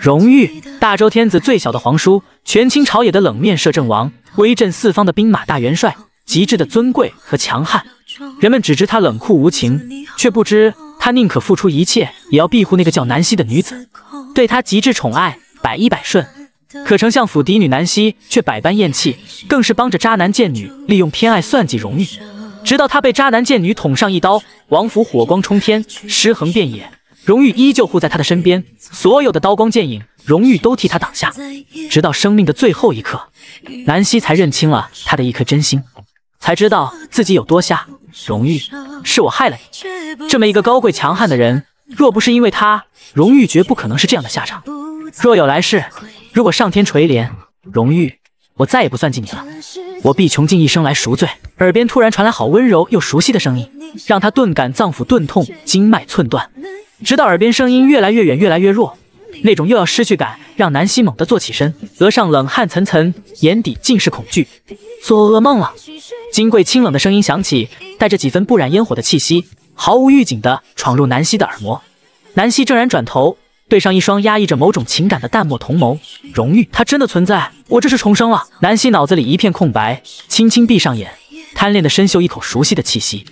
荣誉，大周天子最小的皇叔，权倾朝野的冷面摄政王，威震四方的兵马大元帅，极致的尊贵和强悍。人们只知他冷酷无情，却不知他宁可付出一切也要庇护那个叫南希的女子，对他极致宠爱，百依百顺。可丞相府嫡女南希却百般厌弃，更是帮着渣男贱女利用偏爱算计荣誉，直到他被渣男贱女捅上一刀，王府火光冲天，尸横遍野。荣誉依旧护在他的身边，所有的刀光剑影，荣誉都替他挡下，直到生命的最后一刻，南希才认清了他的一颗真心，才知道自己有多瞎。荣誉，是我害了你，这么一个高贵强悍的人，若不是因为他，荣誉绝不可能是这样的下场。若有来世，如果上天垂怜，荣誉，我再也不算计你了，我必穷尽一生来赎罪。耳边突然传来好温柔又熟悉的声音，让他顿感脏腑钝痛，经脉寸断。直到耳边声音越来越远，越来越弱，那种又要失去感让南希猛地坐起身，额上冷汗涔涔，眼底尽是恐惧，做噩梦了。金贵清冷的声音响起，带着几分不染烟火的气息，毫无预警地闯入南希的耳膜。南希骤然转头，对上一双压抑着某种情感的淡漠同眸。荣誉，他真的存在？我这是重生了？南希脑子里一片空白，轻轻闭上眼，贪恋的深嗅一口熟悉的气息，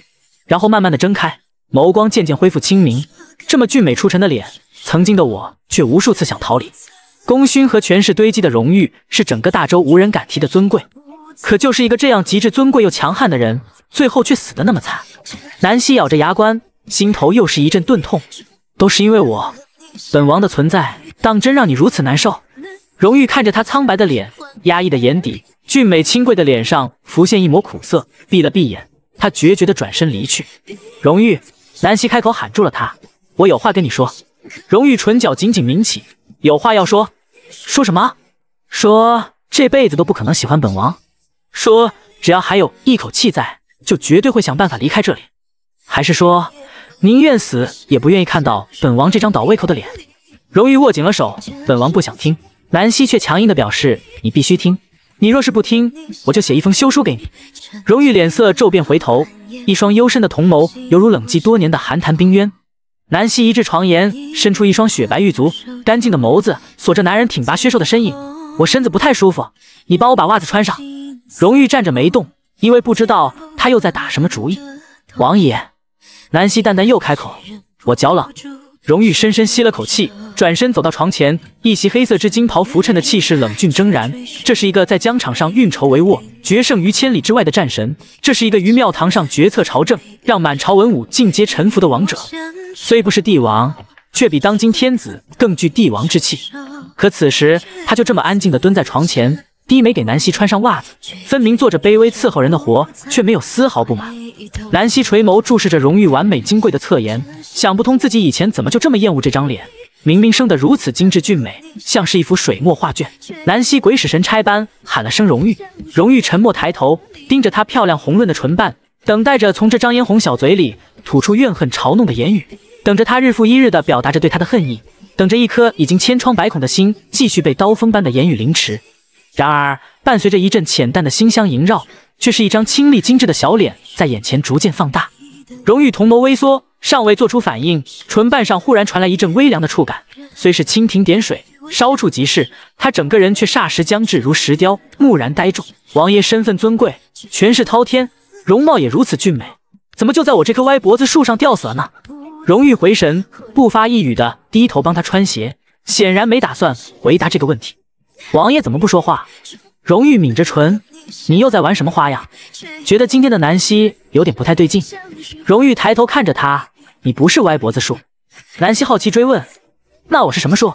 然后慢慢的睁开。眸光渐渐恢复清明，这么俊美出尘的脸，曾经的我却无数次想逃离。功勋和权势堆积的荣誉，是整个大周无人敢提的尊贵。可就是一个这样极致尊贵又强悍的人，最后却死得那么惨。南希咬着牙关，心头又是一阵钝痛。都是因为我，本王的存在，当真让你如此难受？荣誉看着他苍白的脸，压抑的眼底，俊美清贵的脸上浮现一抹苦涩，闭了闭眼，他决绝地转身离去。荣誉，南希开口喊住了他：“我有话跟你说。”荣玉唇角紧紧抿起，有话要说，说什么？说这辈子都不可能喜欢本王，说只要还有一口气在，就绝对会想办法离开这里，还是说宁愿死也不愿意看到本王这张倒胃口的脸？荣玉握紧了手，本王不想听。南希却强硬的表示：“你必须听，你若是不听，我就写一封休书给你。”荣玉脸色骤变，回头。一双幽深的瞳眸，犹如冷寂多年的寒潭冰渊。南希一至床沿，伸出一双雪白玉足，干净的眸子锁着男人挺拔削瘦的身影。我身子不太舒服，你帮我把袜子穿上。荣玉站着没动，因为不知道他又在打什么主意。王爷，南希淡淡又开口，我脚冷。荣誉深深吸了口气，转身走到床前，一袭黑色之金袍拂衬的气势冷峻峥然。这是一个在疆场上运筹帷幄、决胜于千里之外的战神；这是一个于庙堂上决策朝政、让满朝文武尽皆臣服的王者。虽不是帝王，却比当今天子更具帝王之气。可此时，他就这么安静地蹲在床前。低眉给南希穿上袜子，分明做着卑微伺候人的活，却没有丝毫不满。南希垂眸注视着荣玉完美金贵的侧颜，想不通自己以前怎么就这么厌恶这张脸，明明生得如此精致俊美，像是一幅水墨画卷。南希鬼使神差般喊了声“荣玉”，荣玉沉默抬头，盯着她漂亮红润的唇瓣，等待着从这张嫣红小嘴里吐出怨恨嘲弄的言语，等着他日复一日的表达着对他的恨意，等着一颗已经千疮百孔的心继续被刀锋般的言语凌迟。然而，伴随着一阵浅淡的馨香萦绕，却是一张清丽精致的小脸在眼前逐渐放大。荣誉瞳眸微缩，尚未做出反应，唇瓣上忽然传来一阵微凉的触感，虽是蜻蜓点水，稍触即逝，他整个人却霎时僵滞如石雕，木然呆住。王爷身份尊贵，权势滔天，容貌也如此俊美，怎么就在我这棵歪脖子树上吊死了呢？荣誉回神，不发一语的低头帮他穿鞋，显然没打算回答这个问题。王爷怎么不说话？荣玉抿着唇，你又在玩什么花样？觉得今天的南希有点不太对劲。荣玉抬头看着他，你不是歪脖子树。南希好奇追问，那我是什么树？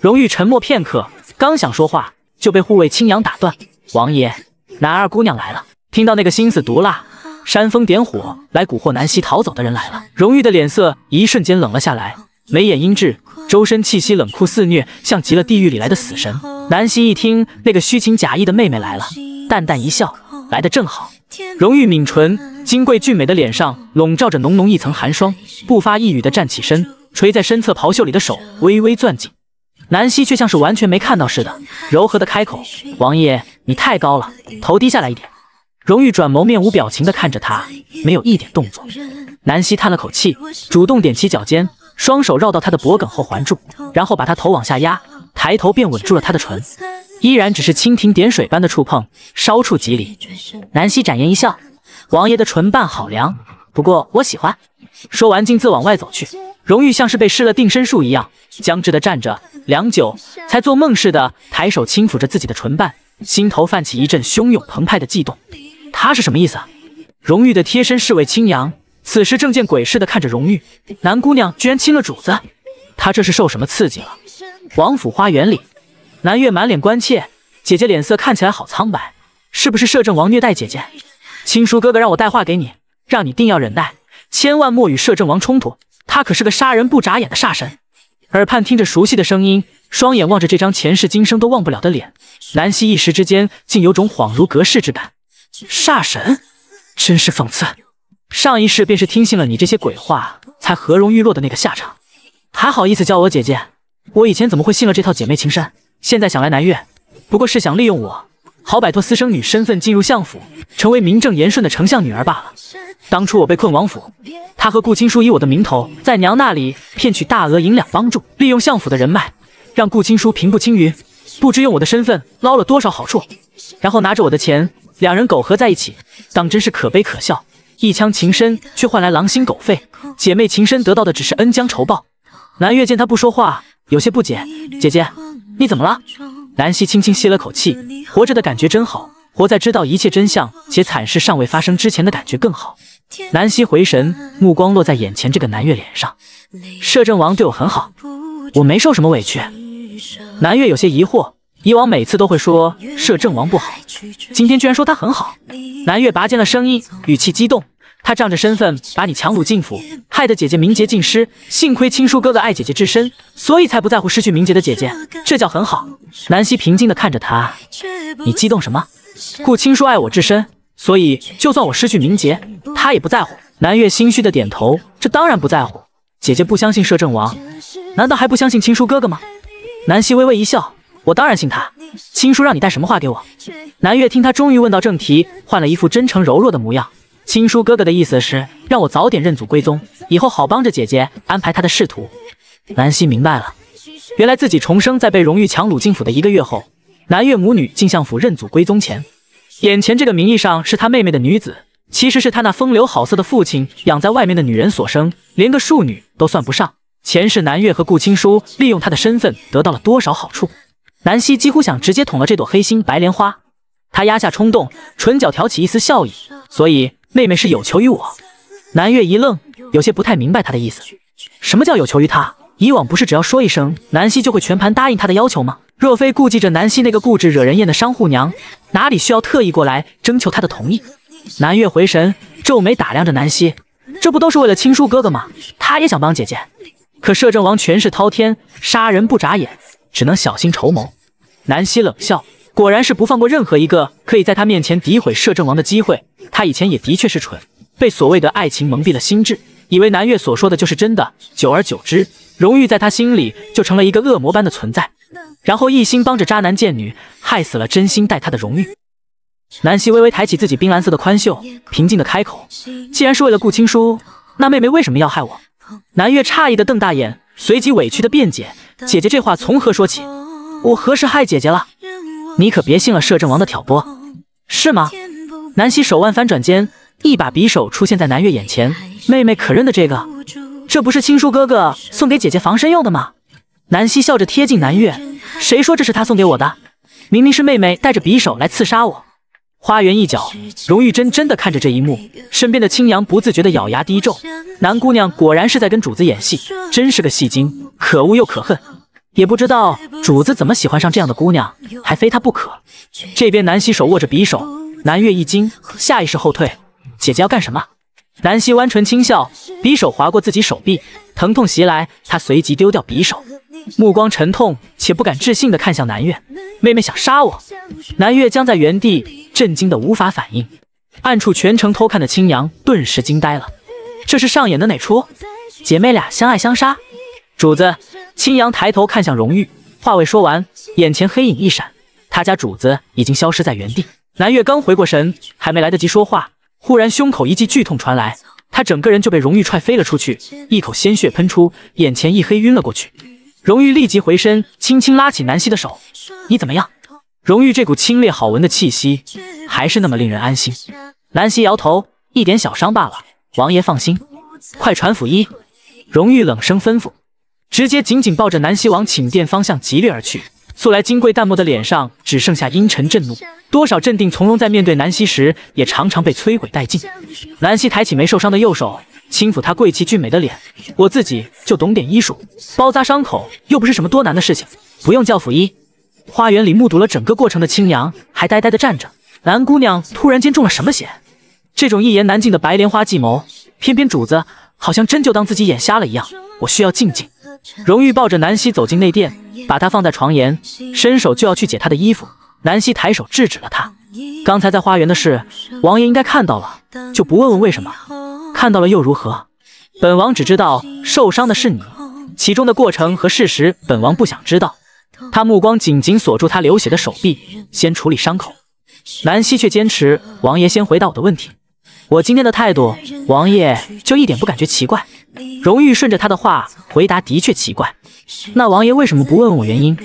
荣玉沉默片刻，刚想说话，就被护卫青扬打断。王爷，南二姑娘来了。听到那个心思毒辣、煽风点火来蛊惑南希逃走的人来了，荣玉的脸色一瞬间冷了下来。眉眼阴鸷，周身气息冷酷肆虐，像极了地狱里来的死神。南希一听那个虚情假意的妹妹来了，淡淡一笑，来的正好。荣誉抿唇，金贵俊美的脸上笼罩着浓浓一层寒霜，不发一语的站起身，垂在身侧袍袖里的手微微攥紧。南希却像是完全没看到似的，柔和的开口：“王爷，你太高了，头低下来一点。”荣誉转眸，面无表情的看着他，没有一点动作。南希叹了口气，主动踮起脚尖。双手绕到他的脖梗后环住，然后把他头往下压，抬头便吻住了他的唇，依然只是蜻蜓点水般的触碰，稍触即离。南希展颜一笑：“王爷的唇瓣好凉，不过我喜欢。”说完径自往外走去。荣玉像是被施了定身术一样僵直的站着，良久才做梦似的抬手轻抚着自己的唇瓣，心头泛起一阵汹涌澎湃的悸动。他是什么意思？荣玉的贴身侍卫青扬。此时正见鬼似的看着荣玉南姑娘，居然亲了主子，她这是受什么刺激了？王府花园里，南月满脸关切，姐姐脸色看起来好苍白，是不是摄政王虐待姐姐？青叔哥哥让我带话给你，让你定要忍耐，千万莫与摄政王冲突，他可是个杀人不眨眼的煞神。耳畔听着熟悉的声音，双眼望着这张前世今生都忘不了的脸，南希一时之间竟有种恍如隔世之感。煞神，真是讽刺。上一世便是听信了你这些鬼话，才和容玉落的那个下场，还好意思叫我姐姐？我以前怎么会信了这套姐妹情深？现在想来南越，不过是想利用我，好摆脱私生女身份，进入相府，成为名正言顺的丞相女儿罢了。当初我被困王府，他和顾青书以我的名头，在娘那里骗取大额银两帮助，利用相府的人脉，让顾青书平步青云，不知用我的身份捞了多少好处，然后拿着我的钱，两人苟合在一起，当真是可悲可笑。一腔情深，却换来狼心狗肺；姐妹情深，得到的只是恩将仇报。南月见她不说话，有些不解：“姐姐，你怎么了？”南希轻轻吸了口气，活着的感觉真好，活在知道一切真相且惨事尚未发生之前的感觉更好。南希回神，目光落在眼前这个南月脸上：“摄政王对我很好，我没受什么委屈。”南月有些疑惑。以往每次都会说摄政王不好，今天居然说他很好。南越拔尖了声音，语气激动。他仗着身份把你强掳进府，害得姐姐名节尽失。幸亏青叔哥哥爱姐姐至深，所以才不在乎失去名节的姐姐。这叫很好。南希平静地看着他，你激动什么？顾青叔爱我至深，所以就算我失去名节，他也不在乎。南越心虚的点头，这当然不在乎。姐姐不相信摄政王，难道还不相信青叔哥哥吗？南希微微一笑。我当然信他，青叔让你带什么话给我？南月听他终于问到正题，换了一副真诚柔弱的模样。青叔哥哥的意思是让我早点认祖归宗，以后好帮着姐姐安排她的仕途。南希明白了，原来自己重生在被荣誉强掳进府的一个月后，南越母女进相府认祖归宗前，眼前这个名义上是他妹妹的女子，其实是他那风流好色的父亲养在外面的女人所生，连个庶女都算不上。前世南月和顾青叔利用他的身份得到了多少好处？南希几乎想直接捅了这朵黑心白莲花，她压下冲动，唇角挑起一丝笑意。所以妹妹是有求于我。南越一愣，有些不太明白她的意思。什么叫有求于他？以往不是只要说一声，南希就会全盘答应他的要求吗？若非顾忌着南希那个固执惹人厌的商户娘，哪里需要特意过来征求他的同意？南越回神，皱眉打量着南希，这不都是为了亲叔哥哥吗？他也想帮姐姐，可摄政王权势滔天，杀人不眨眼。只能小心筹谋。南希冷笑，果然是不放过任何一个可以在他面前诋毁摄政王的机会。他以前也的确是蠢，被所谓的爱情蒙蔽了心智，以为南越所说的就是真的。久而久之，荣誉在他心里就成了一个恶魔般的存在，然后一心帮着渣男贱女，害死了真心待他的荣誉。南希微微抬起自己冰蓝色的宽袖，平静的开口：“既然是为了顾青书，那妹妹为什么要害我？”南越诧异的瞪大眼。随即委屈的辩解：“姐姐这话从何说起？我何时害姐姐了？你可别信了摄政王的挑拨，是吗？”南希手腕翻转间，一把匕首出现在南月眼前。妹妹可认得这个？这不是亲叔哥哥送给姐姐防身用的吗？南希笑着贴近南月：“谁说这是他送给我的？明明是妹妹带着匕首来刺杀我。”花园一角，荣玉珍真的看着这一幕，身边的青娘不自觉的咬牙低咒：“南姑娘果然是在跟主子演戏，真是个戏精，可恶又可恨。也不知道主子怎么喜欢上这样的姑娘，还非她不可。”这边南希手握着匕首，南月一惊，下意识后退：“姐姐要干什么？”南希弯唇轻笑，匕首划过自己手臂，疼痛袭来，她随即丢掉匕首。目光沉痛且不敢置信地看向南月，妹妹想杀我。南月僵在原地，震惊得无法反应。暗处全程偷看的青阳顿时惊呆了，这是上演的哪出？姐妹俩相爱相杀。主子，青阳抬头看向荣玉，话未说完，眼前黑影一闪，他家主子已经消失在原地。南月刚回过神，还没来得及说话，忽然胸口一记剧痛传来，他整个人就被荣誉踹飞了出去，一口鲜血喷出，眼前一黑，晕了过去。荣誉立即回身，轻轻拉起南希的手，你怎么样？荣誉这股清冽好闻的气息，还是那么令人安心。南希摇头，一点小伤罢了，王爷放心。快传府医！荣誉冷声吩咐，直接紧紧抱着南希往寝殿方向疾掠而去。素来金贵淡漠的脸上，只剩下阴沉震怒。多少镇定从容，在面对南希时，也常常被摧毁殆尽。南希抬起没受伤的右手。轻抚她贵气俊美的脸，我自己就懂点医术，包扎伤口又不是什么多难的事情，不用叫府医。花园里目睹了整个过程的青阳还呆呆地站着。蓝姑娘突然间中了什么邪？这种一言难尽的白莲花计谋，偏偏主子好像真就当自己眼瞎了一样。我需要静静。荣玉抱着南希走进内殿，把她放在床沿，伸手就要去解她的衣服，南希抬手制止了他。刚才在花园的事，王爷应该看到了，就不问问为什么。看到了又如何？本王只知道受伤的是你，其中的过程和事实，本王不想知道。他目光紧紧锁住他流血的手臂，先处理伤口。南希却坚持，王爷先回答我的问题。我今天的态度，王爷就一点不感觉奇怪。荣玉顺着他的话回答，的确奇怪。那王爷为什么不问我原因？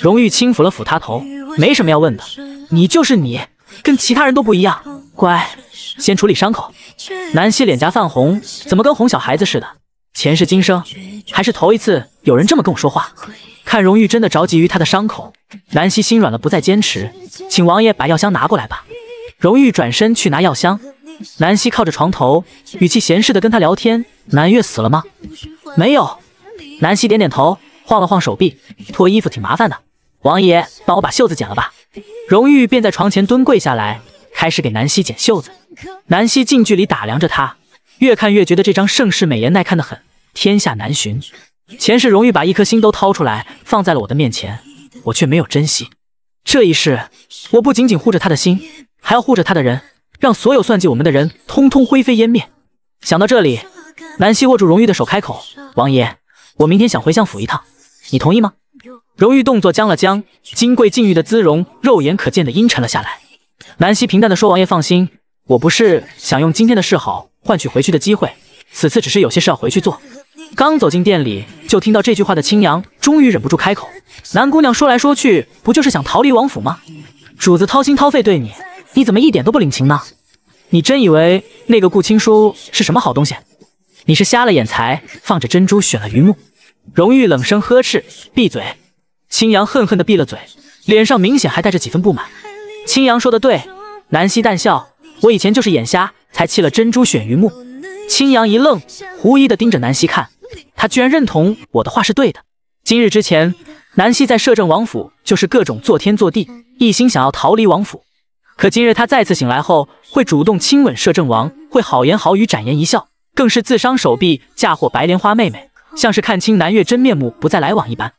荣玉轻抚了抚他头，没什么要问的，你就是你，跟其他人都不一样。乖，先处理伤口。南希脸颊泛红，怎么跟哄小孩子似的？前世今生还是头一次有人这么跟我说话。看荣玉真的着急于他的伤口，南希心软了，不再坚持，请王爷把药箱拿过来吧。荣玉转身去拿药箱，南希靠着床头，语气闲适的跟他聊天。南月死了吗？没有。南希点点头，晃了晃手臂，脱衣服挺麻烦的。王爷，帮我把袖子剪了吧。荣玉便在床前蹲跪下来。开始给南希剪袖子，南希近距离打量着他，越看越觉得这张盛世美颜耐看的很，天下难寻。前世荣誉把一颗心都掏出来放在了我的面前，我却没有珍惜。这一世，我不仅仅护着他的心，还要护着他的人，让所有算计我们的人通通灰飞烟灭。想到这里，南希握住荣誉的手，开口：“王爷，我明天想回相府一趟，你同意吗？”荣誉动作僵了僵，金贵禁欲的姿容肉眼可见的阴沉了下来。南希平淡地说：“王爷放心，我不是想用今天的示好换取回去的机会，此次只是有些事要回去做。”刚走进店里就听到这句话的青阳，终于忍不住开口：“南姑娘说来说去，不就是想逃离王府吗？主子掏心掏肺对你，你怎么一点都不领情呢？你真以为那个顾青书是什么好东西？你是瞎了眼才放着珍珠选了榆木？”荣玉冷声呵斥：“闭嘴！”青阳恨恨地闭了嘴，脸上明显还带着几分不满。青阳说的对，南希淡笑，我以前就是眼瞎，才弃了珍珠选鱼木。青阳一愣，狐疑的盯着南希看，他居然认同我的话是对的。今日之前，南希在摄政王府就是各种作天作地，一心想要逃离王府。可今日他再次醒来后，会主动亲吻摄政王，会好言好语展颜一笑，更是自伤手臂嫁祸白莲花妹妹，像是看清南越真面目，不再来往一般。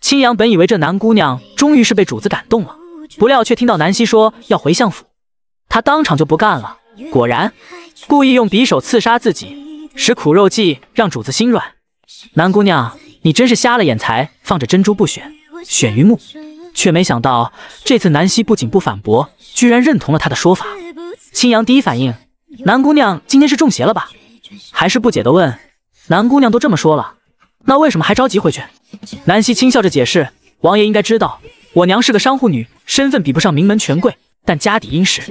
青阳本以为这南姑娘终于是被主子感动了。不料却听到南希说要回相府，他当场就不干了。果然，故意用匕首刺杀自己，使苦肉计让主子心软。南姑娘，你真是瞎了眼，才放着珍珠不选，选榆木。却没想到这次南希不仅不反驳，居然认同了他的说法。青阳第一反应，南姑娘今天是中邪了吧？还是不解的问，南姑娘都这么说了，那为什么还着急回去？南希轻笑着解释，王爷应该知道。我娘是个商户女，身份比不上名门权贵，但家底殷实。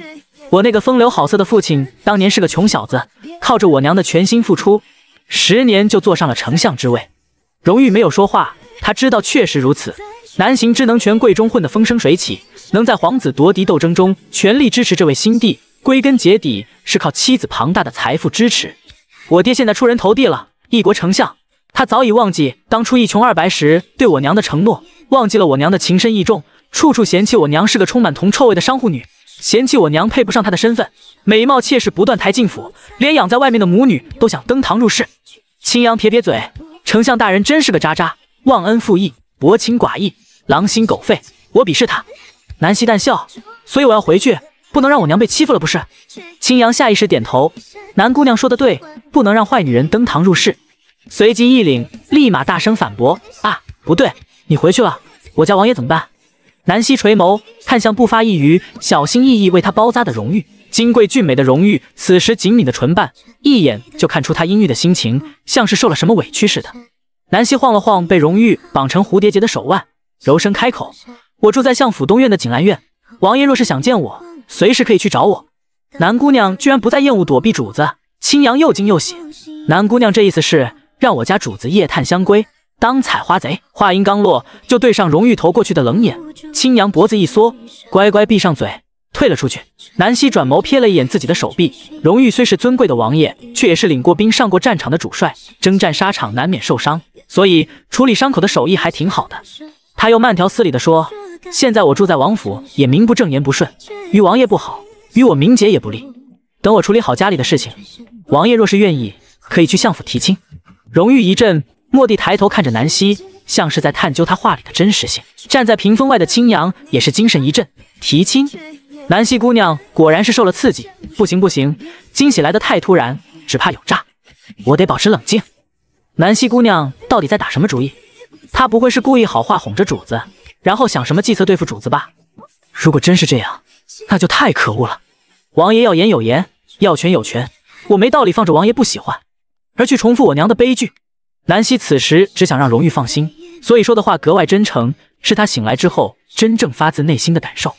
我那个风流好色的父亲，当年是个穷小子，靠着我娘的全心付出，十年就坐上了丞相之位。荣誉没有说话，他知道确实如此。南行之能权贵中混得风生水起，能在皇子夺嫡斗争中全力支持这位新帝，归根结底是靠妻子庞大的财富支持。我爹现在出人头地了，一国丞相。他早已忘记当初一穷二白时对我娘的承诺，忘记了我娘的情深意重，处处嫌弃我娘是个充满铜臭味的商户女，嫌弃我娘配不上他的身份，美貌妾室不断抬进府，连养在外面的母女都想登堂入室。青阳撇撇嘴，丞相大人真是个渣渣，忘恩负义，薄情寡义，狼心狗肺，我鄙视他。南希淡笑，所以我要回去，不能让我娘被欺负了，不是？青阳下意识点头，南姑娘说的对，不能让坏女人登堂入室。随即一凛，立马大声反驳：“啊，不对，你回去了，我家王爷怎么办？”南希垂眸看向不发一语、小心翼翼为他包扎的荣誉，金贵俊美的荣誉，此时紧抿的唇瓣，一眼就看出他阴郁的心情，像是受了什么委屈似的。南希晃了晃被荣誉绑成蝴蝶结的手腕，柔声开口：“我住在相府东院的景兰院，王爷若是想见我，随时可以去找我。”南姑娘居然不再厌恶躲避主子，青阳又惊又喜。南姑娘这意思是？让我家主子夜探香闺，当采花贼。话音刚落，就对上荣玉投过去的冷眼，青阳脖子一缩，乖乖闭上嘴，退了出去。南希转眸瞥了一眼自己的手臂，荣玉虽是尊贵的王爷，却也是领过兵、上过战场的主帅，征战沙场难免受伤，所以处理伤口的手艺还挺好的。他又慢条斯理地说：“现在我住在王府，也名不正言不顺，与王爷不好，与我明节也不利。等我处理好家里的事情，王爷若是愿意，可以去相府提亲。”荣誉一震，蓦地抬头看着南希，像是在探究她话里的真实性。站在屏风外的青阳也是精神一振。提亲，南希姑娘果然是受了刺激，不行不行，惊喜来得太突然，只怕有诈，我得保持冷静。南希姑娘到底在打什么主意？她不会是故意好话哄着主子，然后想什么计策对付主子吧？如果真是这样，那就太可恶了。王爷要言有言，要权有权，我没道理放着王爷不喜欢。而去重复我娘的悲剧。南希此时只想让荣誉放心，所以说的话格外真诚，是他醒来之后真正发自内心的感受。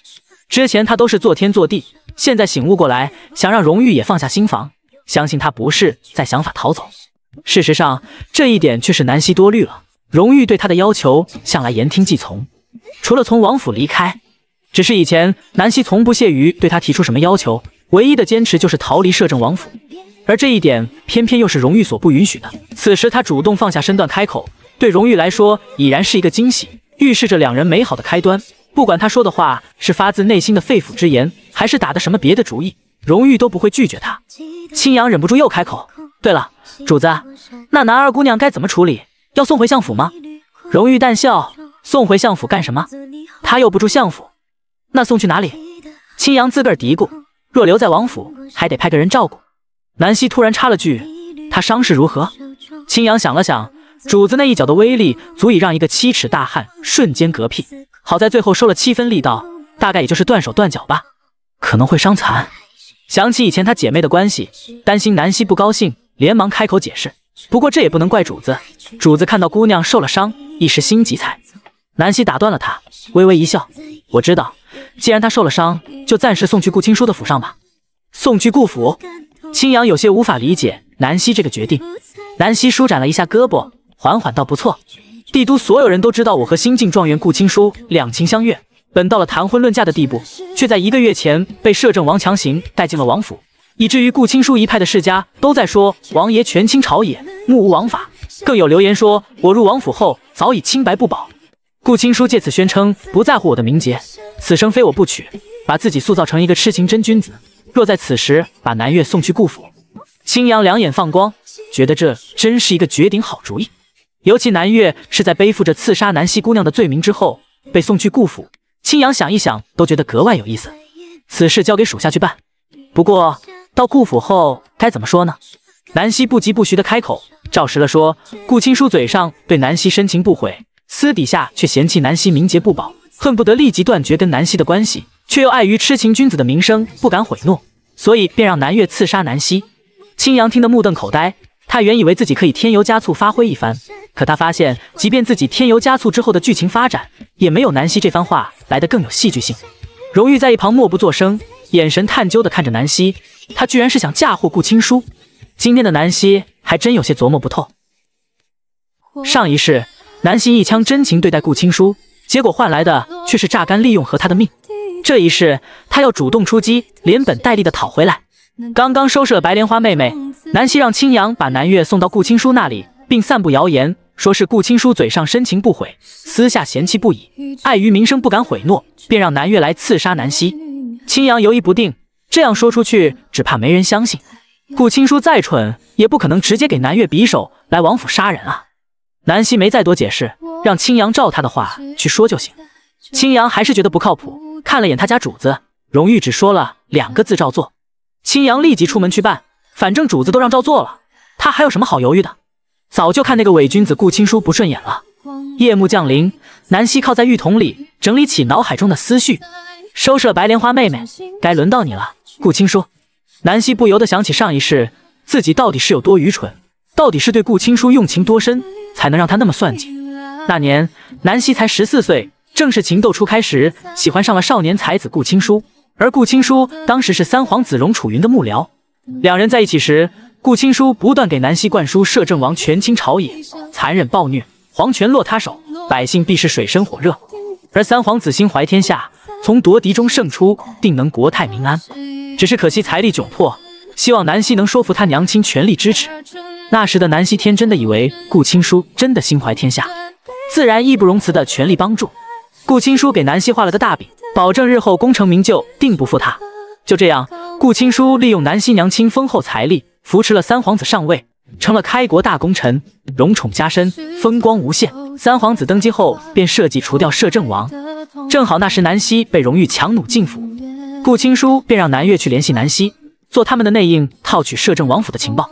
之前他都是作天作地，现在醒悟过来，想让荣誉也放下心防，相信他不是在想法逃走。事实上，这一点却是南希多虑了。荣誉对他的要求向来言听计从，除了从王府离开，只是以前南希从不屑于对他提出什么要求，唯一的坚持就是逃离摄政王府。而这一点偏偏又是荣玉所不允许的。此时他主动放下身段开口，对荣玉来说已然是一个惊喜，预示着两人美好的开端。不管他说的话是发自内心的肺腑之言，还是打的什么别的主意，荣玉都不会拒绝他。青阳忍不住又开口：“对了，主子，那男二姑娘该怎么处理？要送回相府吗？”荣玉淡笑：“送回相府干什么？他又不住相府，那送去哪里？”青阳自个嘀咕：“若留在王府，还得派个人照顾。”南希突然插了句：“他伤势如何？”青阳想了想，主子那一脚的威力足以让一个七尺大汉瞬间嗝屁，好在最后收了七分力道，大概也就是断手断脚吧，可能会伤残。想起以前他姐妹的关系，担心南希不高兴，连忙开口解释。不过这也不能怪主子，主子看到姑娘受了伤，一时心急才。南希打断了他，微微一笑：“我知道，既然他受了伤，就暂时送去顾青书的府上吧，送去顾府。”青阳有些无法理解南希这个决定。南希舒展了一下胳膊，缓缓道：“不错，帝都所有人都知道我和新晋状元顾青书两情相悦，本到了谈婚论嫁的地步，却在一个月前被摄政王强行带进了王府，以至于顾青书一派的世家都在说王爷权倾朝野，目无王法。更有流言说我入王府后早已清白不保。顾青书借此宣称不在乎我的名节，此生非我不娶，把自己塑造成一个痴情真君子。”若在此时把南岳送去顾府，青阳两眼放光，觉得这真是一个绝顶好主意。尤其南岳是在背负着刺杀南溪姑娘的罪名之后被送去顾府，青阳想一想都觉得格外有意思。此事交给属下去办。不过到顾府后该怎么说呢？南溪不疾不徐地开口，照实了说。顾青书嘴上对南溪深情不悔，私底下却嫌弃南溪名节不保，恨不得立即断绝跟南溪的关系。却又碍于痴情君子的名声，不敢毁诺，所以便让南越刺杀南希。青阳听得目瞪口呆，他原以为自己可以添油加醋发挥一番，可他发现，即便自己添油加醋之后的剧情发展，也没有南希这番话来得更有戏剧性。荣誉在一旁默不作声，眼神探究的看着南希，他居然是想嫁祸顾青书。今天的南希还真有些琢磨不透。上一世，南希一腔真情对待顾青书，结果换来的却是榨干利用和他的命。这一世，他要主动出击，连本带利的讨回来。刚刚收拾了白莲花妹妹南希，让青阳把南月送到顾青书那里，并散布谣言，说是顾青书嘴上深情不悔，私下嫌弃不已，碍于名声不敢毁诺，便让南月来刺杀南希。青阳犹豫不定，这样说出去，只怕没人相信。顾青书再蠢，也不可能直接给南月匕首来王府杀人啊。南希没再多解释，让青阳照他的话去说就行。青阳还是觉得不靠谱。看了眼他家主子荣玉，只说了两个字：“照做。”青阳立即出门去办，反正主子都让照做了，他还有什么好犹豫的？早就看那个伪君子顾青书不顺眼了。夜幕降临，南希靠在浴桶里，整理起脑海中的思绪，收拾了白莲花妹妹，该轮到你了，顾青书。南希不由得想起上一世自己到底是有多愚蠢，到底是对顾青书用情多深，才能让他那么算计？那年南希才十四岁。正是情窦初开时，喜欢上了少年才子顾青书。而顾青书当时是三皇子荣楚云的幕僚，两人在一起时，顾青书不断给南希灌输摄政王权倾朝野，残忍暴虐，皇权落他手，百姓必是水深火热。而三皇子心怀天下，从夺嫡中胜出，定能国泰民安。只是可惜财力窘迫，希望南希能说服他娘亲全力支持。那时的南希天真的以为顾青书真的心怀天下，自然义不容辞的全力帮助。顾青书给南希画了个大饼，保证日后功成名就，定不负他。就这样，顾青书利用南希娘亲丰厚财力，扶持了三皇子上位，成了开国大功臣，荣宠加身，风光无限。三皇子登基后，便设计除掉摄政王。正好那时南希被荣誉强弩进府，顾青书便让南越去联系南希，做他们的内应，套取摄政王府的情报。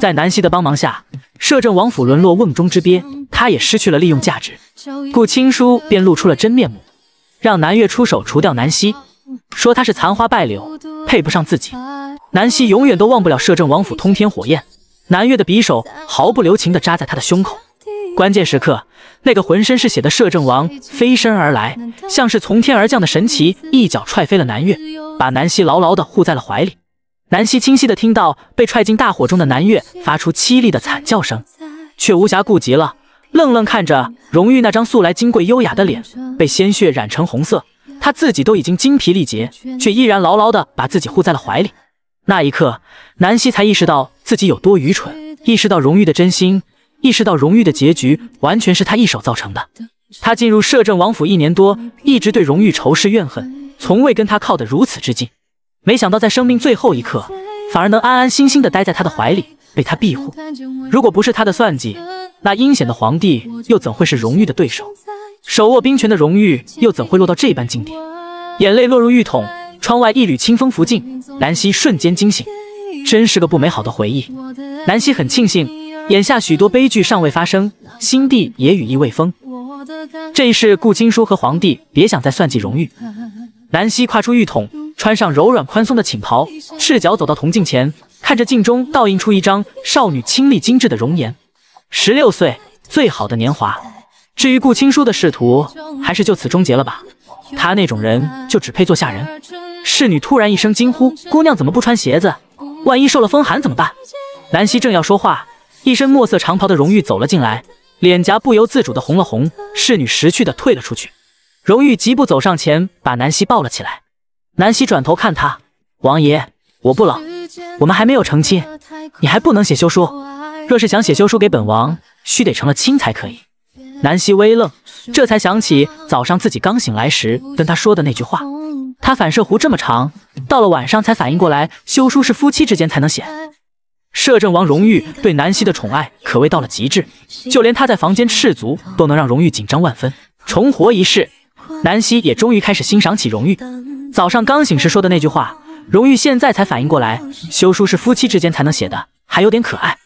在南希的帮忙下，摄政王府沦落瓮中之鳖，他也失去了利用价值。顾青书便露出了真面目，让南越出手除掉南希，说他是残花败柳，配不上自己。南希永远都忘不了摄政王府通天火焰，南越的匕首毫不留情地扎在他的胸口。关键时刻，那个浑身是血的摄政王飞身而来，像是从天而降的神奇，一脚踹飞了南越，把南希牢牢地护在了怀里。南希清晰地听到被踹进大火中的南月发出凄厉的惨叫声，却无暇顾及了，愣愣看着荣玉那张素来金贵优雅的脸被鲜血染成红色，他自己都已经精疲力竭，却依然牢牢的把自己护在了怀里。那一刻，南希才意识到自己有多愚蠢，意识到荣誉的真心，意识到荣誉的结局完全是他一手造成的。他进入摄政王府一年多，一直对荣誉仇视怨恨，从未跟他靠得如此之近。没想到在生命最后一刻，反而能安安心心地待在他的怀里，被他庇护。如果不是他的算计，那阴险的皇帝又怎会是荣誉的对手？手握兵权的荣誉又怎会落到这般境地？眼泪落入浴桶，窗外一缕清风拂进，南希瞬间惊醒。真是个不美好的回忆。南希很庆幸，眼下许多悲剧尚未发生，心地也羽翼未丰。这一世，顾青书和皇帝别想再算计荣誉。南希跨出浴桶，穿上柔软宽松的寝袍，赤脚走到铜镜前，看着镜中倒映出一张少女清丽精致的容颜。十六岁，最好的年华。至于顾青书的仕途，还是就此终结了吧。他那种人，就只配做下人。侍女突然一声惊呼：“姑娘怎么不穿鞋子？万一受了风寒怎么办？”南希正要说话，一身墨色长袍的荣玉走了进来，脸颊不由自主的红了红。侍女识趣的退了出去。荣誉急步走上前，把南希抱了起来。南希转头看他，王爷，我不冷。我们还没有成亲，你还不能写休书。若是想写休书给本王，须得成了亲才可以。南希微愣，这才想起早上自己刚醒来时跟他说的那句话。他反射弧这么长，到了晚上才反应过来，休书是夫妻之间才能写。摄政王荣誉对南希的宠爱可谓到了极致，就连他在房间赤足都能让荣誉紧张万分，重活一世。南希也终于开始欣赏起荣誉。早上刚醒时说的那句话，荣誉现在才反应过来，休书是夫妻之间才能写的，还有点可爱。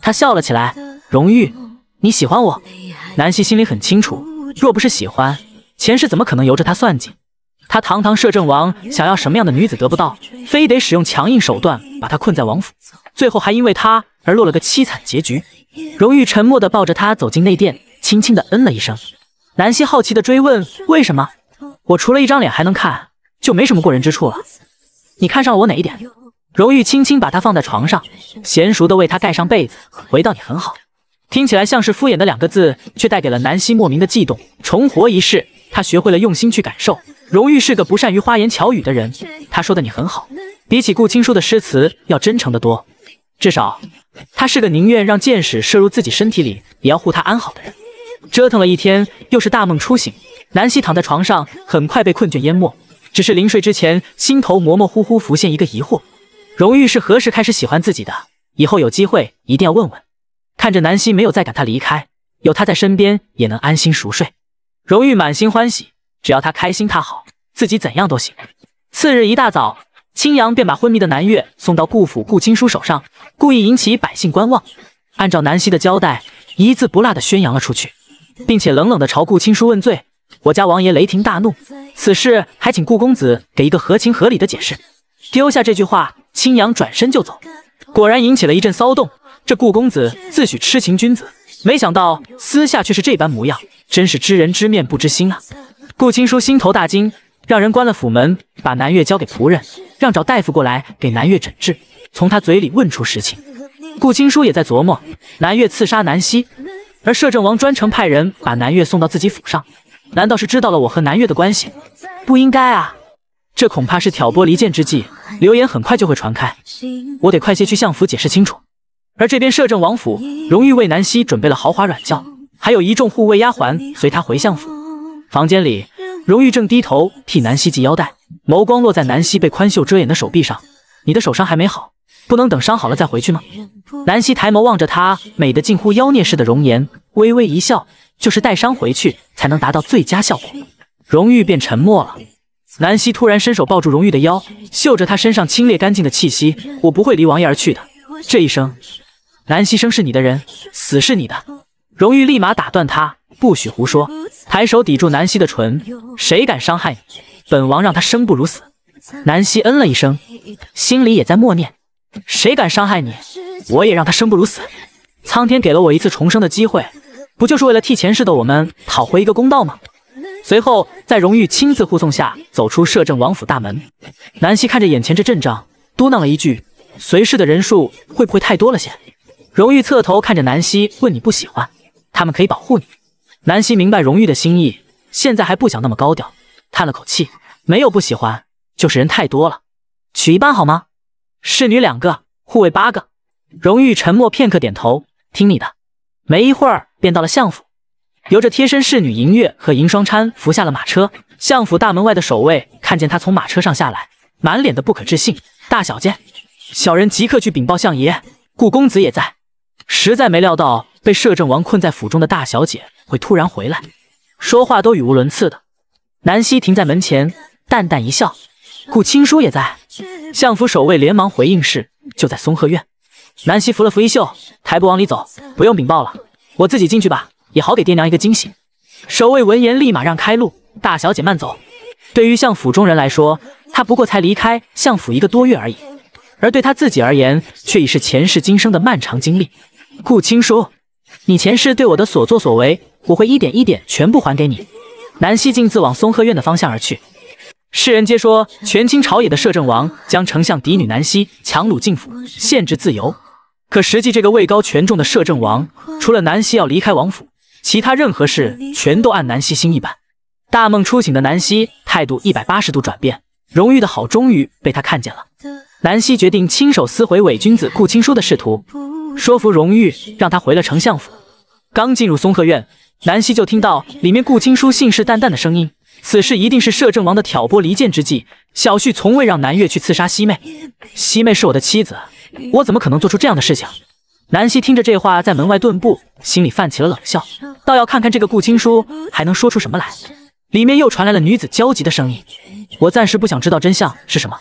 他笑了起来。荣誉，你喜欢我？南希心里很清楚，若不是喜欢，前世怎么可能由着他算计？他堂堂摄政王，想要什么样的女子得不到，非得使用强硬手段把他困在王府，最后还因为他而落了个凄惨结局。荣誉沉默的抱着他走进内殿，轻轻的嗯了一声。南希好奇地追问：“为什么我除了一张脸还能看，就没什么过人之处了？你看上了我哪一点？”荣誉轻轻把他放在床上，娴熟地为他盖上被子，回到你很好，听起来像是敷衍的两个字，却带给了南希莫名的悸动。重活一世，他学会了用心去感受。荣誉是个不善于花言巧语的人，他说的你很好，比起顾青书的诗词要真诚得多。至少，他是个宁愿让箭矢射入自己身体里，也要护他安好的人。折腾了一天，又是大梦初醒。南希躺在床上，很快被困倦淹没。只是临睡之前，心头模模糊糊浮现一个疑惑：荣誉是何时开始喜欢自己的？以后有机会一定要问问。看着南希没有再赶他离开，有他在身边也能安心熟睡。荣誉满心欢喜，只要他开心，他好，自己怎样都行。次日一大早，青阳便把昏迷的南岳送到顾府顾青书手上，故意引起百姓观望。按照南希的交代，一字不落的宣扬了出去。并且冷冷地朝顾青书问罪，我家王爷雷霆大怒，此事还请顾公子给一个合情合理的解释。丢下这句话，青阳转身就走，果然引起了一阵骚动。这顾公子自诩痴情君子，没想到私下却是这般模样，真是知人知面不知心啊！顾青书心头大惊，让人关了府门，把南月交给仆人，让找大夫过来给南月诊治，从他嘴里问出实情。顾青书也在琢磨，南月刺杀南希，而摄政王专程派人把南越送到自己府上，难道是知道了我和南越的关系？不应该啊，这恐怕是挑拨离间之计。流言很快就会传开，我得快些去相府解释清楚。而这边摄政王府，荣玉为南希准备了豪华软轿，还有一众护卫丫鬟随他回相府。房间里，荣玉正低头替南希系腰带，眸光落在南希被宽袖遮掩的手臂上。你的手伤还没好？不能等伤好了再回去吗？南希抬眸望着他，美得近乎妖孽似的容颜，微微一笑。就是带伤回去才能达到最佳效果。荣誉便沉默了。南希突然伸手抱住荣誉的腰，嗅着他身上清冽干净的气息。我不会离王爷而去的。这一生，南希生是你的人，死是你的。荣誉立马打断他，不许胡说。抬手抵住南希的唇，谁敢伤害你，本王让他生不如死。南希嗯了一声，心里也在默念。谁敢伤害你，我也让他生不如死。苍天给了我一次重生的机会，不就是为了替前世的我们讨回一个公道吗？随后，在荣誉亲自护送下走出摄政王府大门，南希看着眼前这阵仗，嘟囔了一句：“随侍的人数会不会太多了些？”荣誉侧头看着南希，问：“你不喜欢？他们可以保护你。”南希明白荣誉的心意，现在还不想那么高调，叹了口气：“没有不喜欢，就是人太多了，取一半好吗？”侍女两个，护卫八个。荣玉沉默片刻，点头，听你的。没一会儿，便到了相府，由着贴身侍女银月和银双搀扶下了马车。相府大门外的守卫看见他从马车上下来，满脸的不可置信。大小姐，小人即刻去禀报相爷。顾公子也在，实在没料到被摄政王困在府中的大小姐会突然回来，说话都语无伦次的。南希停在门前，淡淡一笑。顾青书也在。相府守卫连忙回应：“是，就在松鹤院。”南希扶了扶衣袖，抬步往里走：“不用禀报了，我自己进去吧，也好给爹娘一个惊喜。”守卫闻言，立马让开路：“大小姐慢走。”对于相府中人来说，他不过才离开相府一个多月而已，而对他自己而言，却已是前世今生的漫长经历。顾青书，你前世对我的所作所为，我会一点一点全部还给你。南希径自往松鹤院的方向而去。世人皆说权倾朝野的摄政王将丞相嫡女南希强掳进府，限制自由。可实际这个位高权重的摄政王，除了南希要离开王府，其他任何事全都按南希心意办。大梦初醒的南希态度一百八十度转变，荣誉的好终于被他看见了。南希决定亲手撕毁伪君子顾青书的仕途，说服荣誉让他回了丞相府。刚进入松鹤院，南希就听到里面顾青书信誓旦旦的声音。此事一定是摄政王的挑拨离间之计。小旭从未让南越去刺杀西妹，西妹是我的妻子，我怎么可能做出这样的事情？南希听着这话，在门外顿步，心里泛起了冷笑，倒要看看这个顾青书还能说出什么来。里面又传来了女子焦急的声音：“我暂时不想知道真相是什么，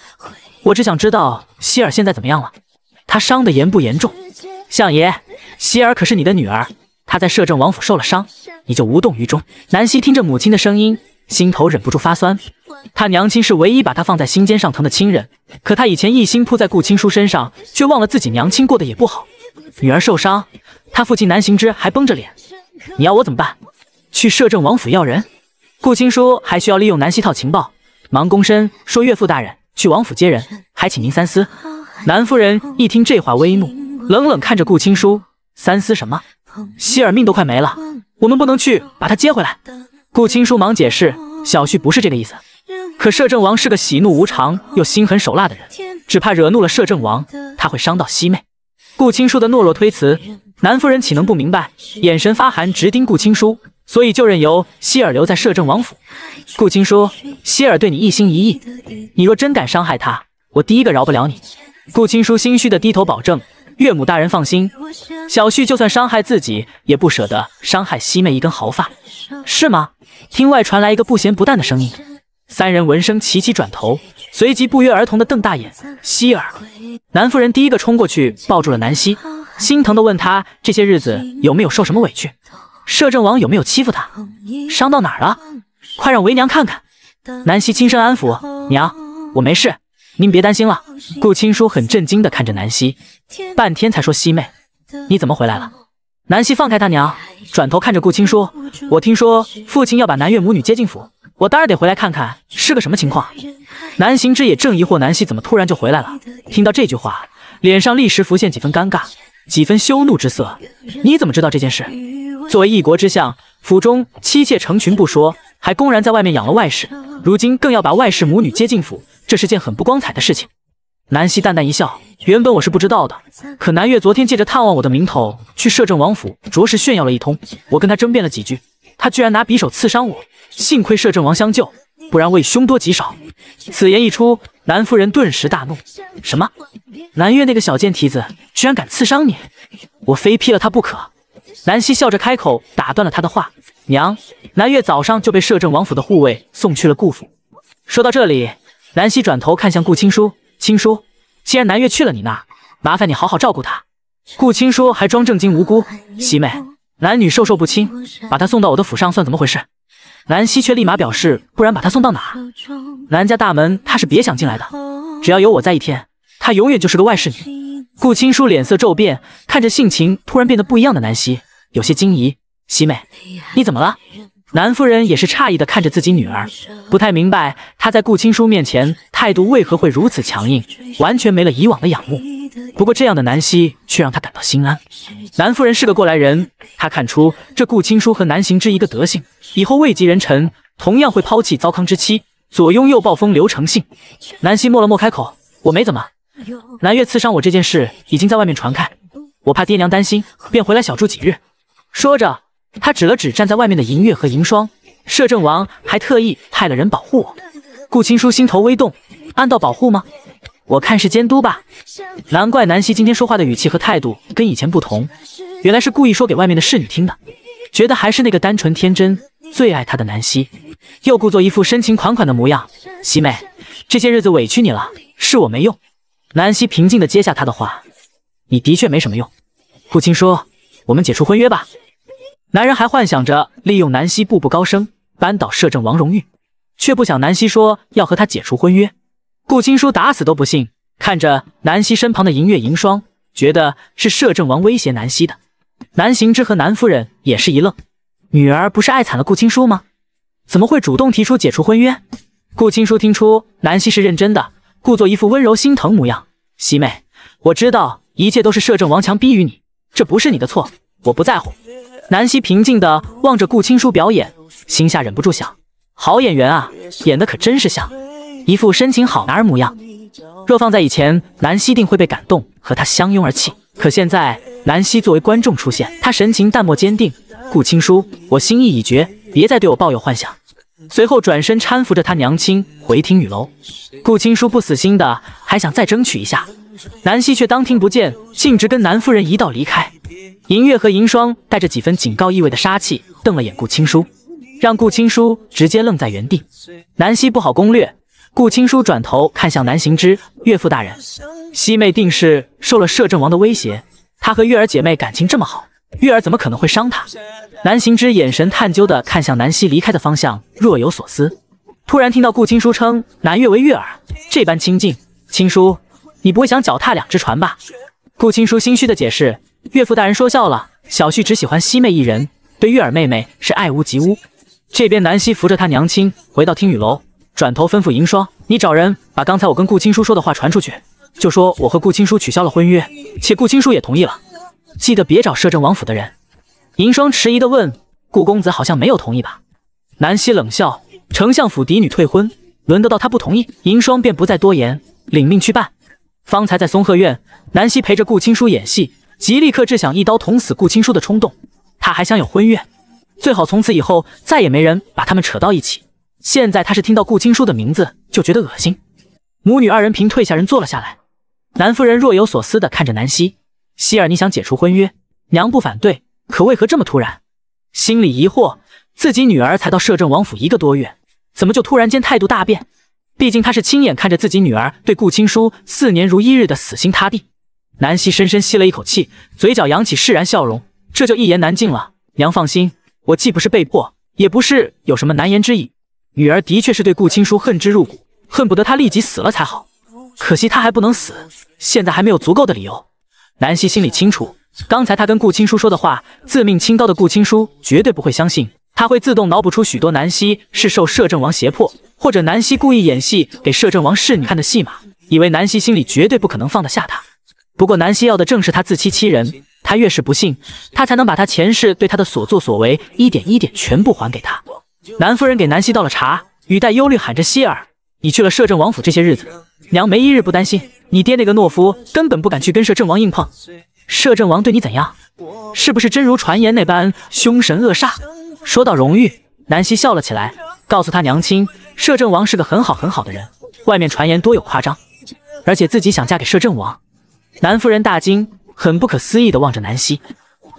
我只想知道希儿现在怎么样了，她伤的严不严重？”相爷，希儿可是你的女儿，她在摄政王府受了伤，你就无动于衷？南希听着母亲的声音。心头忍不住发酸，他娘亲是唯一把他放在心尖上疼的亲人。可他以前一心扑在顾青书身上，却忘了自己娘亲过得也不好。女儿受伤，他父亲南行之还绷着脸。你要我怎么办？去摄政王府要人？顾青书还需要利用南希套情报，忙躬身说：“岳父大人，去王府接人，还请您三思。”南夫人一听这话，微怒，冷冷看着顾青书：“三思什么？希儿命都快没了，我们不能去把她接回来。”顾青书忙解释：“小旭不是这个意思，可摄政王是个喜怒无常又心狠手辣的人，只怕惹怒了摄政王，他会伤到西妹。”顾青书的懦弱推辞，南夫人岂能不明白？眼神发寒，直盯顾青书，所以就任由希尔留在摄政王府。顾青书，希尔对你一心一意，你若真敢伤害他，我第一个饶不了你。顾青书心虚的低头保证。岳母大人放心，小旭就算伤害自己，也不舍得伤害西妹一根毫发，是吗？厅外传来一个不咸不淡的声音。三人闻声齐齐转头，随即不约而同的瞪大眼。希尔南夫人第一个冲过去抱住了南希，心疼的问她这些日子有没有受什么委屈，摄政王有没有欺负她，伤到哪儿了？快让为娘看看。南希轻声安抚娘，我没事，您别担心了。顾青书很震惊的看着南希。半天才说：“西妹，你怎么回来了？”南希放开他娘，转头看着顾青说：“我听说父亲要把南岳母女接进府，我当然得回来看看是个什么情况。”南行之也正疑惑南希怎么突然就回来了，听到这句话，脸上立时浮现几分尴尬，几分羞怒之色。你怎么知道这件事？作为一国之相，府中妻妾成群不说，还公然在外面养了外室，如今更要把外室母女接进府，这是件很不光彩的事情。南希淡淡一笑，原本我是不知道的，可南月昨天借着探望我的名头去摄政王府，着实炫耀了一通。我跟他争辩了几句，他居然拿匕首刺伤我，幸亏摄政王相救，不然我已凶多吉少。此言一出，南夫人顿时大怒：“什么？南月那个小贱蹄子居然敢刺伤你？我非劈了他不可！”南希笑着开口打断了他的话：“娘，南月早上就被摄政王府的护卫送去了顾府。”说到这里，南希转头看向顾青书。青叔，既然南月去了你那，麻烦你好好照顾他。顾青叔还装正经无辜。西妹，男女授受不亲，把他送到我的府上算怎么回事？南希却立马表示，不然把他送到哪？南家大门他是别想进来的。只要有我在一天，他永远就是个外室女。顾青叔脸色骤变，看着性情突然变得不一样的南希，有些惊疑：西妹，你怎么了？南夫人也是诧异的看着自己女儿，不太明白她在顾青书面前态度为何会如此强硬，完全没了以往的仰慕。不过这样的南希却让她感到心安。南夫人是个过来人，她看出这顾青书和南行之一个德性，以后位极人臣，同样会抛弃糟糠之妻，左拥右抱，风流成性。南希默了默，开口：“我没怎么，南岳刺伤我这件事已经在外面传开，我怕爹娘担心，便回来小住几日。”说着。他指了指站在外面的银月和银霜，摄政王还特意派了人保护我。顾青书心头微动，暗道保护吗？我看是监督吧。难怪南希今天说话的语气和态度跟以前不同，原来是故意说给外面的侍女听的。觉得还是那个单纯天真、最爱他的南希，又故作一副深情款款的模样。西妹，这些日子委屈你了，是我没用。南希平静的接下他的话，你的确没什么用。顾青说，我们解除婚约吧。男人还幻想着利用南希步步高升，扳倒摄政王荣誉，却不想南希说要和他解除婚约。顾青书打死都不信，看着南希身旁的银月银霜，觉得是摄政王威胁南希的。南行之和南夫人也是一愣：女儿不是爱惨了顾青书吗？怎么会主动提出解除婚约？顾青书听出南希是认真的，故作一副温柔心疼模样：“西妹，我知道一切都是摄政王强逼于你，这不是你的错，我不在乎。”南希平静地望着顾青书表演，心下忍不住想：好演员啊，演的可真是像，一副深情好男儿模样。若放在以前，南希定会被感动，和他相拥而泣。可现在，南希作为观众出现，她神情淡漠坚定。顾青书，我心意已决，别再对我抱有幻想。随后转身搀扶着他娘亲回听雨楼。顾青书不死心的，还想再争取一下。南希却当听不见，径直跟南夫人一道离开。银月和银霜带着几分警告意味的杀气，瞪了眼顾青书，让顾青书直接愣在原地。南希不好攻略，顾青书转头看向南行之岳父大人：“西妹定是受了摄政王的威胁。她和月儿姐妹感情这么好，月儿怎么可能会伤她？”南行之眼神探究的看向南希离开的方向，若有所思。突然听到顾青书称南月为月儿，这般亲近，青书。你不会想脚踏两只船吧？顾青书心虚的解释：“岳父大人说笑了，小婿只喜欢西妹一人，对玉儿妹妹是爱屋及乌。”这边南希扶着他娘亲回到听雨楼，转头吩咐银霜：“你找人把刚才我跟顾青书说的话传出去，就说我和顾青书取消了婚约，且顾青书也同意了。记得别找摄政王府的人。”银霜迟疑的问：“顾公子好像没有同意吧？”南希冷笑：“丞相府嫡女退婚，轮得到他不同意？”银霜便不再多言，领命去办。方才在松鹤院，南希陪着顾青书演戏，极力克制想一刀捅死顾青书的冲动。他还想有婚约，最好从此以后再也没人把他们扯到一起。现在他是听到顾青书的名字就觉得恶心。母女二人平退下人坐了下来，南夫人若有所思的看着南希，希儿，你想解除婚约，娘不反对，可为何这么突然？心里疑惑，自己女儿才到摄政王府一个多月，怎么就突然间态度大变？毕竟他是亲眼看着自己女儿对顾青书四年如一日的死心塌地。南希深深吸了一口气，嘴角扬起释然笑容。这就一言难尽了。娘放心，我既不是被迫，也不是有什么难言之隐。女儿的确是对顾青书恨之入骨，恨不得他立即死了才好。可惜他还不能死，现在还没有足够的理由。南希心里清楚，刚才她跟顾青书说的话，自命清高的顾青书绝对不会相信。他会自动脑补出许多南希是受摄政王胁迫，或者南希故意演戏给摄政王侍女看的戏码，以为南希心里绝对不可能放得下他。不过南希要的正是他自欺欺人，他越是不信，他才能把他前世对他的所作所为一点一点全部还给他。南夫人给南希倒了茶，语带忧虑喊着：“希儿，你去了摄政王府这些日子，娘没一日不担心。你爹那个懦夫根本不敢去跟摄政王硬碰，摄政王对你怎样？是不是真如传言那般凶神恶煞？”说到荣誉，南希笑了起来，告诉她娘亲，摄政王是个很好很好的人，外面传言多有夸张，而且自己想嫁给摄政王。南夫人大惊，很不可思议地望着南希。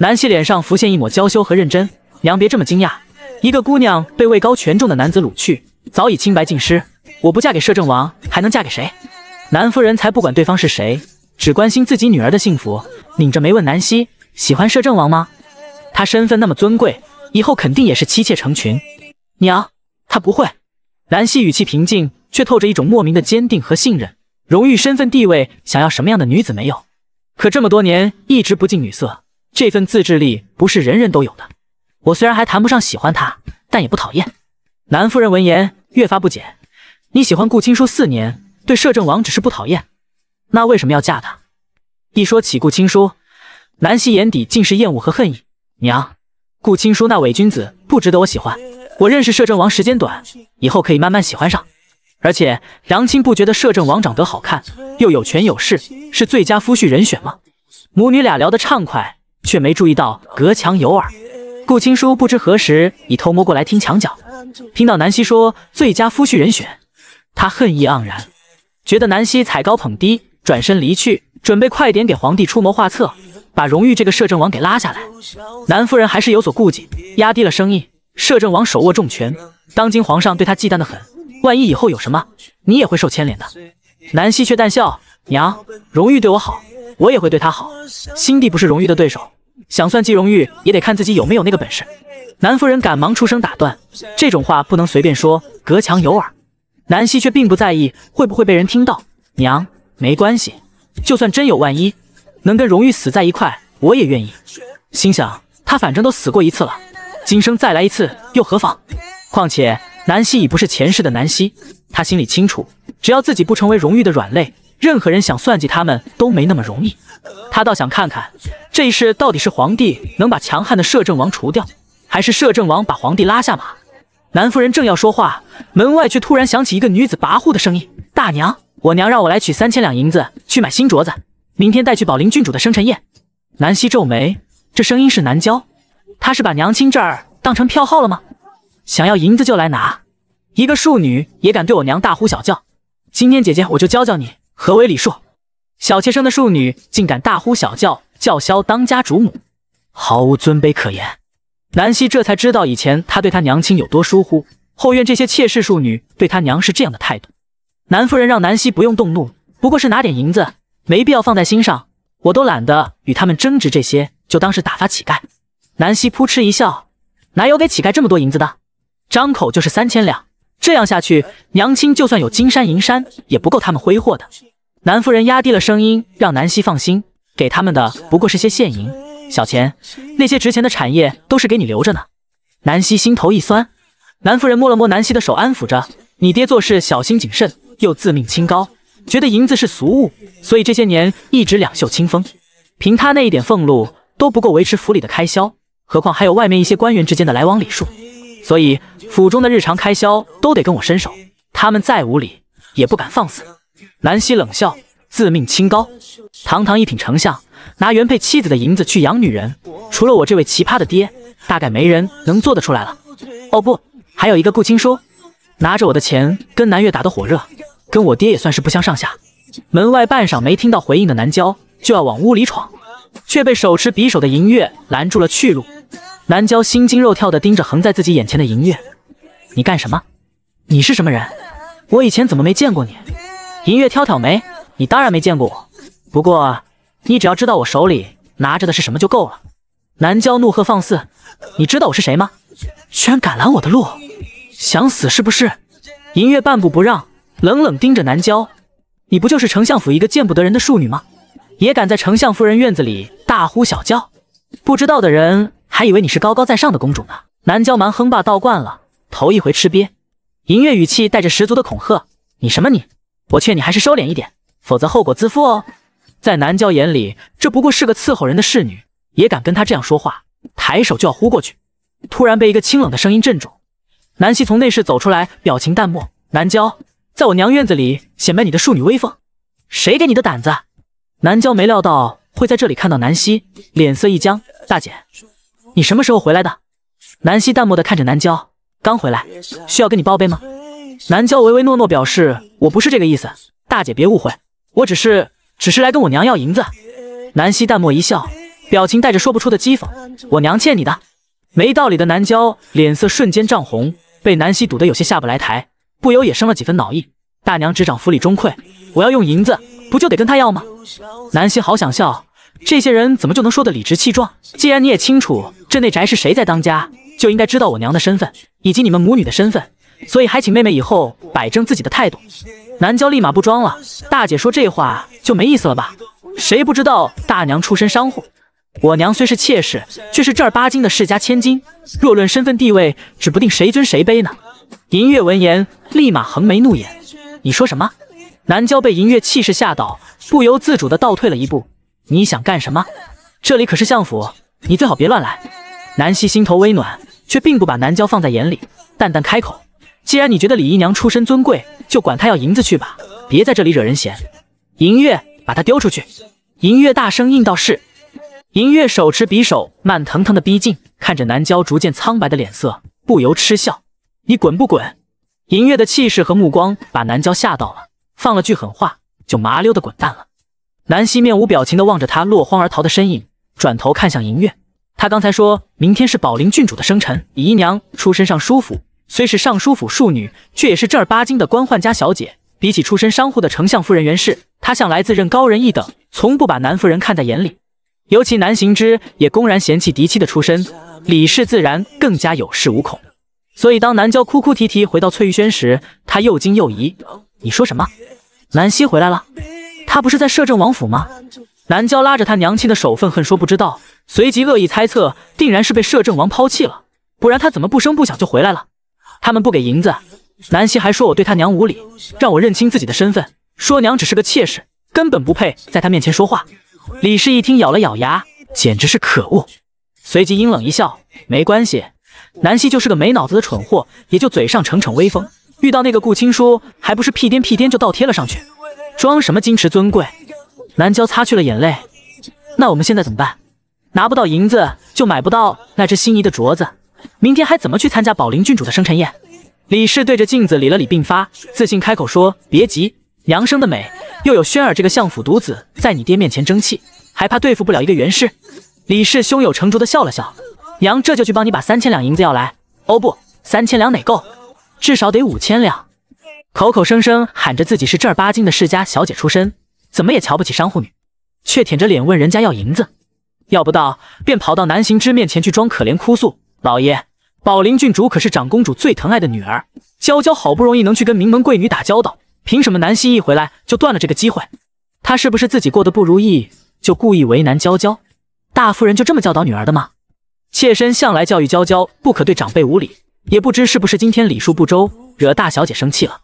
南希脸上浮现一抹娇羞和认真，娘别这么惊讶，一个姑娘被位高权重的男子掳去，早已清白尽失。我不嫁给摄政王，还能嫁给谁？南夫人才不管对方是谁，只关心自己女儿的幸福，拧着眉问南希，喜欢摄政王吗？他身份那么尊贵。以后肯定也是妻妾成群。娘，他不会。兰希语气平静，却透着一种莫名的坚定和信任。荣誉身份地位，想要什么样的女子没有？可这么多年一直不近女色，这份自制力不是人人都有的。我虽然还谈不上喜欢他，但也不讨厌。南夫人闻言越发不解：你喜欢顾青书四年，对摄政王只是不讨厌，那为什么要嫁他？一说起顾青书，南希眼底尽是厌恶和恨意。娘。顾青书那伪君子不值得我喜欢。我认识摄政王时间短，以后可以慢慢喜欢上。而且娘亲不觉得摄政王长得好看，又有权有势，是最佳夫婿人选吗？母女俩聊得畅快，却没注意到隔墙有耳。顾青书不知何时已偷摸过来听墙角，听到南希说最佳夫婿人选，他恨意盎然，觉得南希踩高捧低，转身离去，准备快点给皇帝出谋划策。把荣玉这个摄政王给拉下来，南夫人还是有所顾忌，压低了声音。摄政王手握重权，当今皇上对他忌惮的很，万一以后有什么，你也会受牵连的。南希却淡笑：“娘，荣玉对我好，我也会对他好。心地不是荣誉的对手，想算计荣誉也得看自己有没有那个本事。”南夫人赶忙出声打断：“这种话不能随便说，隔墙有耳。”南希却并不在意会不会被人听到，娘，没关系，就算真有万一。能跟荣玉死在一块，我也愿意。心想，他反正都死过一次了，今生再来一次又何妨？况且南希已不是前世的南希，他心里清楚，只要自己不成为荣誉的软肋，任何人想算计他们都没那么容易。他倒想看看，这一世到底是皇帝能把强悍的摄政王除掉，还是摄政王把皇帝拉下马？南夫人正要说话，门外却突然响起一个女子跋扈的声音：“大娘，我娘让我来取三千两银子去买新镯子。”明天带去宝林郡主的生辰宴。南希皱眉，这声音是南娇，她是把娘亲这儿当成票号了吗？想要银子就来拿，一个庶女也敢对我娘大呼小叫？今天姐姐我就教教你何为礼数。小妾生的庶女竟敢大呼小叫，叫嚣当家主母，毫无尊卑可言。南希这才知道以前她对她娘亲有多疏忽，后院这些妾室庶女对她娘是这样的态度。南夫人让南希不用动怒，不过是拿点银子。没必要放在心上，我都懒得与他们争执，这些就当是打发乞丐。南希扑哧一笑，哪有给乞丐这么多银子的？张口就是三千两，这样下去，娘亲就算有金山银山也不够他们挥霍的。南夫人压低了声音，让南希放心，给他们的不过是些现银小钱，那些值钱的产业都是给你留着呢。南希心头一酸，南夫人摸了摸南希的手，安抚着：“你爹做事小心谨慎，又自命清高。”觉得银子是俗物，所以这些年一直两袖清风。凭他那一点俸禄，都不够维持府里的开销，何况还有外面一些官员之间的来往礼数。所以府中的日常开销都得跟我伸手。他们再无礼也不敢放肆。南希冷笑，自命清高，堂堂一品丞相，拿原配妻子的银子去养女人，除了我这位奇葩的爹，大概没人能做得出来了。哦不，还有一个顾青书，拿着我的钱跟南越打得火热。跟我爹也算是不相上下。门外半晌没听到回应的南郊就要往屋里闯，却被手持匕首的银月拦住了去路。南郊心惊肉跳地盯着横在自己眼前的银月：“你干什么？你是什么人？我以前怎么没见过你？”银月挑挑眉：“你当然没见过我，不过你只要知道我手里拿着的是什么就够了。”南郊怒喝：“放肆！你知道我是谁吗？居然敢拦我的路，想死是不是？”银月半步不让。冷冷盯着南娇，你不就是丞相府一个见不得人的庶女吗？也敢在丞相夫人院子里大呼小叫？不知道的人还以为你是高高在上的公主呢。南娇蛮横霸道惯了，头一回吃瘪。银月语气带着十足的恐吓：“你什么你？我劝你还是收敛一点，否则后果自负哦。”在南娇眼里，这不过是个伺候人的侍女，也敢跟她这样说话？抬手就要呼过去，突然被一个清冷的声音震住。南希从内室走出来，表情淡漠。南娇。在我娘院子里显摆你的庶女威风，谁给你的胆子？南郊没料到会在这里看到南希，脸色一僵。大姐，你什么时候回来的？南希淡漠的看着南郊，刚回来，需要跟你报备吗？南郊唯唯诺诺表示，我不是这个意思，大姐别误会，我只是只是来跟我娘要银子。南希淡漠一笑，表情带着说不出的讥讽。我娘欠你的，没道理的。南郊脸色瞬间涨红，被南希堵得有些下不来台。不由也生了几分恼意。大娘执掌府里中馈，我要用银子，不就得跟他要吗？南希好想笑，这些人怎么就能说得理直气壮？既然你也清楚这内宅是谁在当家，就应该知道我娘的身份，以及你们母女的身份。所以还请妹妹以后摆正自己的态度。南娇立马不装了，大姐说这话就没意思了吧？谁不知道大娘出身商户？我娘虽是妾室，却是正儿八经的世家千金。若论身份地位，指不定谁尊谁卑呢。银月闻言，立马横眉怒眼。你说什么？南郊被银月气势吓到，不由自主的倒退了一步。你想干什么？这里可是相府，你最好别乱来。南希心头微暖，却并不把南郊放在眼里，淡淡开口。既然你觉得李姨娘出身尊贵，就管她要银子去吧，别在这里惹人嫌。银月，把她丢出去。银月大声应道：“是。”银月手持匕首，慢腾腾的逼近，看着南郊逐渐苍白的脸色，不由嗤笑。你滚不滚？银月的气势和目光把南娇吓到了，放了句狠话，就麻溜的滚蛋了。南希面无表情的望着他落荒而逃的身影，转头看向银月。他刚才说明天是宝林郡主的生辰，姨娘出身尚书府，虽是尚书府庶女，却也是正儿八经的官宦家小姐。比起出身商户的丞相夫人袁氏，她向来自认高人一等，从不把南夫人看在眼里。尤其南行之也公然嫌弃嫡妻的出身，李氏自然更加有恃无恐。所以，当南娇哭哭啼啼回到翠玉轩时，他又惊又疑：“你说什么？南溪回来了？他不是在摄政王府吗？”南娇拉着他娘亲的手，愤恨说：“不知道。”随即恶意猜测：“定然是被摄政王抛弃了，不然他怎么不声不响就回来了？”他们不给银子，南希还说：“我对他娘无礼，让我认清自己的身份，说娘只是个妾室，根本不配在他面前说话。”李氏一听，咬了咬牙，简直是可恶。随即阴冷一笑：“没关系。”南希就是个没脑子的蠢货，也就嘴上逞逞威风。遇到那个顾青书，还不是屁颠屁颠就倒贴了上去，装什么矜持尊贵？南娇擦去了眼泪。那我们现在怎么办？拿不到银子，就买不到那只心仪的镯子。明天还怎么去参加宝林郡主的生辰宴？李氏对着镜子理了理鬓发，自信开口说：“别急，娘生的美，又有轩儿这个相府独子在你爹面前争气，还怕对付不了一个元氏？”李氏胸有成竹的笑了笑。娘这就去帮你把三千两银子要来。哦不，三千两哪够，至少得五千两。口口声声喊着自己是正儿八经的世家小姐出身，怎么也瞧不起商户女，却舔着脸问人家要银子，要不到便跑到南行之面前去装可怜哭诉：“老爷，宝林郡主可是长公主最疼爱的女儿，娇娇好不容易能去跟名门贵女打交道，凭什么南希一回来就断了这个机会？她是不是自己过得不如意，就故意为难娇娇？大夫人就这么教导女儿的吗？”妾身向来教育娇娇不可对长辈无礼，也不知是不是今天礼数不周，惹大小姐生气了。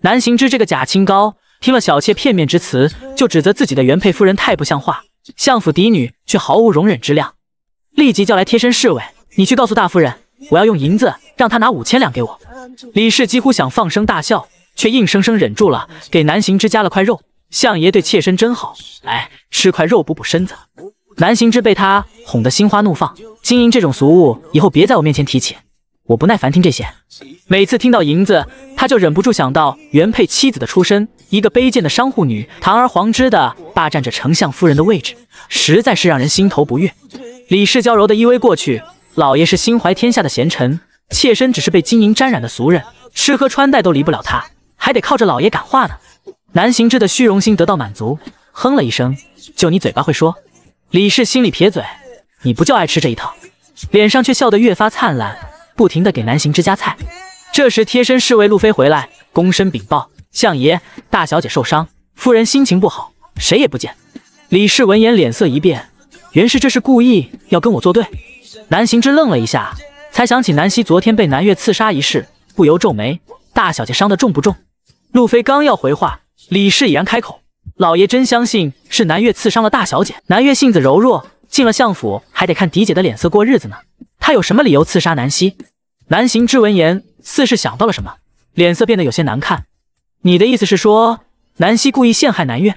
南行之这个假清高，听了小妾片面之词，就指责自己的原配夫人太不像话，相府嫡女却毫无容忍之量，立即叫来贴身侍卫，你去告诉大夫人，我要用银子让他拿五千两给我。李氏几乎想放声大笑，却硬生生忍住了，给南行之加了块肉。相爷对妾身真好，来吃块肉补补身子。南行之被他哄得心花怒放，金银这种俗物，以后别在我面前提起，我不耐烦听这些。每次听到银子，他就忍不住想到原配妻子的出身，一个卑贱的商户女，堂而皇之的霸占着丞相夫人的位置，实在是让人心头不悦。李氏娇柔的依偎过去，老爷是心怀天下的贤臣，妾身只是被金银沾染的俗人，吃喝穿戴都离不了他，还得靠着老爷感化呢。南行之的虚荣心得到满足，哼了一声，就你嘴巴会说。李氏心里撇嘴，你不就爱吃这一套？脸上却笑得越发灿烂，不停地给南行之夹菜。这时贴身侍卫路飞回来，躬身禀报：“相爷，大小姐受伤，夫人心情不好，谁也不见。”李氏闻言脸色一变，原是这是故意要跟我作对。南行之愣了一下，才想起南希昨天被南岳刺杀一事，不由皱眉：“大小姐伤得重不重？”路飞刚要回话，李氏已然开口。老爷真相信是南岳刺伤了大小姐？南岳性子柔弱，进了相府还得看嫡姐的脸色过日子呢。他有什么理由刺杀南希？南行之闻言，似是想到了什么，脸色变得有些难看。你的意思是说，南希故意陷害南岳？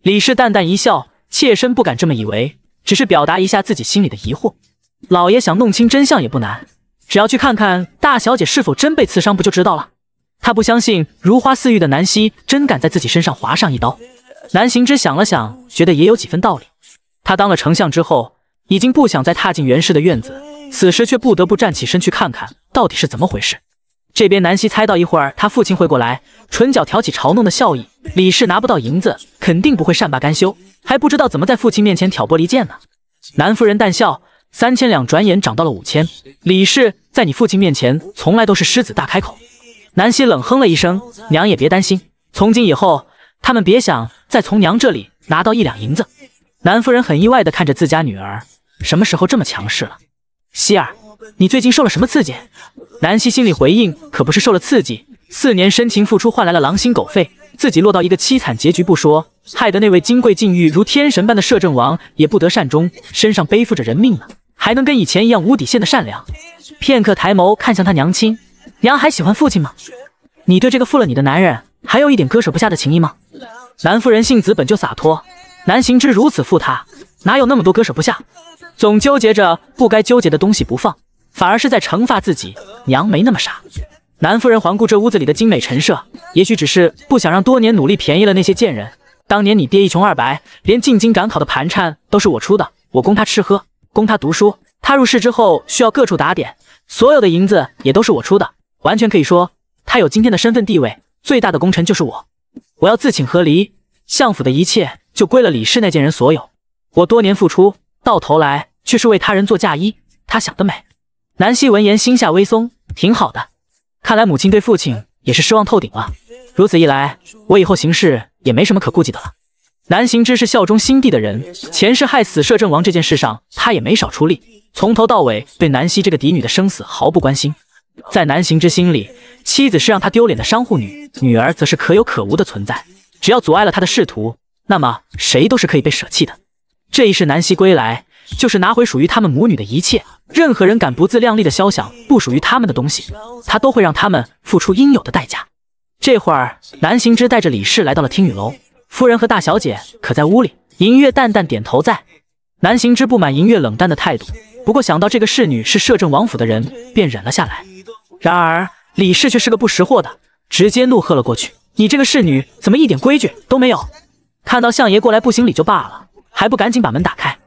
李氏淡淡一笑，妾身不敢这么以为，只是表达一下自己心里的疑惑。老爷想弄清真相也不难，只要去看看大小姐是否真被刺伤，不就知道了。他不相信如花似玉的南希真敢在自己身上划上一刀。南行之想了想，觉得也有几分道理。他当了丞相之后，已经不想再踏进袁氏的院子，此时却不得不站起身去看看到底是怎么回事。这边南希猜到一会儿他父亲会过来，唇角挑起嘲弄的笑意。李氏拿不到银子，肯定不会善罢甘休，还不知道怎么在父亲面前挑拨离间呢。南夫人淡笑，三千两转眼涨到了五千。李氏在你父亲面前从来都是狮子大开口。南希冷哼了一声：“娘也别担心，从今以后。”他们别想再从娘这里拿到一两银子。南夫人很意外地看着自家女儿，什么时候这么强势了？希儿，你最近受了什么刺激？南希心里回应，可不是受了刺激。四年深情付出换来了狼心狗肺，自己落到一个凄惨结局不说，害得那位金贵境遇如天神般的摄政王也不得善终，身上背负着人命呢，还能跟以前一样无底线的善良？片刻抬眸看向他娘亲，娘还喜欢父亲吗？你对这个负了你的男人？还有一点割舍不下的情谊吗？南夫人性子本就洒脱，南行之如此负她，哪有那么多割舍不下？总纠结着不该纠结的东西不放，反而是在惩罚自己。娘没那么傻。南夫人环顾这屋子里的精美陈设，也许只是不想让多年努力便宜了那些贱人。当年你爹一穷二白，连进京赶考的盘缠都是我出的，我供他吃喝，供他读书。他入世之后需要各处打点，所有的银子也都是我出的，完全可以说他有今天的身份地位。最大的功臣就是我，我要自请和离，相府的一切就归了李氏那贱人所有。我多年付出，到头来却是为他人做嫁衣，他想得美。南希闻言，心下微松，挺好的。看来母亲对父亲也是失望透顶了。如此一来，我以后行事也没什么可顾忌的了。南行之是效忠新帝的人，前世害死摄政王这件事上，他也没少出力，从头到尾对南希这个嫡女的生死毫不关心。在南行之心里，妻子是让他丢脸的商户女，女儿则是可有可无的存在。只要阻碍了他的仕途，那么谁都是可以被舍弃的。这一世南希归来，就是拿回属于他们母女的一切。任何人敢不自量力的肖想不属于他们的东西，他都会让他们付出应有的代价。这会儿，南行之带着李氏来到了听雨楼，夫人和大小姐可在屋里。银月淡淡点头，在南行之不满银月冷淡的态度，不过想到这个侍女是摄政王府的人，便忍了下来。然而李氏却是个不识货的，直接怒喝了过去：“你这个侍女怎么一点规矩都没有？看到相爷过来不行礼就罢了，还不赶紧把门打开！”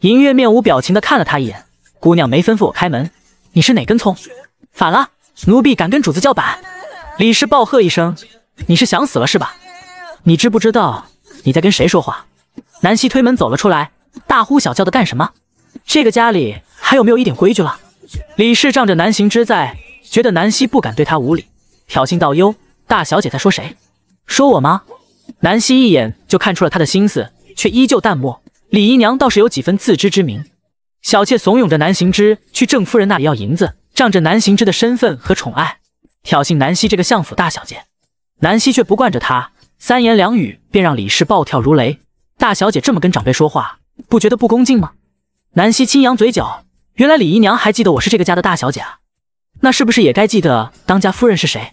银月面无表情的看了他一眼：“姑娘没吩咐我开门，你是哪根葱？反了！奴婢敢跟主子叫板！”李氏暴喝一声：“你是想死了是吧？你知不知道你在跟谁说话？”南希推门走了出来，大呼小叫的干什么？这个家里还有没有一点规矩了？李氏仗着南行之在。觉得南希不敢对她无礼，挑衅道：“哟，大小姐在说谁？说我吗？”南希一眼就看出了他的心思，却依旧淡漠。李姨娘倒是有几分自知之明。小妾怂恿着南行之去郑夫人那里要银子，仗着南行之的身份和宠爱，挑衅南希这个相府大小姐。南希却不惯着他，三言两语便让李氏暴跳如雷。大小姐这么跟长辈说话，不觉得不恭敬吗？南希轻扬嘴角，原来李姨娘还记得我是这个家的大小姐啊。那是不是也该记得当家夫人是谁？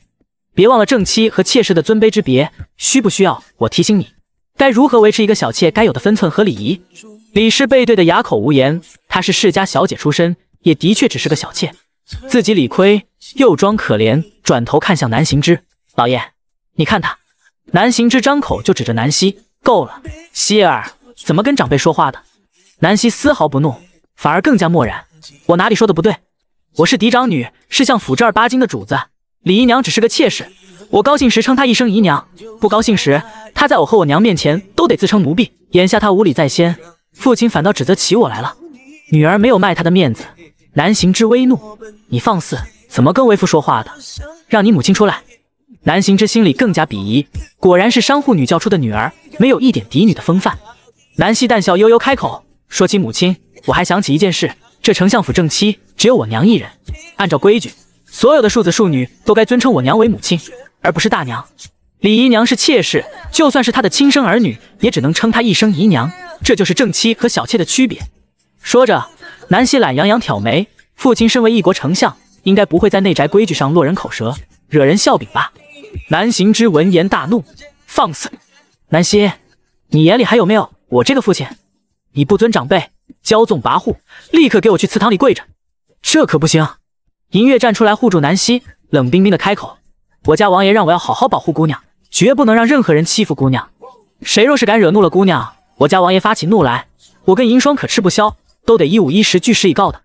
别忘了正妻和妾室的尊卑之别，需不需要我提醒你？该如何维持一个小妾该有的分寸和礼仪？李氏背对的哑口无言。她是世家小姐出身，也的确只是个小妾，自己理亏又装可怜，转头看向南行之老爷，你看他。南行之张口就指着南希，够了，希儿，怎么跟长辈说话的？南希丝毫不怒，反而更加漠然。我哪里说的不对？我是嫡长女，是相府正儿八经的主子。李姨娘只是个妾室，我高兴时称她一声姨娘，不高兴时，她在我和我娘面前都得自称奴婢。眼下她无礼在先，父亲反倒指责起我来了。女儿没有卖她的面子。南行之微怒：“你放肆，怎么跟为夫说话的？让你母亲出来。”南行之心里更加鄙夷，果然是商户女教出的女儿，没有一点嫡女的风范。南希淡笑，悠悠开口：“说起母亲，我还想起一件事，这丞相府正妻。”只有我娘一人，按照规矩，所有的庶子庶女都该尊称我娘为母亲，而不是大娘。李姨娘是妾室，就算是她的亲生儿女，也只能称她一声姨娘。这就是正妻和小妾的区别。说着，南希懒洋洋挑眉：“父亲身为一国丞相，应该不会在内宅规矩上落人口舌，惹人笑柄吧？”南行之闻言大怒：“放肆！南希，你眼里还有没有我这个父亲？你不尊长辈，骄纵跋扈，立刻给我去祠堂里跪着！”这可不行！银月站出来护住南希，冷冰冰的开口：“我家王爷让我要好好保护姑娘，绝不能让任何人欺负姑娘。谁若是敢惹怒了姑娘，我家王爷发起怒来，我跟银霜可吃不消，都得一五一十据实以告的。”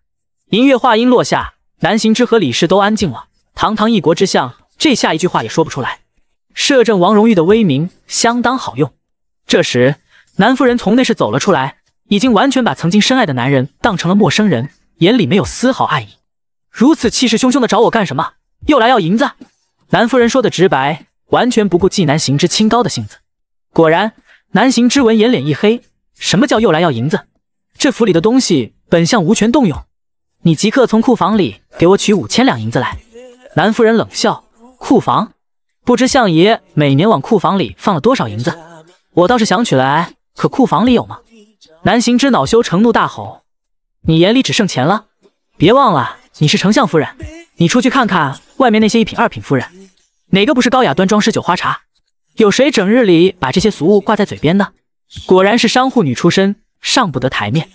银月话音落下，南行之和李氏都安静了。堂堂一国之相，这下一句话也说不出来。摄政王荣玉的威名相当好用。这时，南夫人从内室走了出来，已经完全把曾经深爱的男人当成了陌生人。眼里没有丝毫爱意，如此气势汹汹的找我干什么？又来要银子？南夫人说的直白，完全不顾纪南行之清高的性子。果然，南行之闻言脸一黑：“什么叫又来要银子？这府里的东西本相无权动用，你即刻从库房里给我取五千两银子来。”南夫人冷笑：“库房？不知相爷每年往库房里放了多少银子？我倒是想取来，可库房里有吗？”南行之恼羞成怒，大吼。你眼里只剩钱了？别忘了，你是丞相夫人。你出去看看外面那些一品二品夫人，哪个不是高雅端庄、诗酒花茶？有谁整日里把这些俗物挂在嘴边的？果然是商户女出身，上不得台面。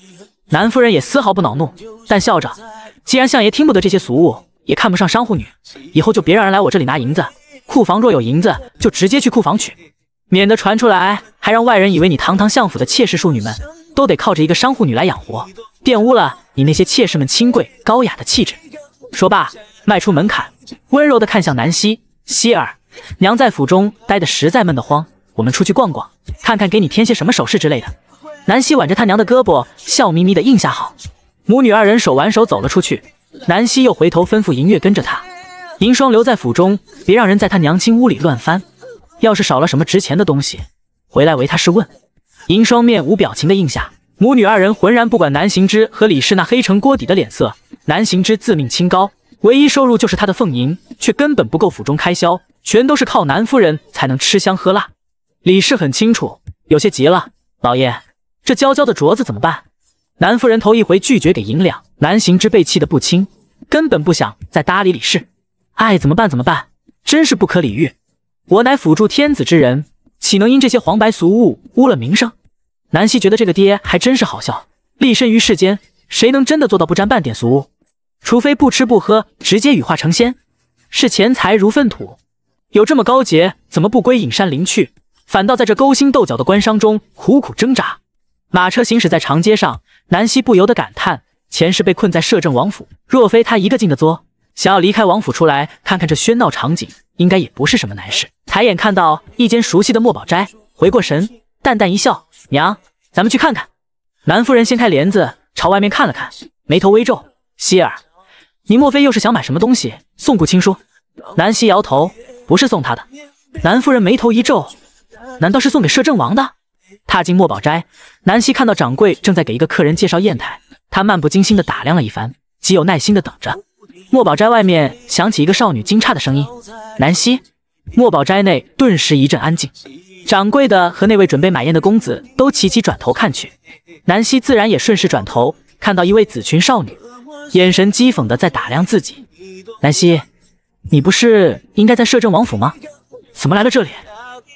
南夫人也丝毫不恼怒，但笑着。既然相爷听不得这些俗物，也看不上商户女，以后就别让人来我这里拿银子。库房若有银子，就直接去库房取，免得传出来还让外人以为你堂堂相府的妾室庶女们都得靠着一个商户女来养活。玷污了你那些妾室们清贵高雅的气质。说罢，迈出门槛，温柔的看向南希希儿，娘在府中待得实在闷得慌，我们出去逛逛，看看给你添些什么首饰之类的。南希挽着他娘的胳膊，笑眯眯的应下好。母女二人手挽手走了出去。南希又回头吩咐银月跟着他，银霜留在府中，别让人在他娘亲屋里乱翻，要是少了什么值钱的东西，回来唯他是问。银霜面无表情的应下。母女二人浑然不管南行之和李氏那黑成锅底的脸色。南行之自命清高，唯一收入就是他的俸银，却根本不够府中开销，全都是靠南夫人才能吃香喝辣。李氏很清楚，有些急了：“老爷，这娇娇的镯子怎么办？”南夫人头一回拒绝给银两，南行之被气得不轻，根本不想再搭理李氏。爱怎么办？怎么办？真是不可理喻！我乃辅助天子之人，岂能因这些黄白俗物污了名声？南希觉得这个爹还真是好笑。立身于世间，谁能真的做到不沾半点俗物？除非不吃不喝，直接羽化成仙，视钱财如粪土。有这么高洁，怎么不归隐山林去？反倒在这勾心斗角的官商中苦苦挣扎？马车行驶在长街上，南希不由得感叹：前世被困在摄政王府，若非他一个劲的作，想要离开王府出来看看这喧闹场景，应该也不是什么难事。抬眼看到一间熟悉的墨宝斋，回过神，淡淡一笑。娘，咱们去看看。南夫人掀开帘子，朝外面看了看，眉头微皱。希儿，你莫非又是想买什么东西送顾青书？南希摇头，不是送他的。南夫人眉头一皱，难道是送给摄政王的？踏进墨宝斋，南希看到掌柜正在给一个客人介绍砚台，他漫不经心的打量了一番，极有耐心的等着。墨宝斋外面响起一个少女惊诧的声音，南希。墨宝斋内顿时一阵安静。掌柜的和那位准备买宴的公子都齐齐转头看去，南希自然也顺势转头，看到一位紫裙少女，眼神讥讽的在打量自己。南希，你不是应该在摄政王府吗？怎么来了这里？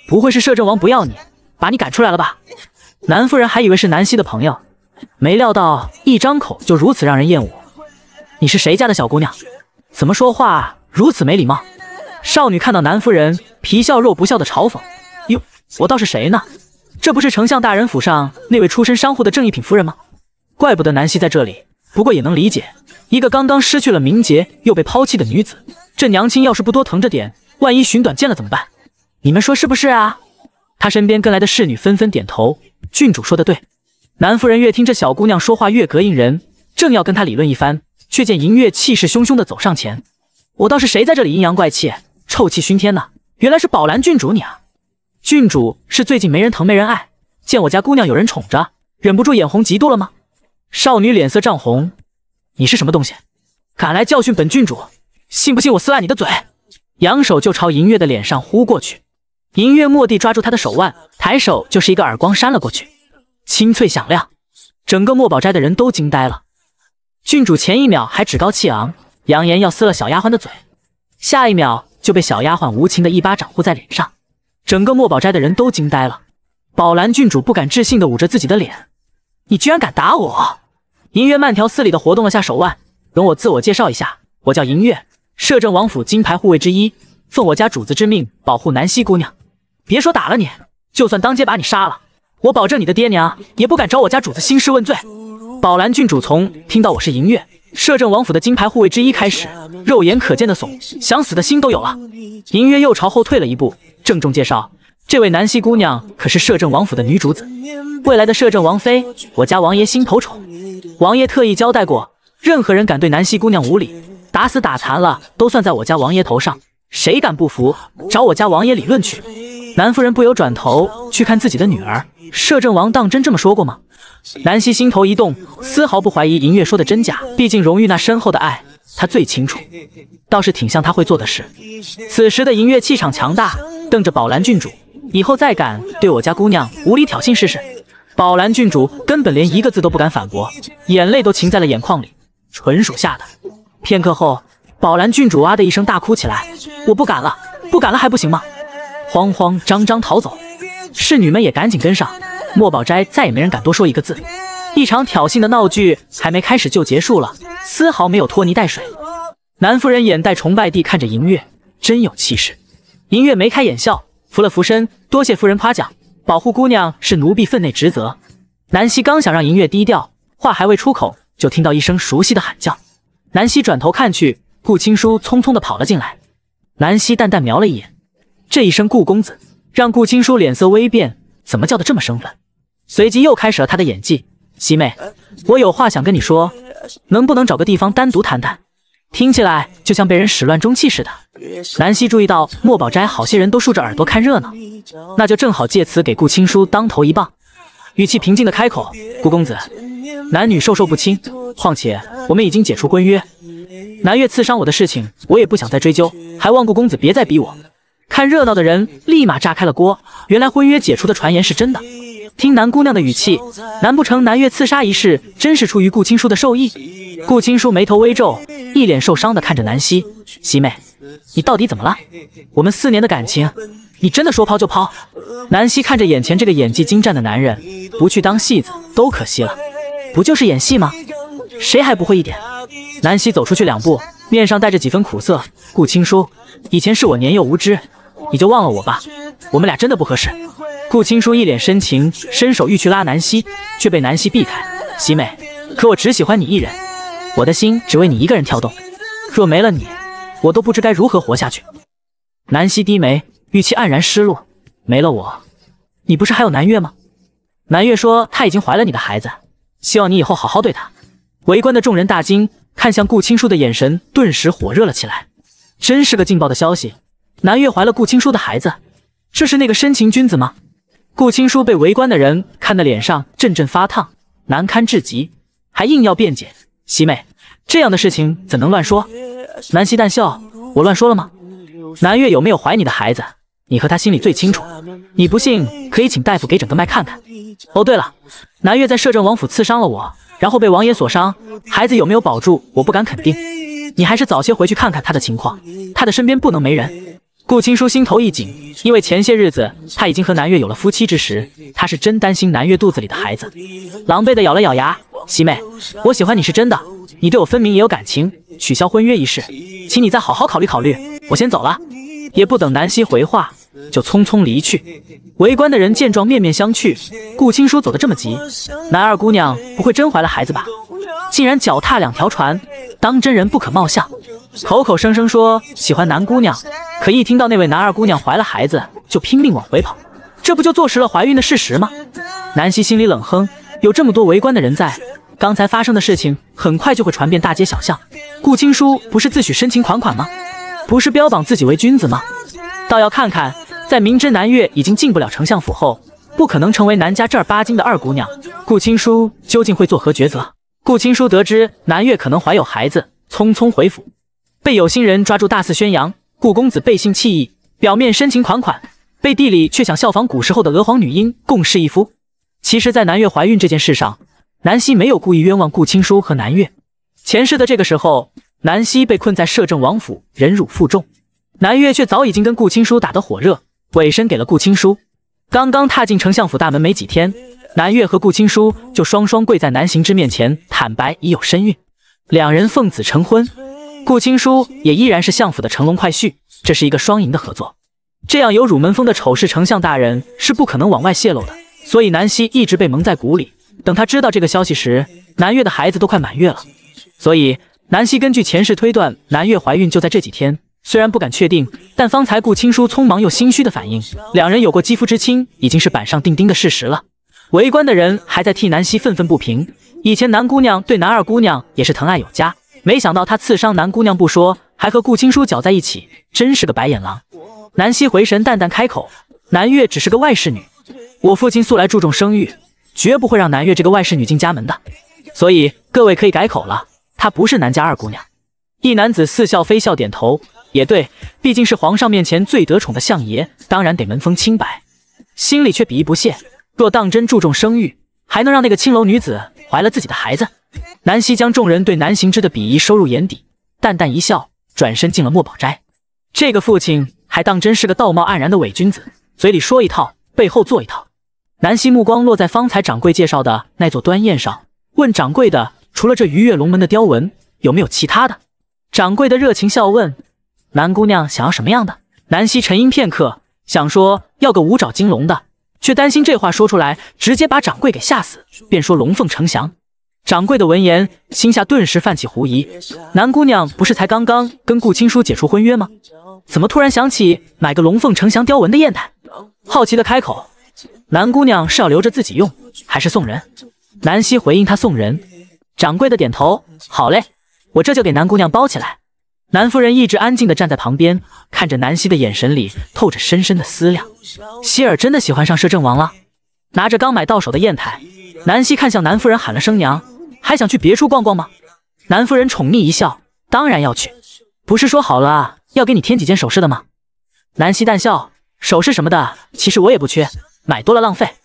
不会是摄政王不要你，把你赶出来了吧？南夫人还以为是南希的朋友，没料到一张口就如此让人厌恶。你是谁家的小姑娘？怎么说话如此没礼貌？少女看到南夫人皮笑肉不笑的嘲讽。我倒是谁呢？这不是丞相大人府上那位出身商户的正一品夫人吗？怪不得南希在这里。不过也能理解，一个刚刚失去了名节又被抛弃的女子，这娘亲要是不多疼着点，万一寻短见了怎么办？你们说是不是啊？她身边跟来的侍女纷纷点头。郡主说的对。南夫人越听这小姑娘说话越膈应人，正要跟她理论一番，却见银月气势汹汹的走上前。我倒是谁在这里阴阳怪气、臭气熏天呢？原来是宝兰郡主你啊！郡主是最近没人疼没人爱，见我家姑娘有人宠着，忍不住眼红嫉妒了吗？少女脸色涨红，你是什么东西，敢来教训本郡主？信不信我撕烂你的嘴？扬手就朝银月的脸上呼过去。银月蓦地抓住她的手腕，抬手就是一个耳光扇了过去，清脆响亮，整个墨宝斋的人都惊呆了。郡主前一秒还趾高气昂，扬言要撕了小丫鬟的嘴，下一秒就被小丫鬟无情的一巴掌呼在脸上。整个墨宝斋的人都惊呆了，宝兰郡主不敢置信地捂着自己的脸：“你居然敢打我！”银月慢条斯理地活动了下手腕，容我自我介绍一下，我叫银月，摄政王府金牌护卫之一，奉我家主子之命保护南溪姑娘。别说打了你，就算当街把你杀了，我保证你的爹娘也不敢找我家主子兴师问罪。宝兰郡主从听到我是银月摄政王府的金牌护卫之一开始，肉眼可见的怂，想死的心都有了。银月又朝后退了一步。郑重介绍，这位南溪姑娘可是摄政王府的女主子，未来的摄政王妃，我家王爷心头宠。王爷特意交代过，任何人敢对南溪姑娘无礼，打死打残了都算在我家王爷头上。谁敢不服，找我家王爷理论去。南夫人不由转头去看自己的女儿，摄政王当真这么说过吗？南希心头一动，丝毫不怀疑银月说的真假，毕竟荣誉那深厚的爱。他最清楚，倒是挺像他会做的事。此时的银月气场强大，瞪着宝兰郡主，以后再敢对我家姑娘无理挑衅试试。宝兰郡主根本连一个字都不敢反驳，眼泪都噙在了眼眶里，纯属吓的。片刻后，宝兰郡主哇的一声大哭起来，我不敢了，不敢了还不行吗？慌慌张张逃走，侍女们也赶紧跟上，墨宝斋再也没人敢多说一个字。一场挑衅的闹剧还没开始就结束了，丝毫没有拖泥带水。南夫人眼带崇拜地看着银月，真有气势。银月眉开眼笑，扶了扶身，多谢夫人夸奖，保护姑娘是奴婢分内职责。南希刚想让银月低调，话还未出口，就听到一声熟悉的喊叫。南希转头看去，顾青书匆匆地跑了进来。南希淡淡瞄了一眼，这一声顾公子让顾青书脸色微变，怎么叫的这么生分？随即又开始了他的演技。西妹，我有话想跟你说，能不能找个地方单独谈谈？听起来就像被人始乱终弃似的。南希注意到墨宝斋好些人都竖着耳朵看热闹，那就正好借此给顾青书当头一棒。语气平静的开口：“顾公子，男女授受不亲，况且我们已经解除婚约。南月刺伤我的事情，我也不想再追究，还望顾公子别再逼我。”看热闹的人立马炸开了锅，原来婚约解除的传言是真的。听南姑娘的语气，难不成南越刺杀一事真是出于顾青书的授意？顾青书眉头微皱，一脸受伤的看着南希：“希妹，你到底怎么了？我们四年的感情，你真的说抛就抛？”南希看着眼前这个演技精湛的男人，不去当戏子都可惜了。不就是演戏吗？谁还不会一点？南希走出去两步，面上带着几分苦涩：“顾青书，以前是我年幼无知，你就忘了我吧。我们俩真的不合适。”顾青书一脸深情，伸手欲去拉南希，却被南希避开。喜美，可我只喜欢你一人，我的心只为你一个人跳动。若没了你，我都不知该如何活下去。南希低眉，语气黯然失落。没了我，你不是还有南越吗？南越说他已经怀了你的孩子，希望你以后好好对她。围观的众人大惊，看向顾青书的眼神顿时火热了起来。真是个劲爆的消息，南越怀了顾青书的孩子，这是那个深情君子吗？顾青书被围观的人看得脸上阵阵发烫，难堪至极，还硬要辩解。西妹，这样的事情怎能乱说？南希淡笑，我乱说了吗？南越有没有怀你的孩子，你和他心里最清楚。你不信，可以请大夫给诊个脉看看。哦，对了，南越在摄政王府刺伤了我，然后被王爷所伤，孩子有没有保住，我不敢肯定。你还是早些回去看看他的情况，他的身边不能没人。顾青书心头一紧，因为前些日子他已经和南月有了夫妻之时，他是真担心南月肚子里的孩子。狼狈的咬了咬牙，西妹，我喜欢你是真的，你对我分明也有感情，取消婚约一事，请你再好好考虑考虑。我先走了，也不等南希回话，就匆匆离去。围观的人见状，面面相觑。顾青书走得这么急，南二姑娘不会真怀了孩子吧？竟然脚踏两条船，当真人不可貌相，口口声声说喜欢男姑娘，可一听到那位男二姑娘怀了孩子，就拼命往回跑，这不就坐实了怀孕的事实吗？南希心里冷哼，有这么多围观的人在，刚才发生的事情很快就会传遍大街小巷。顾青书不是自诩深情款款吗？不是标榜自己为君子吗？倒要看看，在明知南越已经进不了丞相府后，不可能成为南家正儿八经的二姑娘，顾青书究竟会作何抉择？顾青书得知南越可能怀有孩子，匆匆回府，被有心人抓住，大肆宣扬顾公子背信弃义，表面深情款款，背地里却想效仿古时候的娥皇女英共侍一夫。其实，在南越怀孕这件事上，南希没有故意冤枉顾青书和南越。前世的这个时候，南希被困在摄政王府，忍辱负重，南越却早已经跟顾青书打得火热，委身给了顾青书。刚刚踏进丞相府大门没几天。南岳和顾青书就双双跪在南行之面前坦白已有身孕，两人奉子成婚，顾青书也依然是相府的乘龙快婿，这是一个双赢的合作。这样有辱门风的丑事，丞相大人是不可能往外泄露的，所以南希一直被蒙在鼓里。等他知道这个消息时，南岳的孩子都快满月了。所以南希根据前世推断，南岳怀孕就在这几天。虽然不敢确定，但方才顾青书匆忙又心虚的反应，两人有过肌肤之亲，已经是板上钉钉的事实了。围观的人还在替南希愤愤不平。以前南姑娘对南二姑娘也是疼爱有加，没想到她刺伤南姑娘不说，还和顾青书搅在一起，真是个白眼狼。南希回神，淡淡开口：“南越只是个外室女，我父亲素来注重声誉，绝不会让南越这个外室女进家门的。所以各位可以改口了，她不是南家二姑娘。”一男子似笑非笑点头：“也对，毕竟是皇上面前最得宠的相爷，当然得门风清白。”心里却鄙夷不屑。若当真注重声誉，还能让那个青楼女子怀了自己的孩子？南希将众人对南行之的鄙夷收入眼底，淡淡一笑，转身进了墨宝斋。这个父亲还当真是个道貌岸然的伪君子，嘴里说一套，背后做一套。南希目光落在方才掌柜介绍的那座端砚上，问掌柜的：“除了这鱼跃龙门的雕纹，有没有其他的？”掌柜的热情笑问：“南姑娘想要什么样的？”南希沉吟片刻，想说要个五爪金龙的。却担心这话说出来，直接把掌柜给吓死，便说龙凤呈祥。掌柜的闻言，心下顿时泛起狐疑。南姑娘不是才刚刚跟顾青书解除婚约吗？怎么突然想起买个龙凤呈祥雕纹的砚台？好奇的开口：“南姑娘是要留着自己用，还是送人？”南希回应他送人。掌柜的点头：“好嘞，我这就给南姑娘包起来。”南夫人一直安静地站在旁边，看着南希的眼神里透着深深的思量。希尔真的喜欢上摄政王了。拿着刚买到手的砚台，南希看向南夫人，喊了声“娘”，还想去别处逛逛吗？南夫人宠溺一笑：“当然要去，不是说好了要给你添几件首饰的吗？”南希淡笑：“首饰什么的，其实我也不缺，买多了浪费。”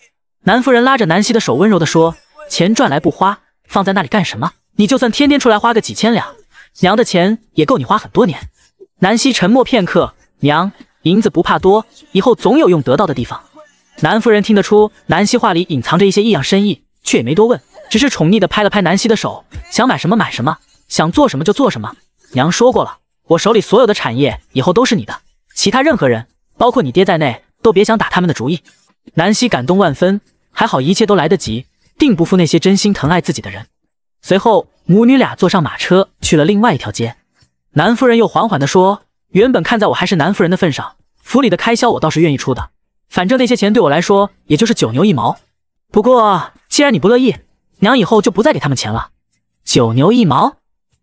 南夫人拉着南希的手，温柔地说：“钱赚来不花，放在那里干什么？你就算天天出来花个几千两。”娘的钱也够你花很多年。南希沉默片刻，娘，银子不怕多，以后总有用得到的地方。南夫人听得出南希话里隐藏着一些异样深意，却也没多问，只是宠溺地拍了拍南希的手，想买什么买什么，想做什么就做什么。娘说过了，我手里所有的产业以后都是你的，其他任何人，包括你爹在内，都别想打他们的主意。南希感动万分，还好一切都来得及，定不负那些真心疼爱自己的人。随后。母女俩坐上马车，去了另外一条街。南夫人又缓缓地说：“原本看在我还是南夫人的份上，府里的开销我倒是愿意出的。反正那些钱对我来说也就是九牛一毛。不过既然你不乐意，娘以后就不再给他们钱了。”九牛一毛，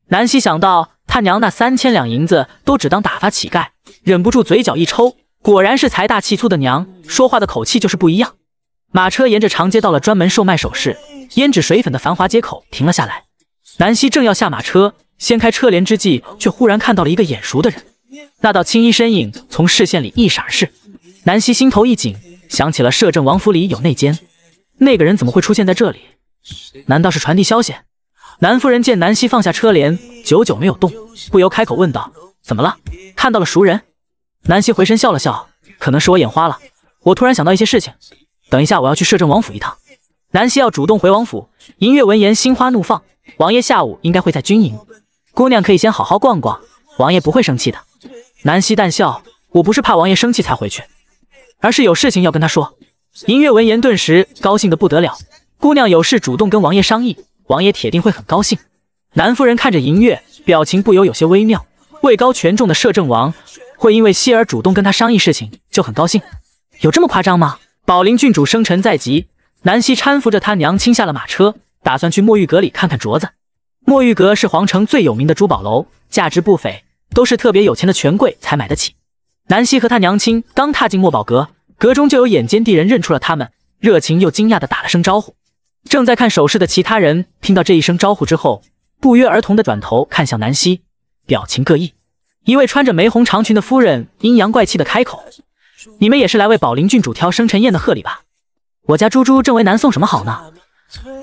南希想到他娘那三千两银子都只当打发乞丐，忍不住嘴角一抽。果然是财大气粗的娘，说话的口气就是不一样。马车沿着长街到了专门售卖首饰、胭脂水粉的繁华街口，停了下来。南希正要下马车，掀开车帘之际，却忽然看到了一个眼熟的人。那道青衣身影从视线里一闪而逝，南希心头一紧，想起了摄政王府里有内奸，那个人怎么会出现在这里？难道是传递消息？南夫人见南希放下车帘，久久没有动，不由开口问道：“怎么了？看到了熟人？”南希回身笑了笑：“可能是我眼花了，我突然想到一些事情，等一下我要去摄政王府一趟。”南希要主动回王府，银月闻言心花怒放。王爷下午应该会在军营，姑娘可以先好好逛逛，王爷不会生气的。南希淡笑：“我不是怕王爷生气才回去，而是有事情要跟他说。”银月闻言顿时高兴得不得了，姑娘有事主动跟王爷商议，王爷铁定会很高兴。南夫人看着银月，表情不由有些微妙。位高权重的摄政王会因为希儿主动跟他商议事情就很高兴，有这么夸张吗？宝林郡主生辰在即，南希搀扶着他娘亲下了马车。打算去墨玉阁里看看镯子。墨玉阁是皇城最有名的珠宝楼，价值不菲，都是特别有钱的权贵才买得起。南希和她娘亲刚踏进墨宝阁，阁中就有眼尖地人认出了他们，热情又惊讶地打了声招呼。正在看首饰的其他人听到这一声招呼之后，不约而同地转头看向南希，表情各异。一位穿着玫红长裙的夫人阴阳怪气地开口：“你们也是来为宝林郡主挑生辰宴的贺礼吧？我家猪猪正为南送什么好呢。”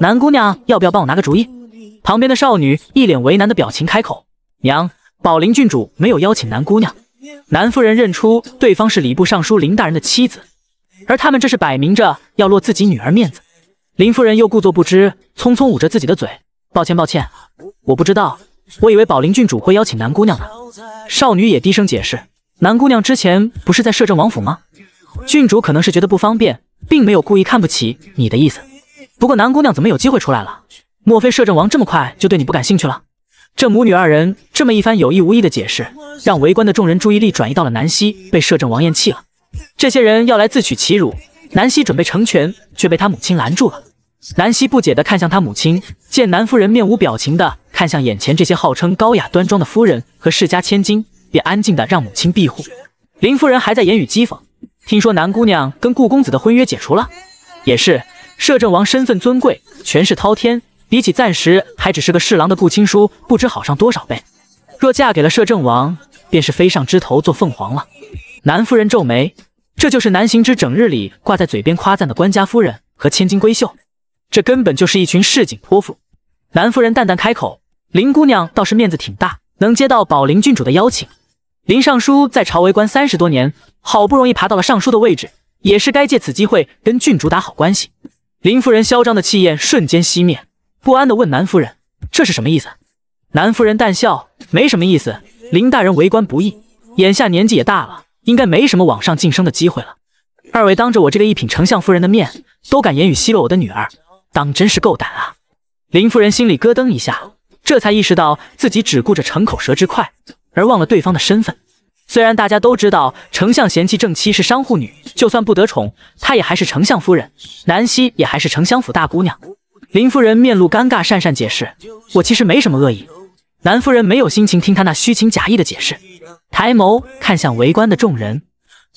男姑娘，要不要帮我拿个主意？旁边的少女一脸为难的表情开口：“娘，宝林郡主没有邀请男姑娘。”南夫人认出对方是礼部尚书林大人的妻子，而他们这是摆明着要落自己女儿面子。林夫人又故作不知，匆匆捂着自己的嘴：“抱歉，抱歉，我不知道，我以为宝林郡主会邀请男姑娘呢。”少女也低声解释：“南姑娘之前不是在摄政王府吗？郡主可能是觉得不方便，并没有故意看不起你的意思。”不过，南姑娘怎么有机会出来了？莫非摄政王这么快就对你不感兴趣了？这母女二人这么一番有意无意的解释，让围观的众人注意力转移到了南希被摄政王厌弃了。这些人要来自取其辱，南希准备成全，却被她母亲拦住了。南希不解地看向她母亲，见南夫人面无表情地看向眼前这些号称高雅端庄的夫人和世家千金，便安静地让母亲庇护。林夫人还在言语讥讽，听说南姑娘跟顾公子的婚约解除了，也是。摄政王身份尊贵，权势滔天，比起暂时还只是个侍郎的顾青书，不知好上多少倍。若嫁给了摄政王，便是飞上枝头做凤凰了。南夫人皱眉，这就是南行之整日里挂在嘴边夸赞的官家夫人和千金闺秀，这根本就是一群市井泼妇。南夫人淡淡开口：“林姑娘倒是面子挺大，能接到宝林郡主的邀请。林尚书在朝为官三十多年，好不容易爬到了尚书的位置，也是该借此机会跟郡主打好关系。”林夫人嚣张的气焰瞬间熄灭，不安的问南夫人：“这是什么意思？”南夫人淡笑：“没什么意思。林大人为官不易，眼下年纪也大了，应该没什么往上晋升的机会了。二位当着我这个一品丞相夫人的面，都敢言语奚落我的女儿，当真是够胆啊！”林夫人心里咯噔一下，这才意识到自己只顾着逞口舌之快，而忘了对方的身份。虽然大家都知道丞相嫌弃正妻是商户女，就算不得宠，她也还是丞相夫人，南希也还是丞相府大姑娘。林夫人面露尴尬，讪讪解释：“我其实没什么恶意。”南夫人没有心情听她那虚情假意的解释，抬眸看向围观的众人。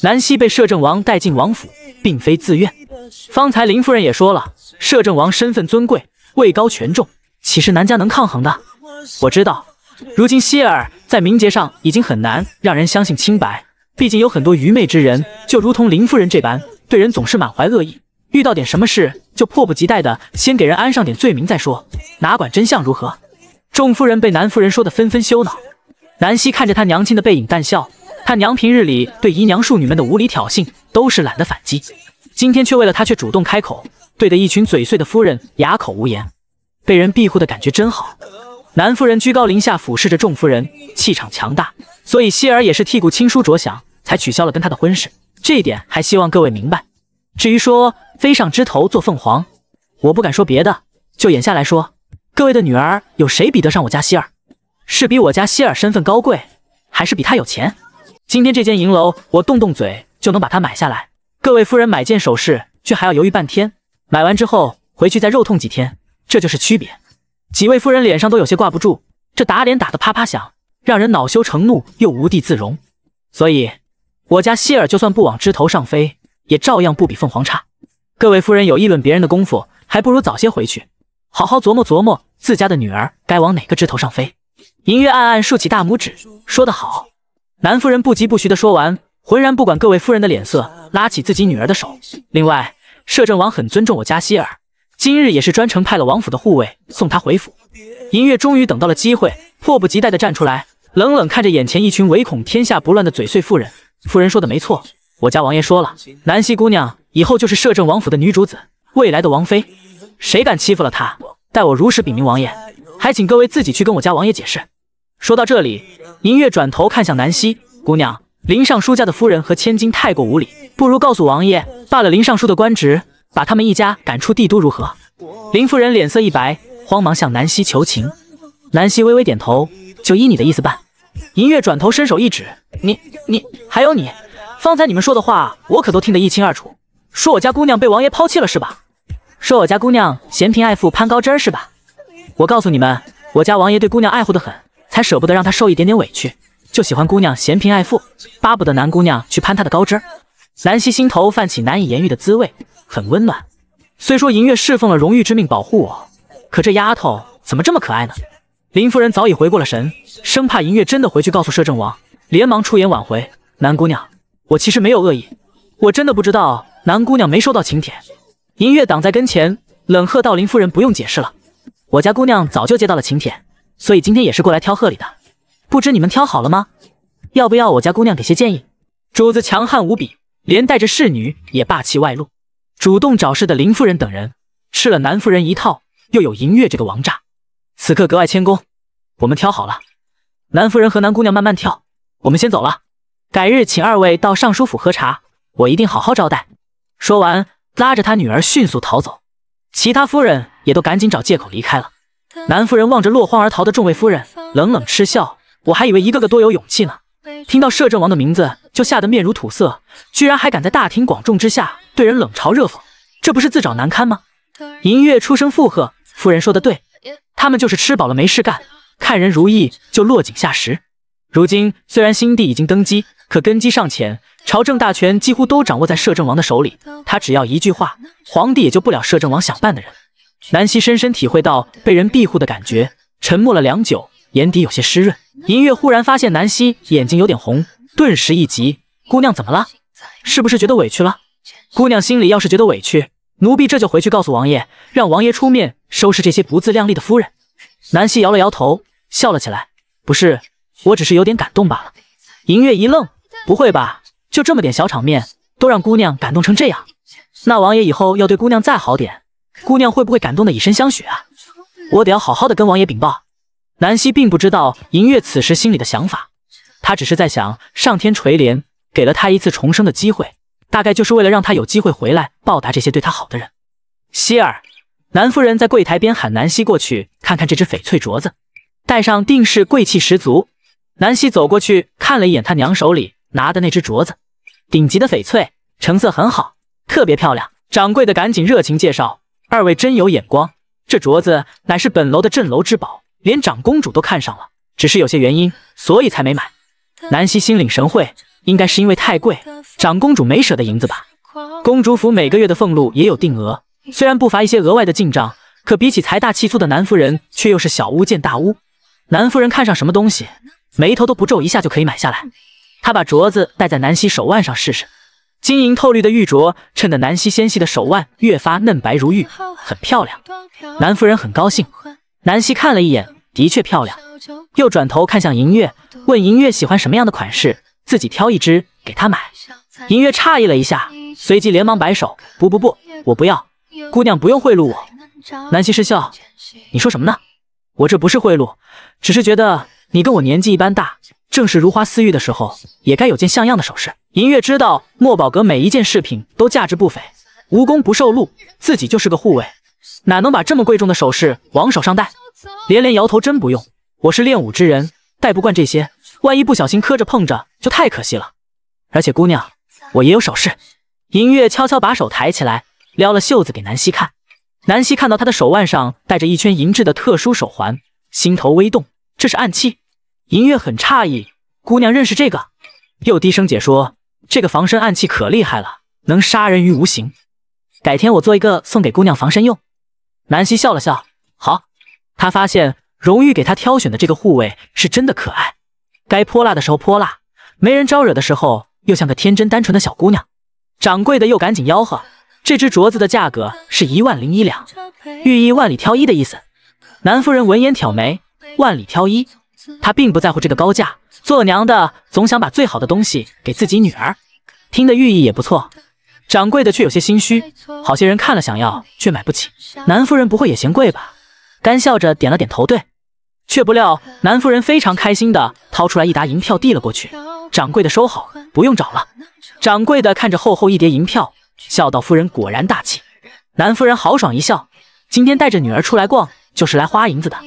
南希被摄政王带进王府，并非自愿。方才林夫人也说了，摄政王身份尊贵，位高权重，岂是南家能抗衡的？我知道。如今希尔在名节上已经很难让人相信清白，毕竟有很多愚昧之人，就如同林夫人这般，对人总是满怀恶意，遇到点什么事就迫不及待的先给人安上点罪名再说，哪管真相如何。众夫人被南夫人说的纷纷羞恼，南希看着她娘亲的背影淡笑，她娘平日里对姨娘庶女们的无理挑衅都是懒得反击，今天却为了她却主动开口，对得一群嘴碎的夫人哑口无言，被人庇护的感觉真好。南夫人居高临下俯视着众夫人，气场强大，所以希尔也是替顾青书着想，才取消了跟他的婚事。这一点还希望各位明白。至于说飞上枝头做凤凰，我不敢说别的，就眼下来说，各位的女儿有谁比得上我家希尔？是比我家希尔身份高贵，还是比她有钱？今天这间银楼，我动动嘴就能把它买下来。各位夫人买件首饰却还要犹豫半天，买完之后回去再肉痛几天，这就是区别。几位夫人脸上都有些挂不住，这打脸打得啪啪响，让人恼羞成怒又无地自容。所以，我家希尔就算不往枝头上飞，也照样不比凤凰差。各位夫人有议论别人的功夫，还不如早些回去，好好琢磨琢磨自家的女儿该往哪个枝头上飞。银月暗暗竖起大拇指，说得好。南夫人不疾不徐的说完，浑然不管各位夫人的脸色，拉起自己女儿的手。另外，摄政王很尊重我家希尔。今日也是专程派了王府的护卫送他回府。银月终于等到了机会，迫不及待地站出来，冷冷看着眼前一群唯恐天下不乱的嘴碎妇人。夫人说的没错，我家王爷说了，南溪姑娘以后就是摄政王府的女主子，未来的王妃。谁敢欺负了她，待我如实禀明王爷，还请各位自己去跟我家王爷解释。说到这里，银月转头看向南溪姑娘，林尚书家的夫人和千金太过无礼，不如告诉王爷，罢了林尚书的官职。把他们一家赶出帝都如何？林夫人脸色一白，慌忙向南希求情。南希微微点头，就依你的意思办。银月转头伸手一指：“你、你，还有你，方才你们说的话，我可都听得一清二楚。说我家姑娘被王爷抛弃了是吧？说我家姑娘嫌贫爱富，攀高枝儿是吧？我告诉你们，我家王爷对姑娘爱护得很，才舍不得让她受一点点委屈，就喜欢姑娘嫌贫爱富，巴不得男姑娘去攀他的高枝。”南希心头泛起难以言喻的滋味，很温暖。虽说银月侍奉了荣誉之命保护我，可这丫头怎么这么可爱呢？林夫人早已回过了神，生怕银月真的回去告诉摄政王，连忙出言挽回：“南姑娘，我其实没有恶意，我真的不知道南姑娘没收到请帖。”银月挡在跟前，冷喝道：“林夫人不用解释了，我家姑娘早就接到了请帖，所以今天也是过来挑贺礼的。不知你们挑好了吗？要不要我家姑娘给些建议？主子强悍无比。”连带着侍女也霸气外露，主动找事的林夫人等人吃了南夫人一套，又有银月这个王炸，此刻格外谦恭。我们挑好了，南夫人和南姑娘慢慢挑，我们先走了，改日请二位到尚书府喝茶，我一定好好招待。说完，拉着他女儿迅速逃走，其他夫人也都赶紧找借口离开了。南夫人望着落荒而逃的众位夫人，冷冷嗤笑：“我还以为一个个多有勇气呢，听到摄政王的名字。”就吓得面如土色，居然还敢在大庭广众之下对人冷嘲热讽，这不是自找难堪吗？银月出声附和：“夫人说的对，他们就是吃饱了没事干，看人如意就落井下石。如今虽然新帝已经登基，可根基尚浅，朝政大权几乎都掌握在摄政王的手里，他只要一句话，皇帝也就不了摄政王想办的人。”南希深深体会到被人庇护的感觉，沉默了良久，眼底有些湿润。银月忽然发现南希眼睛有点红。顿时一急，姑娘怎么了？是不是觉得委屈了？姑娘心里要是觉得委屈，奴婢这就回去告诉王爷，让王爷出面收拾这些不自量力的夫人。南希摇了摇头，笑了起来：“不是，我只是有点感动罢了。”银月一愣：“不会吧？就这么点小场面，都让姑娘感动成这样？那王爷以后要对姑娘再好点，姑娘会不会感动的以身相许啊？”我得要好好的跟王爷禀报。南希并不知道银月此时心里的想法。他只是在想，上天垂怜，给了他一次重生的机会，大概就是为了让他有机会回来报答这些对他好的人。希尔南夫人在柜台边喊南希过去看看这只翡翠镯子，戴上定是贵气十足。南希走过去看了一眼他娘手里拿的那只镯子，顶级的翡翠，成色很好，特别漂亮。掌柜的赶紧热情介绍：“二位真有眼光，这镯子乃是本楼的镇楼之宝，连长公主都看上了，只是有些原因，所以才没买。”南希心领神会，应该是因为太贵，长公主没舍得银子吧？公主府每个月的俸禄也有定额，虽然不乏一些额外的进账，可比起财大气粗的南夫人，却又是小巫见大巫。南夫人看上什么东西，眉头都不皱一下就可以买下来。她把镯子戴在南希手腕上试试，晶莹透绿的玉镯衬得南希纤细的手腕越发嫩白如玉，很漂亮。南夫人很高兴，南希看了一眼，的确漂亮。又转头看向银月，问银月喜欢什么样的款式，自己挑一只给她买。银月诧异了一下，随即连忙摆手，不不不，我不要，姑娘不用贿赂我。南希失笑，你说什么呢？我这不是贿赂，只是觉得你跟我年纪一般大，正是如花似玉的时候，也该有件像样的首饰。银月知道墨宝阁每一件饰品都价值不菲，无功不受禄，自己就是个护卫，哪能把这么贵重的首饰往手上戴？连连摇头，真不用。我是练武之人，戴不惯这些，万一不小心磕着碰着，就太可惜了。而且姑娘，我也有首饰。银月悄悄把手抬起来，撩了袖子给南希看。南希看到她的手腕上戴着一圈银质的特殊手环，心头微动，这是暗器。银月很诧异，姑娘认识这个？又低声解说，这个防身暗器可厉害了，能杀人于无形。改天我做一个送给姑娘防身用。南希笑了笑，好。她发现。荣誉给他挑选的这个护卫是真的可爱，该泼辣的时候泼辣，没人招惹的时候又像个天真单纯的小姑娘。掌柜的又赶紧吆喝，这只镯子的价格是一万零一两，寓意万里挑一的意思。南夫人闻言挑眉，万里挑一，她并不在乎这个高价，做娘的总想把最好的东西给自己女儿，听的寓意也不错。掌柜的却有些心虚，好些人看了想要却买不起，南夫人不会也嫌贵吧？干笑着点了点头，对。却不料南夫人非常开心的掏出来一沓银票递了过去，掌柜的收好，不用找了。掌柜的看着厚厚一叠银票，笑道：“夫人果然大气。”南夫人豪爽一笑：“今天带着女儿出来逛，就是来花银子的。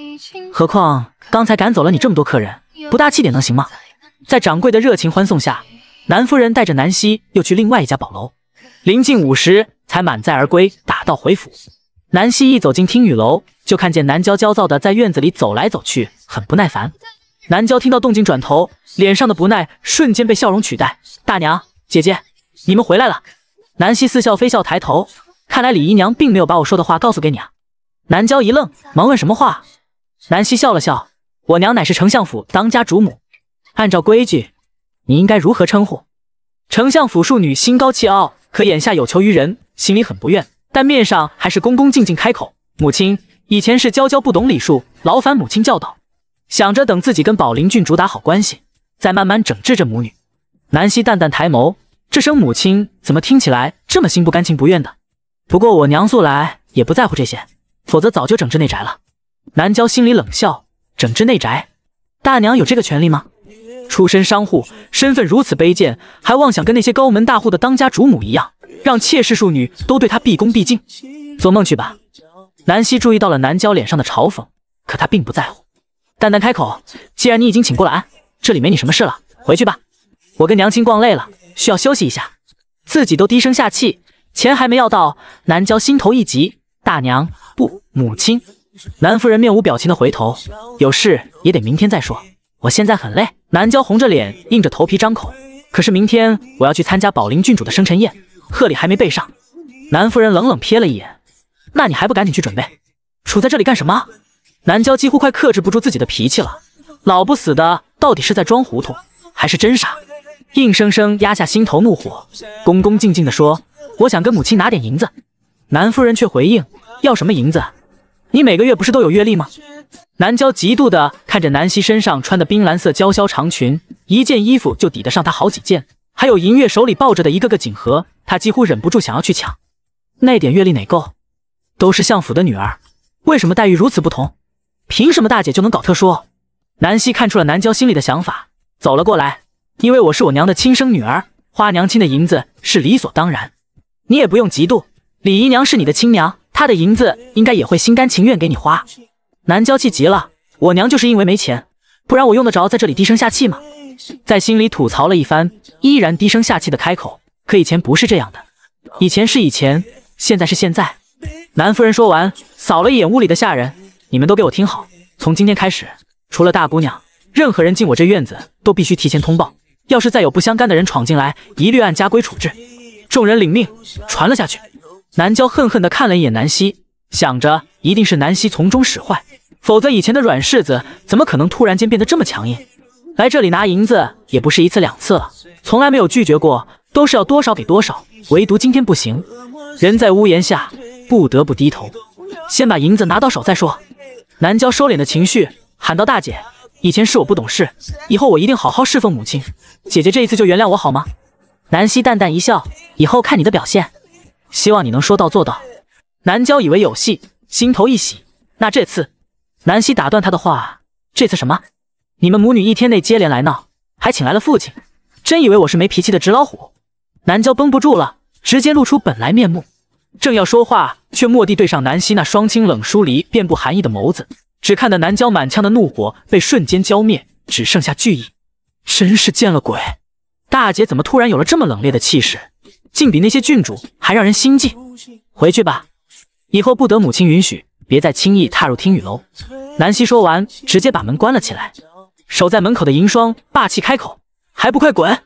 何况刚才赶走了你这么多客人，不大气点能行吗？”在掌柜的热情欢送下，南夫人带着南希又去另外一家宝楼，临近午时才满载而归，打道回府。南希一走进听雨楼，就看见南娇焦躁的在院子里走来走去，很不耐烦。南娇听到动静，转头，脸上的不耐瞬间被笑容取代。大娘，姐姐，你们回来了。南希似笑非笑抬头，看来李姨娘并没有把我说的话告诉给你啊。南娇一愣，忙问什么话。南希笑了笑，我娘乃是丞相府当家主母，按照规矩，你应该如何称呼？丞相府庶女心高气傲，可眼下有求于人，心里很不愿。但面上还是恭恭敬敬开口：“母亲，以前是娇娇不懂礼数，劳烦母亲教导。”想着等自己跟宝林郡主打好关系，再慢慢整治这母女。南希淡淡抬眸，这声“母亲”怎么听起来这么心不甘情不愿的？不过我娘素来也不在乎这些，否则早就整治内宅了。南娇心里冷笑：“整治内宅，大娘有这个权利吗？出身商户，身份如此卑贱，还妄想跟那些高门大户的当家主母一样？”让妾室庶女都对他毕恭毕敬，做梦去吧！南希注意到了南郊脸上的嘲讽，可他并不在乎，淡淡开口：“既然你已经请过了安，这里没你什么事了，回去吧。我跟娘亲逛累了，需要休息一下。”自己都低声下气，钱还没要到，南郊心头一急：“大娘不，母亲。”南夫人面无表情的回头：“有事也得明天再说，我现在很累。”南郊红着脸，硬着头皮张口：“可是明天我要去参加宝林郡主的生辰宴。”贺礼还没备上，南夫人冷冷瞥了一眼，那你还不赶紧去准备，杵在这里干什么？南娇几乎快克制不住自己的脾气了，老不死的到底是在装糊涂还是真傻？硬生生压下心头怒火，恭恭敬敬地说：“我想跟母亲拿点银子。”南夫人却回应：“要什么银子？你每个月不是都有月例吗？”南娇嫉妒地看着南希身上穿的冰蓝色娇绡长裙，一件衣服就抵得上她好几件。还有银月手里抱着的一个个锦盒，她几乎忍不住想要去抢。那点阅历哪够？都是相府的女儿，为什么待遇如此不同？凭什么大姐就能搞特殊？南希看出了南娇心里的想法，走了过来。因为我是我娘的亲生女儿，花娘亲的银子是理所当然。你也不用嫉妒，李姨娘是你的亲娘，她的银子应该也会心甘情愿给你花。南娇气急了，我娘就是因为没钱，不然我用得着在这里低声下气吗？在心里吐槽了一番，依然低声下气的开口。可以前不是这样的，以前是以前，现在是现在。南夫人说完，扫了一眼屋里的下人，你们都给我听好，从今天开始，除了大姑娘，任何人进我这院子都必须提前通报。要是再有不相干的人闯进来，一律按家规处置。众人领命，传了下去。南娇恨恨的看了一眼南希，想着一定是南希从中使坏，否则以前的软柿子怎么可能突然间变得这么强硬？来这里拿银子也不是一次两次了，从来没有拒绝过，都是要多少给多少，唯独今天不行。人在屋檐下，不得不低头，先把银子拿到手再说。南娇收敛的情绪喊道：“大姐，以前是我不懂事，以后我一定好好侍奉母亲。姐姐这一次就原谅我好吗？”南希淡淡一笑：“以后看你的表现，希望你能说到做到。”南娇以为有戏，心头一喜。那这次，南希打断他的话：“这次什么？”你们母女一天内接连来闹，还请来了父亲，真以为我是没脾气的纸老虎？南郊绷不住了，直接露出本来面目，正要说话，却蓦地对上南希那双清冷疏离、遍布寒意的眸子，只看得南郊满腔的怒火被瞬间浇灭，只剩下惧意。真是见了鬼！大姐怎么突然有了这么冷冽的气势，竟比那些郡主还让人心悸？回去吧，以后不得母亲允许，别再轻易踏入听雨楼。南希说完，直接把门关了起来。守在门口的银霜霸气开口：“还不快滚！”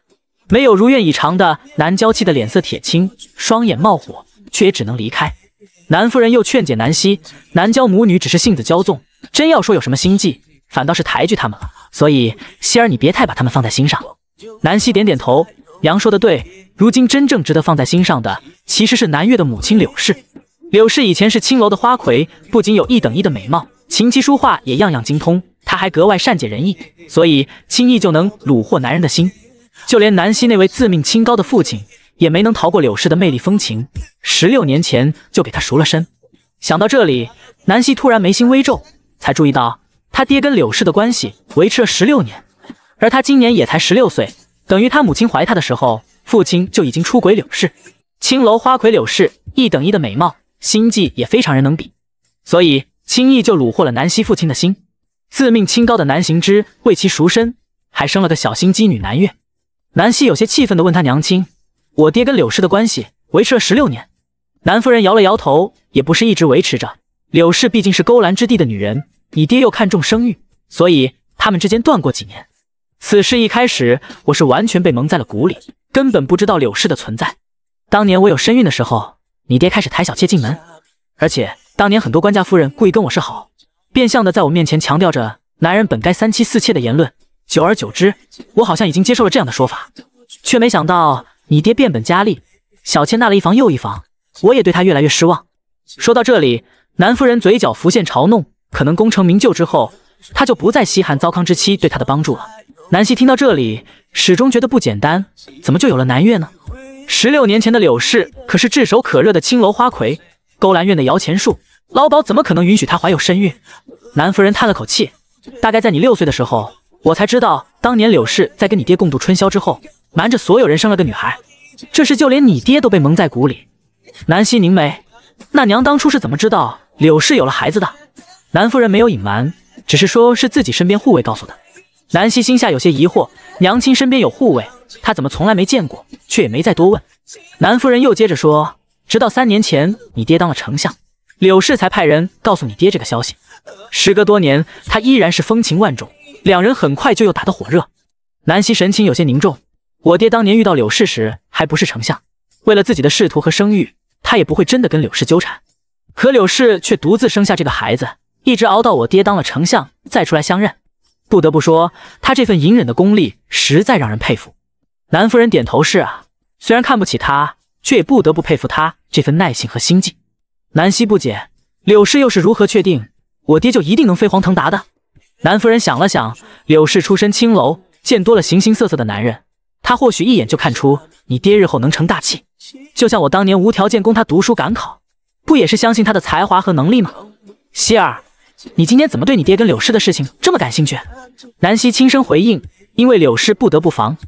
没有如愿以偿的南娇气的脸色铁青，双眼冒火，却也只能离开。南夫人又劝解南希：“南娇母女只是性子骄纵，真要说有什么心计，反倒是抬举他们了。所以希儿，你别太把他们放在心上。”南希点点头：“娘说的对，如今真正值得放在心上的，其实是南月的母亲柳氏。柳氏以前是青楼的花魁，不仅有一等一的美貌，琴棋书画也样样精通。”还格外善解人意，所以轻易就能虏获男人的心。就连南希那位自命清高的父亲也没能逃过柳氏的魅力风情，十六年前就给他赎了身。想到这里，南希突然眉心微皱，才注意到他爹跟柳氏的关系维持了十六年，而他今年也才十六岁，等于他母亲怀他的时候，父亲就已经出轨柳氏。青楼花魁柳氏，一等一的美貌，心计也非常人能比，所以轻易就虏获了南希父亲的心。自命清高的南行之为其赎身，还生了个小心机女南月。南希有些气愤地问他娘亲：“我爹跟柳氏的关系维持了十六年。”南夫人摇了摇头：“也不是一直维持着。柳氏毕竟是勾栏之地的女人，你爹又看重生育，所以他们之间断过几年。”此事一开始，我是完全被蒙在了鼓里，根本不知道柳氏的存在。当年我有身孕的时候，你爹开始抬小妾进门，而且当年很多官家夫人故意跟我示好。变相的在我面前强调着男人本该三妻四妾的言论，久而久之，我好像已经接受了这样的说法，却没想到你爹变本加厉，小妾纳了一房又一房，我也对他越来越失望。说到这里，南夫人嘴角浮现嘲弄，可能功成名就之后，他就不再稀罕糟糠之妻对他的帮助了。南希听到这里，始终觉得不简单，怎么就有了南越呢？十六年前的柳氏可是炙手可热的青楼花魁，勾栏院的摇钱树。老鸨怎么可能允许她怀有身孕？南夫人叹了口气，大概在你六岁的时候，我才知道当年柳氏在跟你爹共度春宵之后，瞒着所有人生了个女孩。这事就连你爹都被蒙在鼓里。南希凝眉，那娘当初是怎么知道柳氏有了孩子的？南夫人没有隐瞒，只是说是自己身边护卫告诉的。南希心下有些疑惑，娘亲身边有护卫，她怎么从来没见过？却也没再多问。南夫人又接着说，直到三年前，你爹当了丞相。柳氏才派人告诉你爹这个消息。时隔多年，他依然是风情万种，两人很快就又打得火热。南希神情有些凝重。我爹当年遇到柳氏时还不是丞相，为了自己的仕途和声誉，他也不会真的跟柳氏纠缠。可柳氏却独自生下这个孩子，一直熬到我爹当了丞相再出来相认。不得不说，他这份隐忍的功力实在让人佩服。南夫人点头是啊，虽然看不起他，却也不得不佩服他这份耐性和心计。南希不解，柳氏又是如何确定我爹就一定能飞黄腾达的？南夫人想了想，柳氏出身青楼，见多了形形色色的男人，她或许一眼就看出你爹日后能成大器。就像我当年无条件供他读书赶考，不也是相信他的才华和能力吗？希儿，你今天怎么对你爹跟柳氏的事情这么感兴趣？南希轻声回应，因为柳氏不得不防。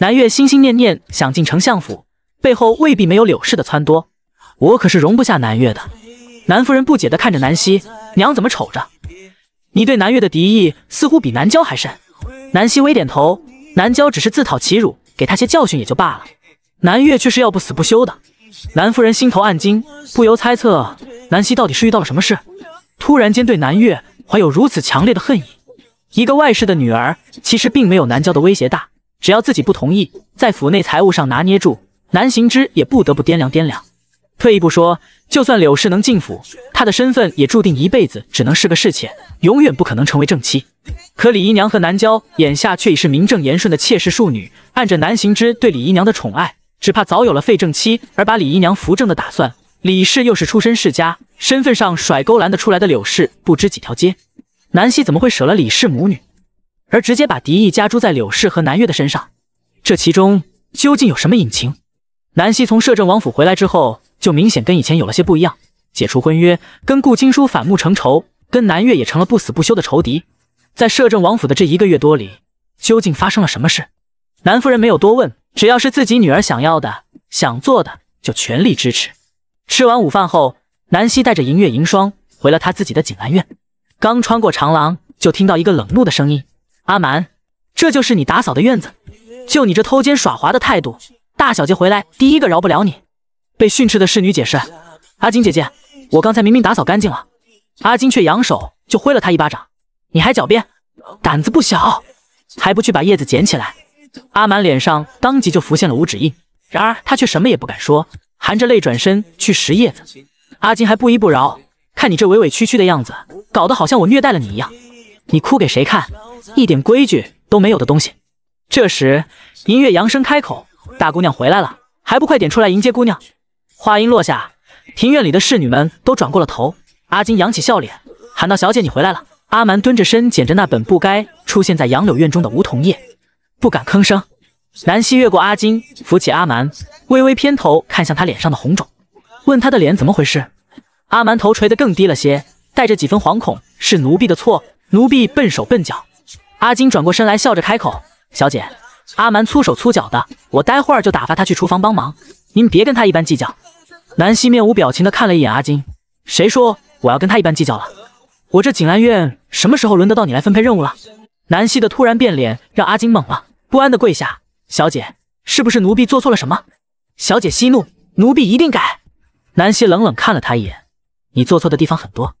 南越心心念念想进丞相府，背后未必没有柳氏的撺掇。我可是容不下南越的。南夫人不解地看着南希，娘怎么瞅着你对南越的敌意似乎比南郊还深？南希微点头，南郊只是自讨其辱，给他些教训也就罢了。南越却是要不死不休的。南夫人心头暗惊，不由猜测南希到底是遇到了什么事，突然间对南越怀有如此强烈的恨意。一个外室的女儿，其实并没有南郊的威胁大，只要自己不同意，在府内财务上拿捏住南行之，也不得不掂量掂量。退一步说，就算柳氏能进府，她的身份也注定一辈子只能是个侍妾，永远不可能成为正妻。可李姨娘和南娇眼下却已是名正言顺的妾室庶女。按着南行之对李姨娘的宠爱，只怕早有了废正妻而把李姨娘扶正的打算。李氏又是出身世家，身份上甩钩拦得出来的柳氏不知几条街。南希怎么会舍了李氏母女，而直接把敌意加诸在柳氏和南越的身上？这其中究竟有什么隐情？南希从摄政王府回来之后。就明显跟以前有了些不一样，解除婚约，跟顾青书反目成仇，跟南月也成了不死不休的仇敌。在摄政王府的这一个月多里，究竟发生了什么事？南夫人没有多问，只要是自己女儿想要的、想做的，就全力支持。吃完午饭后，南希带着银月、银霜回了她自己的锦兰院。刚穿过长廊，就听到一个冷怒的声音：“阿蛮，这就是你打扫的院子？就你这偷奸耍滑的态度，大小姐回来第一个饶不了你！”被训斥的侍女解释：“阿金姐姐，我刚才明明打扫干净了。”阿金却扬手就挥了她一巴掌：“你还狡辩，胆子不小，还不去把叶子捡起来？”阿满脸上当即就浮现了五指印，然而他却什么也不敢说，含着泪转身去拾叶子。阿金还不依不饶：“看你这委委屈屈的样子，搞得好像我虐待了你一样，你哭给谁看？一点规矩都没有的东西。”这时，银月扬声开口：“大姑娘回来了，还不快点出来迎接姑娘？”话音落下，庭院里的侍女们都转过了头。阿金扬起笑脸，喊道：“小姐，你回来了。”阿蛮蹲着身捡着那本不该出现在杨柳院中的梧桐叶，不敢吭声。南希越过阿金，扶起阿蛮，微微偏头看向他脸上的红肿，问他的脸怎么回事。阿蛮头垂得更低了些，带着几分惶恐：“是奴婢的错，奴婢笨手笨脚。”阿金转过身来，笑着开口：“小姐，阿蛮粗手粗脚的，我待会儿就打发他去厨房帮忙。”您别跟他一般计较。南希面无表情的看了一眼阿金，谁说我要跟他一般计较了？我这锦兰院什么时候轮得到你来分配任务了？南希的突然变脸让阿金懵了，不安的跪下：“小姐，是不是奴婢做错了什么？小姐息怒，奴婢一定改。”南希冷冷看了他一眼：“你做错的地方很多。”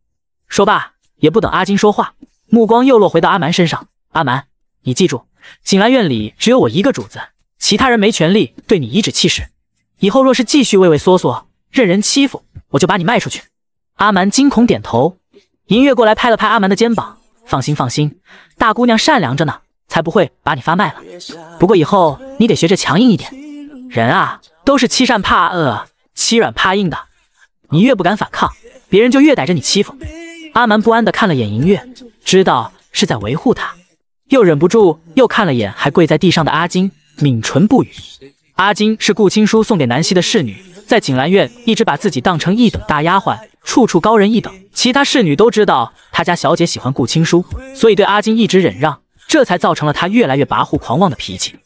说罢，也不等阿金说话，目光又落回到阿蛮身上：“阿蛮，你记住，锦兰院里只有我一个主子，其他人没权利对你颐指气使。”以后若是继续畏畏缩缩，任人欺负，我就把你卖出去。阿蛮惊恐点头。银月过来拍了拍阿蛮的肩膀，放心放心，大姑娘善良着呢，才不会把你发卖了。不过以后你得学着强硬一点，人啊，都是欺善怕恶，欺软怕硬的。你越不敢反抗，别人就越逮着你欺负。阿蛮不安地看了眼银月，知道是在维护他，又忍不住又看了眼还跪在地上的阿金，抿唇不语。阿金是顾青书送给南希的侍女，在锦兰院一直把自己当成一等大丫鬟，处处高人一等。其他侍女都知道她家小姐喜欢顾青书，所以对阿金一直忍让，这才造成了她越来越跋扈狂妄的脾气。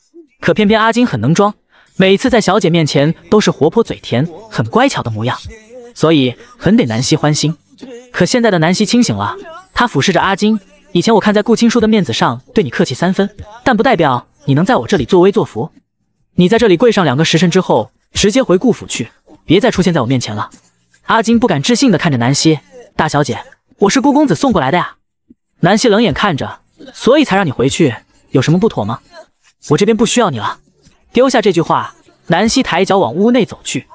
可偏偏阿金很能装，每次在小姐面前都是活泼嘴甜，很乖巧的模样，所以很得南希欢心。可现在的南希清醒了，她俯视着阿金，以前我看在顾青书的面子上对你客气三分，但不代表你能在我这里作威作福。你在这里跪上两个时辰之后，直接回顾府去，别再出现在我面前了。阿金不敢置信地看着南希，大小姐，我是顾公子送过来的呀。南希冷眼看着，所以才让你回去，有什么不妥吗？我这边不需要你了。丢下这句话，南希抬脚往屋内走去。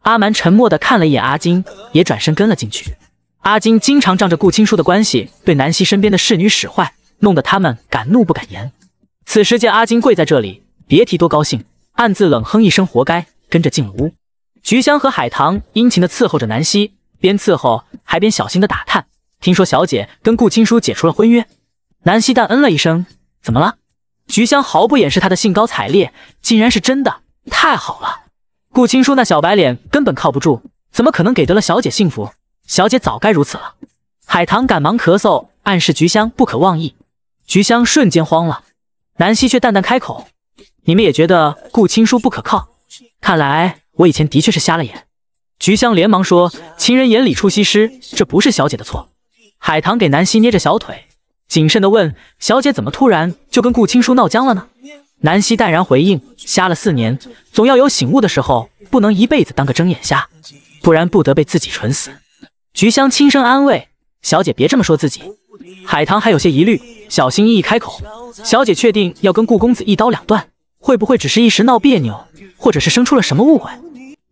阿蛮沉默地看了一眼阿金，也转身跟了进去。阿金经常仗着顾青书的关系，对南希身边的侍女使坏，弄得他们敢怒不敢言。此时见阿金跪在这里，别提多高兴。暗自冷哼一声，活该。跟着进了屋，菊香和海棠殷勤地伺候着南希，边伺候还边小心地打探。听说小姐跟顾青书解除了婚约，南希淡嗯了一声。怎么了？菊香毫不掩饰她的兴高采烈，竟然是真的，太好了！顾青书那小白脸根本靠不住，怎么可能给得了小姐幸福？小姐早该如此了。海棠赶忙咳嗽，暗示菊香不可妄议。菊香瞬间慌了，南希却淡淡开口。你们也觉得顾青书不可靠？看来我以前的确是瞎了眼。菊香连忙说：“情人眼里出西施，这不是小姐的错。”海棠给南希捏着小腿，谨慎地问：“小姐怎么突然就跟顾青书闹僵了呢？”南希淡然回应：“瞎了四年，总要有醒悟的时候，不能一辈子当个睁眼瞎，不然不得被自己蠢死。”菊香轻声安慰：“小姐别这么说自己。”海棠还有些疑虑，小心翼翼开口：“小姐确定要跟顾公子一刀两断？”会不会只是一时闹别扭，或者是生出了什么误会？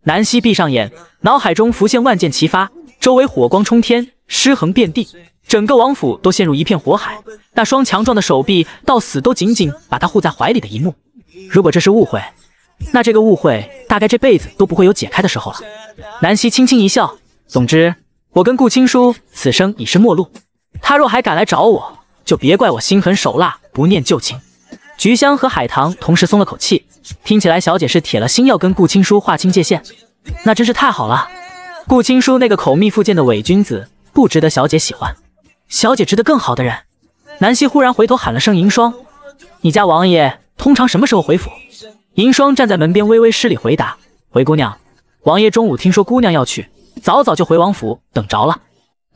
南希闭上眼，脑海中浮现万箭齐发，周围火光冲天，尸横遍地，整个王府都陷入一片火海。那双强壮的手臂到死都紧紧把他护在怀里的一幕。如果这是误会，那这个误会大概这辈子都不会有解开的时候了。南希轻轻一笑，总之，我跟顾青书此生已是陌路。他若还敢来找我，就别怪我心狠手辣，不念旧情。菊香和海棠同时松了口气，听起来小姐是铁了心要跟顾青书划清界限，那真是太好了。顾青书那个口蜜腹剑的伪君子不值得小姐喜欢，小姐值得更好的人。南希忽然回头喊了声：“银霜，你家王爷通常什么时候回府？”银霜站在门边微微施礼回答：“回姑娘，王爷中午听说姑娘要去，早早就回王府等着了。”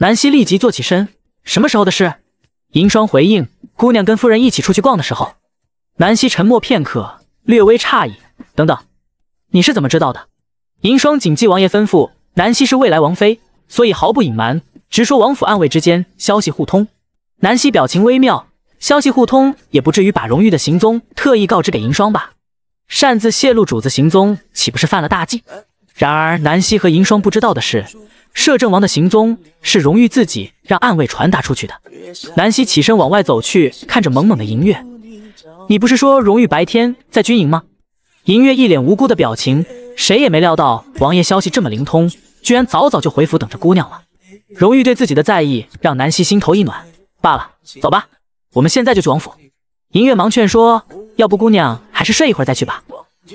南希立即坐起身：“什么时候的事？”银霜回应：“姑娘跟夫人一起出去逛的时候。”南希沉默片刻，略微诧异。等等，你是怎么知道的？银霜谨记王爷吩咐，南希是未来王妃，所以毫不隐瞒，直说王府暗卫之间消息互通。南希表情微妙，消息互通也不至于把荣誉的行踪特意告知给银霜吧？擅自泄露主子行踪，岂不是犯了大忌？然而南希和银霜不知道的是，摄政王的行踪是荣誉自己让暗卫传达出去的。南希起身往外走去，看着蒙蒙的银月。你不是说荣玉白天在军营吗？银月一脸无辜的表情，谁也没料到王爷消息这么灵通，居然早早就回府等着姑娘了。荣玉对自己的在意让南希心头一暖。罢了，走吧，我们现在就去王府。银月忙劝说，要不姑娘还是睡一会儿再去吧，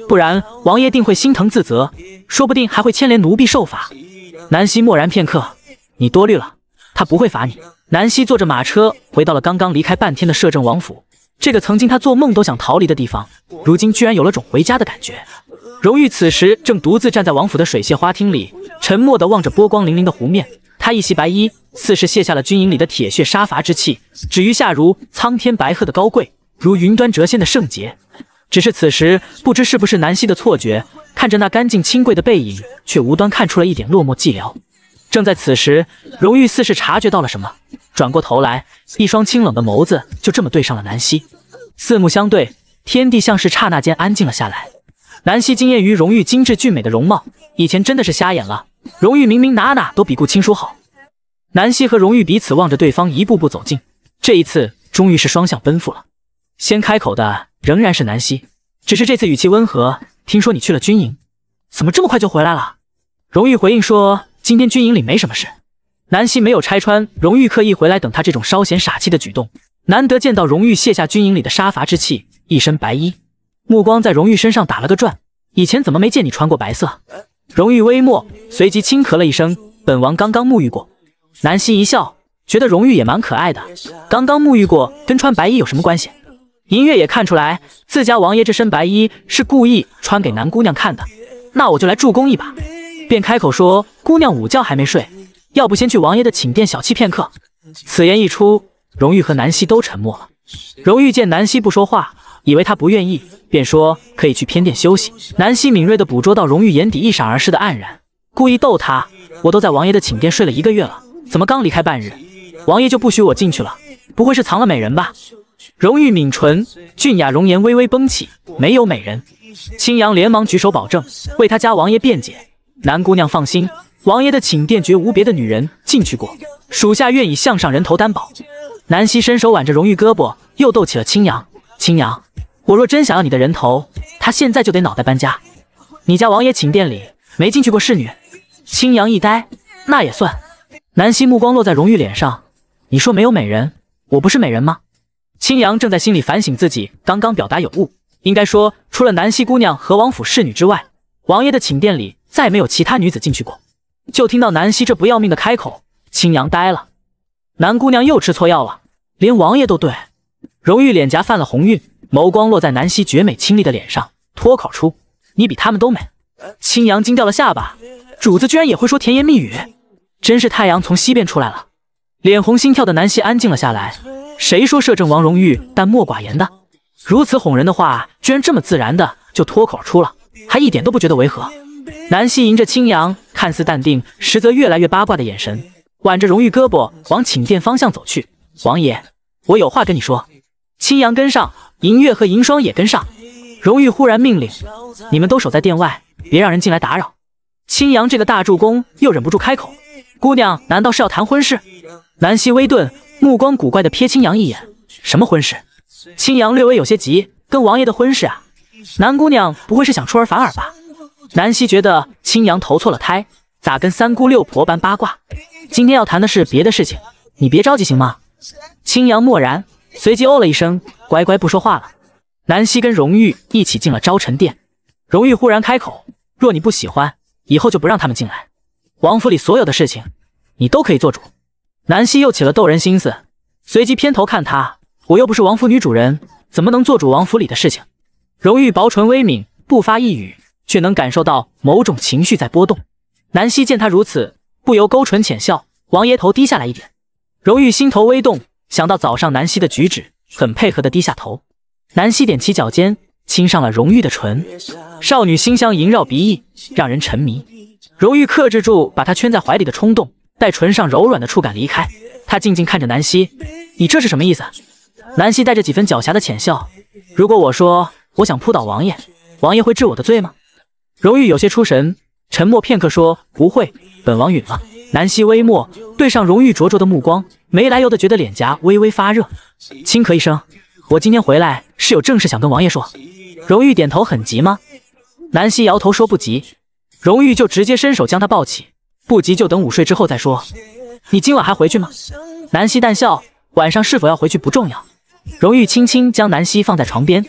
不然王爷定会心疼自责，说不定还会牵连奴婢受罚。南希默然片刻，你多虑了，他不会罚你。南希坐着马车回到了刚刚离开半天的摄政王府。这个曾经他做梦都想逃离的地方，如今居然有了种回家的感觉。荣玉此时正独自站在王府的水榭花厅里，沉默地望着波光粼粼的湖面。他一袭白衣，似是卸下了军营里的铁血杀伐之气，止余下如苍天白鹤的高贵，如云端谪仙的圣洁。只是此时，不知是不是南希的错觉，看着那干净清贵的背影，却无端看出了一点落寞寂寥。正在此时，荣玉似是察觉到了什么。转过头来，一双清冷的眸子就这么对上了南希。四目相对，天地像是刹那间安静了下来。南希惊艳于荣誉精致俊美的容貌，以前真的是瞎眼了。荣誉明明哪哪都比顾青书好。南希和荣誉彼此望着对方，一步步走近。这一次，终于是双向奔赴了。先开口的仍然是南希，只是这次语气温和。听说你去了军营，怎么这么快就回来了？荣誉回应说：“今天军营里没什么事。”南希没有拆穿荣誉刻意回来等他这种稍显傻气的举动，难得见到荣誉卸下军营里的杀伐之气，一身白衣，目光在荣誉身上打了个转。以前怎么没见你穿过白色？荣誉微默，随即轻咳了一声：“本王刚刚沐浴过。”南希一笑，觉得荣誉也蛮可爱的。刚刚沐浴过跟穿白衣有什么关系？银月也看出来自家王爷这身白衣是故意穿给南姑娘看的，那我就来助攻一把，便开口说：“姑娘午觉还没睡？”要不先去王爷的寝殿小憩片刻。此言一出，荣玉和南希都沉默了。荣玉见南希不说话，以为她不愿意，便说可以去偏殿休息。南希敏锐地捕捉到荣玉眼底一闪而逝的黯然，故意逗他：“我都在王爷的寝殿睡了一个月了，怎么刚离开半日，王爷就不许我进去了？不会是藏了美人吧？”荣玉抿唇，俊雅容颜微微绷起，没有美人。青阳连忙举手保证，为他家王爷辩解：“南姑娘放心。”王爷的寝殿绝无别的女人进去过，属下愿以向上人头担保。南希伸手挽着荣誉胳膊，又逗起了青阳。青阳，我若真想要你的人头，他现在就得脑袋搬家。你家王爷寝殿里没进去过侍女？青阳一呆，那也算。南希目光落在荣誉脸上，你说没有美人，我不是美人吗？青阳正在心里反省自己刚刚表达有误，应该说，除了南希姑娘和王府侍女之外，王爷的寝殿里再没有其他女子进去过。就听到南希这不要命的开口，青阳呆了。南姑娘又吃错药了，连王爷都对。荣玉脸颊泛了红晕，眸光落在南希绝美清丽的脸上，脱口出：“你比他们都美。”青阳惊掉了下巴，主子居然也会说甜言蜜语，真是太阳从西边出来了。脸红心跳的南希安静了下来。谁说摄政王荣玉淡漠寡言的，如此哄人的话，居然这么自然的就脱口出了，还一点都不觉得违和。南希迎着青扬看似淡定，实则越来越八卦的眼神，挽着荣誉胳膊往寝殿方向走去。王爷，我有话跟你说。青扬跟上，银月和银霜也跟上。荣誉忽然命令：“你们都守在殿外，别让人进来打扰。”青扬这个大助攻又忍不住开口：“姑娘，难道是要谈婚事？”南希微顿，目光古怪的瞥青扬一眼：“什么婚事？”青扬略微有些急：“跟王爷的婚事啊，南姑娘不会是想出尔反尔吧？”南希觉得青阳投错了胎，咋跟三姑六婆般八卦？今天要谈的是别的事情，你别着急行吗？青阳默然，随即哦了一声，乖乖不说话了。南希跟荣誉一起进了朝臣殿，荣玉忽然开口：“若你不喜欢，以后就不让他们进来。王府里所有的事情，你都可以做主。”南希又起了逗人心思，随即偏头看他：“我又不是王府女主人，怎么能做主王府里的事情？”荣玉薄唇微抿，不发一语。却能感受到某种情绪在波动。南希见他如此，不由勾唇浅笑。王爷头低下来一点，荣玉心头微动，想到早上南希的举止，很配合的低下头。南希踮起脚尖，亲上了荣玉的唇，少女馨香萦绕鼻翼，让人沉迷。荣玉克制住把她圈在怀里的冲动，待唇上柔软的触感离开，他静静看着南希，你这是什么意思？南希带着几分狡黠的浅笑，如果我说我想扑倒王爷，王爷会治我的罪吗？荣玉有些出神，沉默片刻，说：“不会，本王允了。”南希微漠，对上荣玉灼灼的目光，没来由的觉得脸颊微微发热，轻咳一声：“我今天回来是有正事想跟王爷说。”荣玉点头：“很急吗？”南希摇头说：“不急。”荣玉就直接伸手将他抱起：“不急就等午睡之后再说。你今晚还回去吗？”南希淡笑：“晚上是否要回去不重要。”荣玉轻轻将南希放在床边，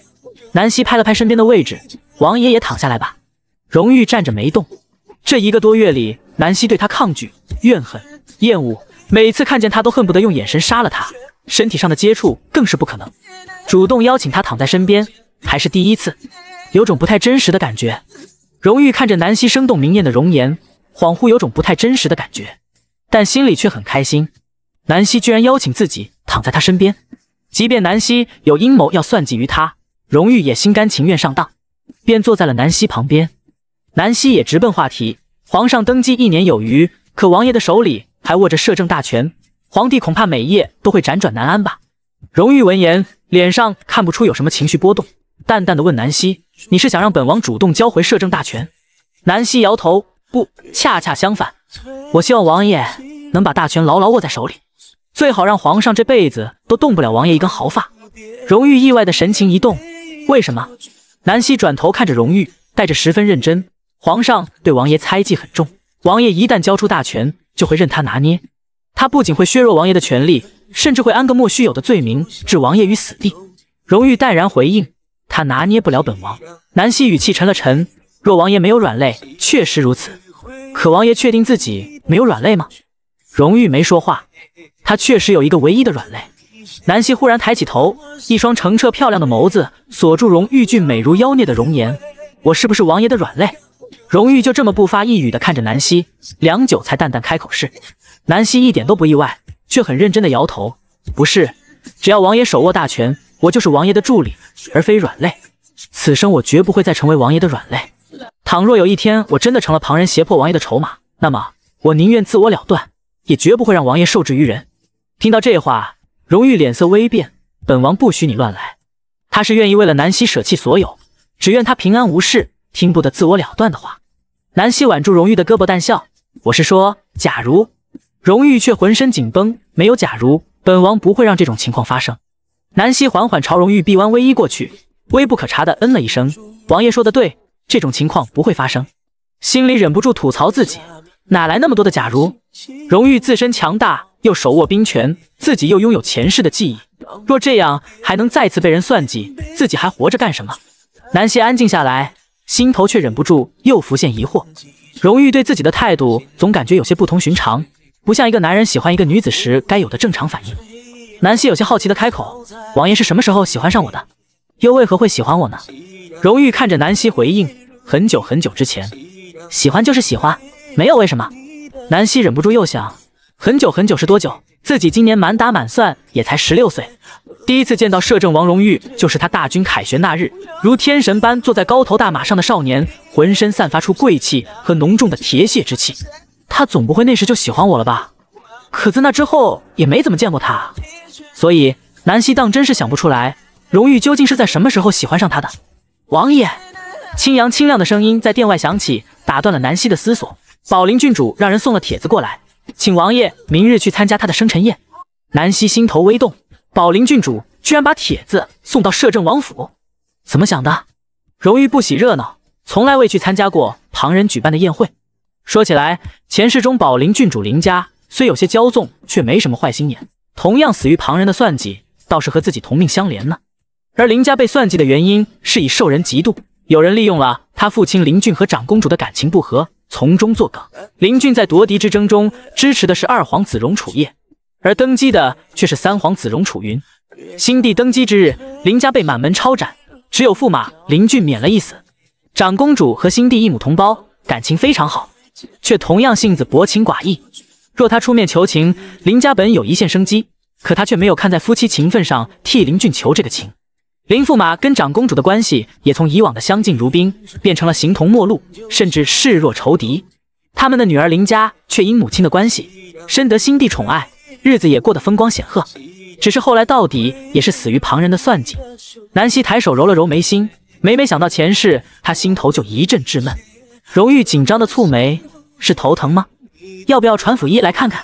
南希拍了拍身边的位置：“王爷也躺下来吧。”荣誉站着没动。这一个多月里，南希对他抗拒、怨恨、厌恶，每次看见他都恨不得用眼神杀了他。身体上的接触更是不可能，主动邀请他躺在身边还是第一次，有种不太真实的感觉。荣誉看着南希生动明艳的容颜，恍惚有种不太真实的感觉，但心里却很开心。南希居然邀请自己躺在他身边，即便南希有阴谋要算计于他，荣誉也心甘情愿上当，便坐在了南希旁边。南希也直奔话题。皇上登基一年有余，可王爷的手里还握着摄政大权，皇帝恐怕每夜都会辗转难安吧？荣玉闻言，脸上看不出有什么情绪波动，淡淡的问南希：“你是想让本王主动交回摄政大权？”南希摇头：“不，恰恰相反，我希望王爷能把大权牢牢握在手里，最好让皇上这辈子都动不了王爷一根毫发。”荣玉意外的神情一动：“为什么？”南希转头看着荣玉，带着十分认真。皇上对王爷猜忌很重，王爷一旦交出大权，就会任他拿捏。他不仅会削弱王爷的权力，甚至会安个莫须有的罪名，置王爷于死地。荣玉淡然回应：“他拿捏不了本王。”南希语气沉了沉：“若王爷没有软肋，确实如此。可王爷确定自己没有软肋吗？”荣玉没说话，他确实有一个唯一的软肋。南希忽然抬起头，一双澄澈漂亮的眸子锁住荣玉俊美如妖孽的容颜：“我是不是王爷的软肋？”荣誉就这么不发一语的看着南希，良久才淡淡开口：“是。”南希一点都不意外，却很认真的摇头：“不是，只要王爷手握大权，我就是王爷的助理，而非软肋。此生我绝不会再成为王爷的软肋。倘若有一天我真的成了旁人胁迫王爷的筹码，那么我宁愿自我了断，也绝不会让王爷受制于人。”听到这话，荣誉脸色微变：“本王不许你乱来。”他是愿意为了南希舍弃所有，只愿他平安无事，听不得自我了断的话。南希挽住荣誉的胳膊，淡笑：“我是说，假如。”荣誉却浑身紧绷，没有假如，本王不会让这种情况发生。南希缓缓朝荣誉臂弯偎依过去，微不可察的嗯了一声：“王爷说的对，这种情况不会发生。”心里忍不住吐槽自己，哪来那么多的假如？荣誉自身强大，又手握兵权，自己又拥有前世的记忆，若这样还能再次被人算计，自己还活着干什么？南希安静下来。心头却忍不住又浮现疑惑，荣玉对自己的态度总感觉有些不同寻常，不像一个男人喜欢一个女子时该有的正常反应。南希有些好奇的开口：“王爷是什么时候喜欢上我的？又为何会喜欢我呢？”荣玉看着南希回应：“很久很久之前，喜欢就是喜欢，没有为什么。”南希忍不住又想：很久很久是多久？自己今年满打满算也才十六岁。第一次见到摄政王荣玉，就是他大军凯旋那日，如天神般坐在高头大马上的少年，浑身散发出贵气和浓重的铁血之气。他总不会那时就喜欢我了吧？可自那之后也没怎么见过他，所以南希当真是想不出来荣玉究竟是在什么时候喜欢上他的。王爷，清扬清亮的声音在殿外响起，打断了南希的思索。宝林郡主让人送了帖子过来，请王爷明日去参加他的生辰宴。南希心头微动。宝林郡主居然把帖子送到摄政王府，怎么想的？荣玉不喜热闹，从来未去参加过旁人举办的宴会。说起来，前世中宝林郡主林家虽有些骄纵，却没什么坏心眼。同样死于旁人的算计，倒是和自己同命相连呢。而林家被算计的原因，是以受人嫉妒，有人利用了他父亲林俊和长公主的感情不和，从中作梗。林俊在夺嫡之争中支持的是二皇子荣楚烨。而登基的却是三皇子荣楚云。新帝登基之日，林家被满门抄斩，只有驸马林俊免了一死。长公主和新帝一母同胞，感情非常好，却同样性子薄情寡义。若他出面求情，林家本有一线生机，可他却没有看在夫妻情分上替林俊求这个情。林驸马跟长公主的关系也从以往的相敬如宾变成了形同陌路，甚至视若仇敌。他们的女儿林家却因母亲的关系，深得新帝宠爱。日子也过得风光显赫，只是后来到底也是死于旁人的算计。南希抬手揉了揉眉心，每每想到前世，她心头就一阵窒闷。荣玉紧张的蹙眉：“是头疼吗？要不要传府医来看看？”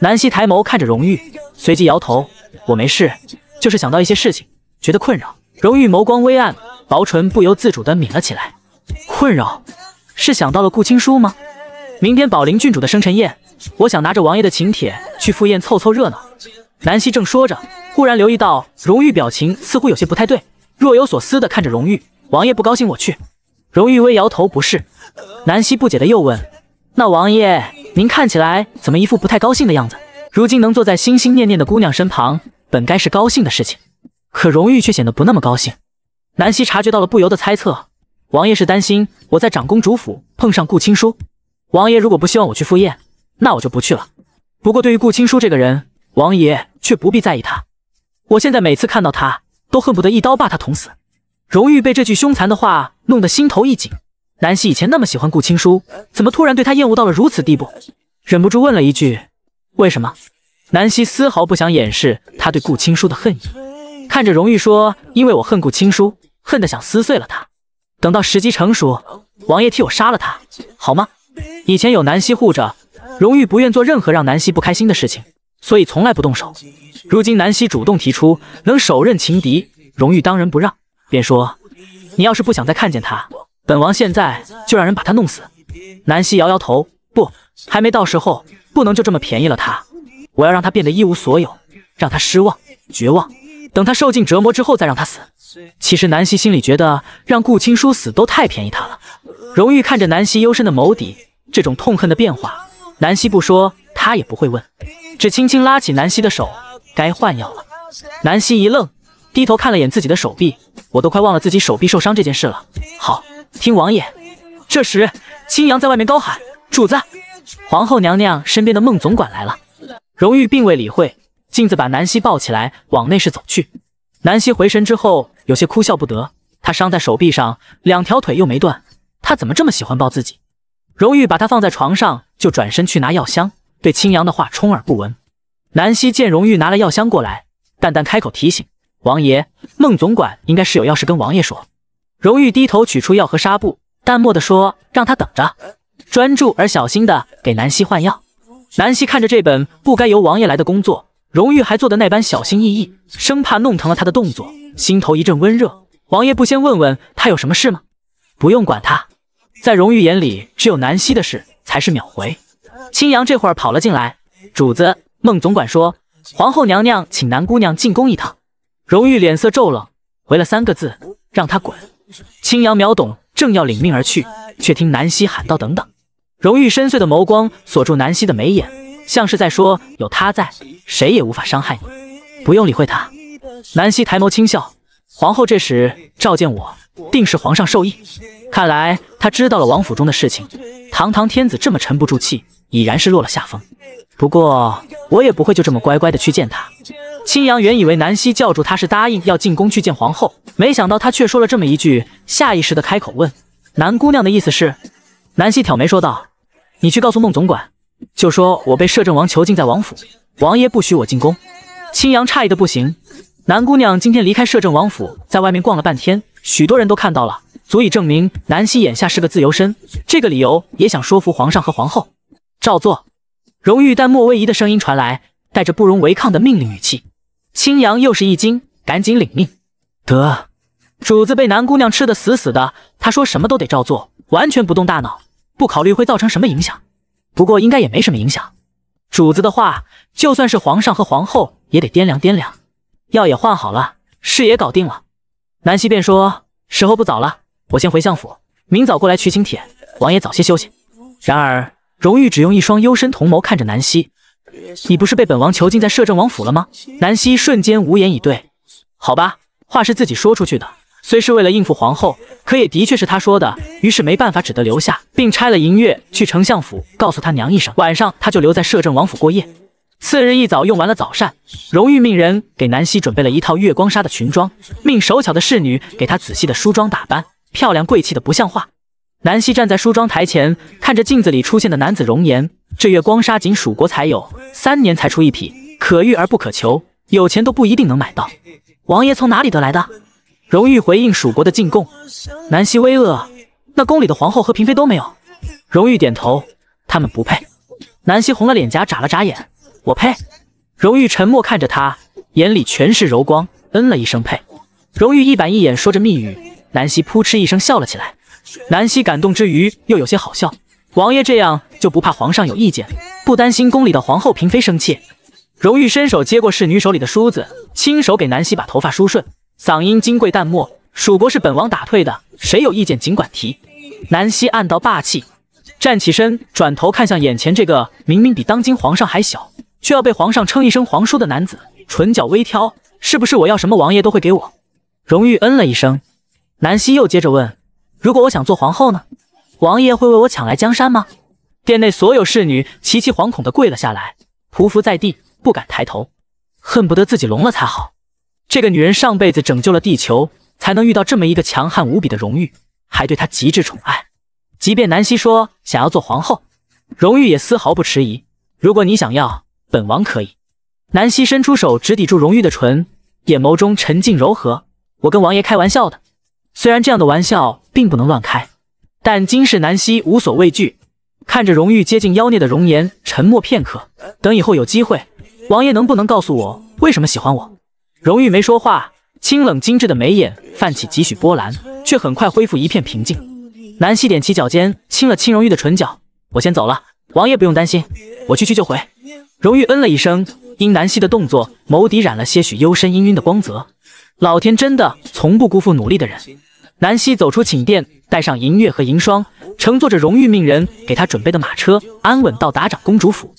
南希抬眸看着荣玉，随即摇头：“我没事，就是想到一些事情，觉得困扰。”荣玉眸光微暗，薄唇不由自主的抿了起来。困扰，是想到了顾青书吗？明天宝林郡主的生辰宴，我想拿着王爷的请帖去赴宴凑凑热闹。南希正说着，忽然留意到荣玉表情似乎有些不太对，若有所思的看着荣玉。王爷不高兴我去？荣玉微摇头，不是。南希不解的又问：“那王爷您看起来怎么一副不太高兴的样子？如今能坐在心心念念的姑娘身旁，本该是高兴的事情，可荣玉却显得不那么高兴。”南希察觉到了，不由得猜测，王爷是担心我在长公主府碰上顾青书。王爷如果不希望我去赴宴，那我就不去了。不过对于顾青书这个人，王爷却不必在意他。我现在每次看到他，都恨不得一刀把他捅死。荣玉被这句凶残的话弄得心头一紧。南希以前那么喜欢顾青书，怎么突然对他厌恶到了如此地步？忍不住问了一句：“为什么？”南希丝毫不想掩饰他对顾青书的恨意，看着荣玉说：“因为我恨顾青书，恨得想撕碎了他。等到时机成熟，王爷替我杀了他，好吗？”以前有南希护着，荣玉不愿做任何让南希不开心的事情，所以从来不动手。如今南希主动提出能手刃情敌，荣玉当仁不让，便说：“你要是不想再看见他，本王现在就让人把他弄死。”南希摇摇头，不，还没到时候，不能就这么便宜了他。我要让他变得一无所有，让他失望、绝望，等他受尽折磨之后再让他死。其实南希心里觉得让顾青书死都太便宜他了。荣玉看着南希幽深的眸底。这种痛恨的变化，南希不说，他也不会问，只轻轻拉起南希的手。该换药了。南希一愣，低头看了眼自己的手臂，我都快忘了自己手臂受伤这件事了。好，听王爷。这时，青阳在外面高喊：“主子，皇后娘娘身边的孟总管来了。”荣玉并未理会，径自把南希抱起来往内室走去。南希回神之后，有些哭笑不得。她伤在手臂上，两条腿又没断，她怎么这么喜欢抱自己？荣玉把他放在床上，就转身去拿药箱，对青扬的话充耳不闻。南希见荣玉拿了药箱过来，淡淡开口提醒：“王爷，孟总管应该是有要事跟王爷说。”荣玉低头取出药和纱布，淡漠的说：“让他等着。”专注而小心的给南希换药。南希看着这本不该由王爷来的工作，荣玉还做的那般小心翼翼，生怕弄疼了他的动作，心头一阵温热。王爷不先问问他有什么事吗？不用管他。在荣玉眼里，只有南希的事才是秒回。青阳这会儿跑了进来，主子，孟总管说皇后娘娘请南姑娘进宫一趟。荣玉脸色骤冷，回了三个字：“让他滚。”青阳秒懂，正要领命而去，却听南希喊道：“等等！”荣玉深邃的眸光锁住南希的眉眼，像是在说：“有他在，谁也无法伤害你，不用理会他。”南希抬眸轻笑。皇后这时召见我，定是皇上授意。看来他知道了王府中的事情，堂堂天子这么沉不住气，已然是落了下风。不过我也不会就这么乖乖的去见他。青阳原以为南希叫住他是答应要进宫去见皇后，没想到他却说了这么一句，下意识的开口问：“南姑娘的意思是？”南希挑眉说道：“你去告诉孟总管，就说我被摄政王囚禁在王府，王爷不许我进宫。”青阳诧异的不行。南姑娘今天离开摄政王府，在外面逛了半天，许多人都看到了，足以证明南希眼下是个自由身。这个理由也想说服皇上和皇后照做。荣誉淡漠威仪的声音传来，带着不容违抗的命令语气。青阳又是一惊，赶紧领命。得，主子被南姑娘吃得死死的，他说什么都得照做，完全不动大脑，不考虑会造成什么影响。不过应该也没什么影响。主子的话，就算是皇上和皇后也得掂量掂量。药也换好了，事也搞定了，南希便说：“时候不早了，我先回相府，明早过来取请帖。王爷早些休息。”然而，荣玉只用一双幽深瞳眸看着南希：“你不是被本王囚禁在摄政王府了吗？”南希瞬间无言以对。好吧，话是自己说出去的，虽是为了应付皇后，可也的确是他说的。于是没办法，只得留下，并拆了银月去丞相府告诉他娘一声，晚上他就留在摄政王府过夜。次日一早，用完了早膳，荣玉命人给南希准备了一套月光纱的裙装，命手巧的侍女给她仔细的梳妆打扮，漂亮贵气的不像话。南希站在梳妆台前，看着镜子里出现的男子容颜。这月光纱仅蜀国才有，三年才出一匹，可遇而不可求，有钱都不一定能买到。王爷从哪里得来的？荣玉回应：“蜀国的进贡。”南希微愕：“那宫里的皇后和嫔妃都没有？”荣玉点头：“他们不配。”南希红了脸颊，眨了眨眼。我呸！荣玉沉默看着他，眼里全是柔光，嗯了一声。呸！荣玉一板一眼说着密语，南希扑哧一声笑了起来。南希感动之余又有些好笑，王爷这样就不怕皇上有意见，不担心宫里的皇后嫔妃生气。荣玉伸手接过侍女手里的梳子，亲手给南希把头发梳顺，嗓音金贵淡漠。蜀国是本王打退的，谁有意见尽管提。南希暗道霸气，站起身，转头看向眼前这个明明比当今皇上还小。却要被皇上称一声皇叔的男子，唇角微挑，是不是我要什么王爷都会给我？荣誉嗯了一声，南希又接着问：“如果我想做皇后呢？王爷会为我抢来江山吗？”殿内所有侍女齐齐惶恐地跪了下来，匍匐在地，不敢抬头，恨不得自己聋了才好。这个女人上辈子拯救了地球，才能遇到这么一个强悍无比的荣誉，还对她极致宠爱。即便南希说想要做皇后，荣誉也丝毫不迟疑：“如果你想要。”本王可以。南希伸出手，指抵住荣玉的唇，眼眸中沉静柔和。我跟王爷开玩笑的，虽然这样的玩笑并不能乱开，但今世南希无所畏惧。看着荣玉接近妖孽的容颜，沉默片刻。等以后有机会，王爷能不能告诉我为什么喜欢我？荣玉没说话，清冷精致的眉眼泛起几许波澜，却很快恢复一片平静。南希踮起脚尖，亲了亲荣玉的唇角。我先走了，王爷不用担心，我去去就回。荣誉嗯了一声，因南希的动作，眸底染了些许幽深氤氲的光泽。老天真的从不辜负努力的人。南希走出寝殿，带上银月和银霜，乘坐着荣誉命人给他准备的马车，安稳到达长公主府。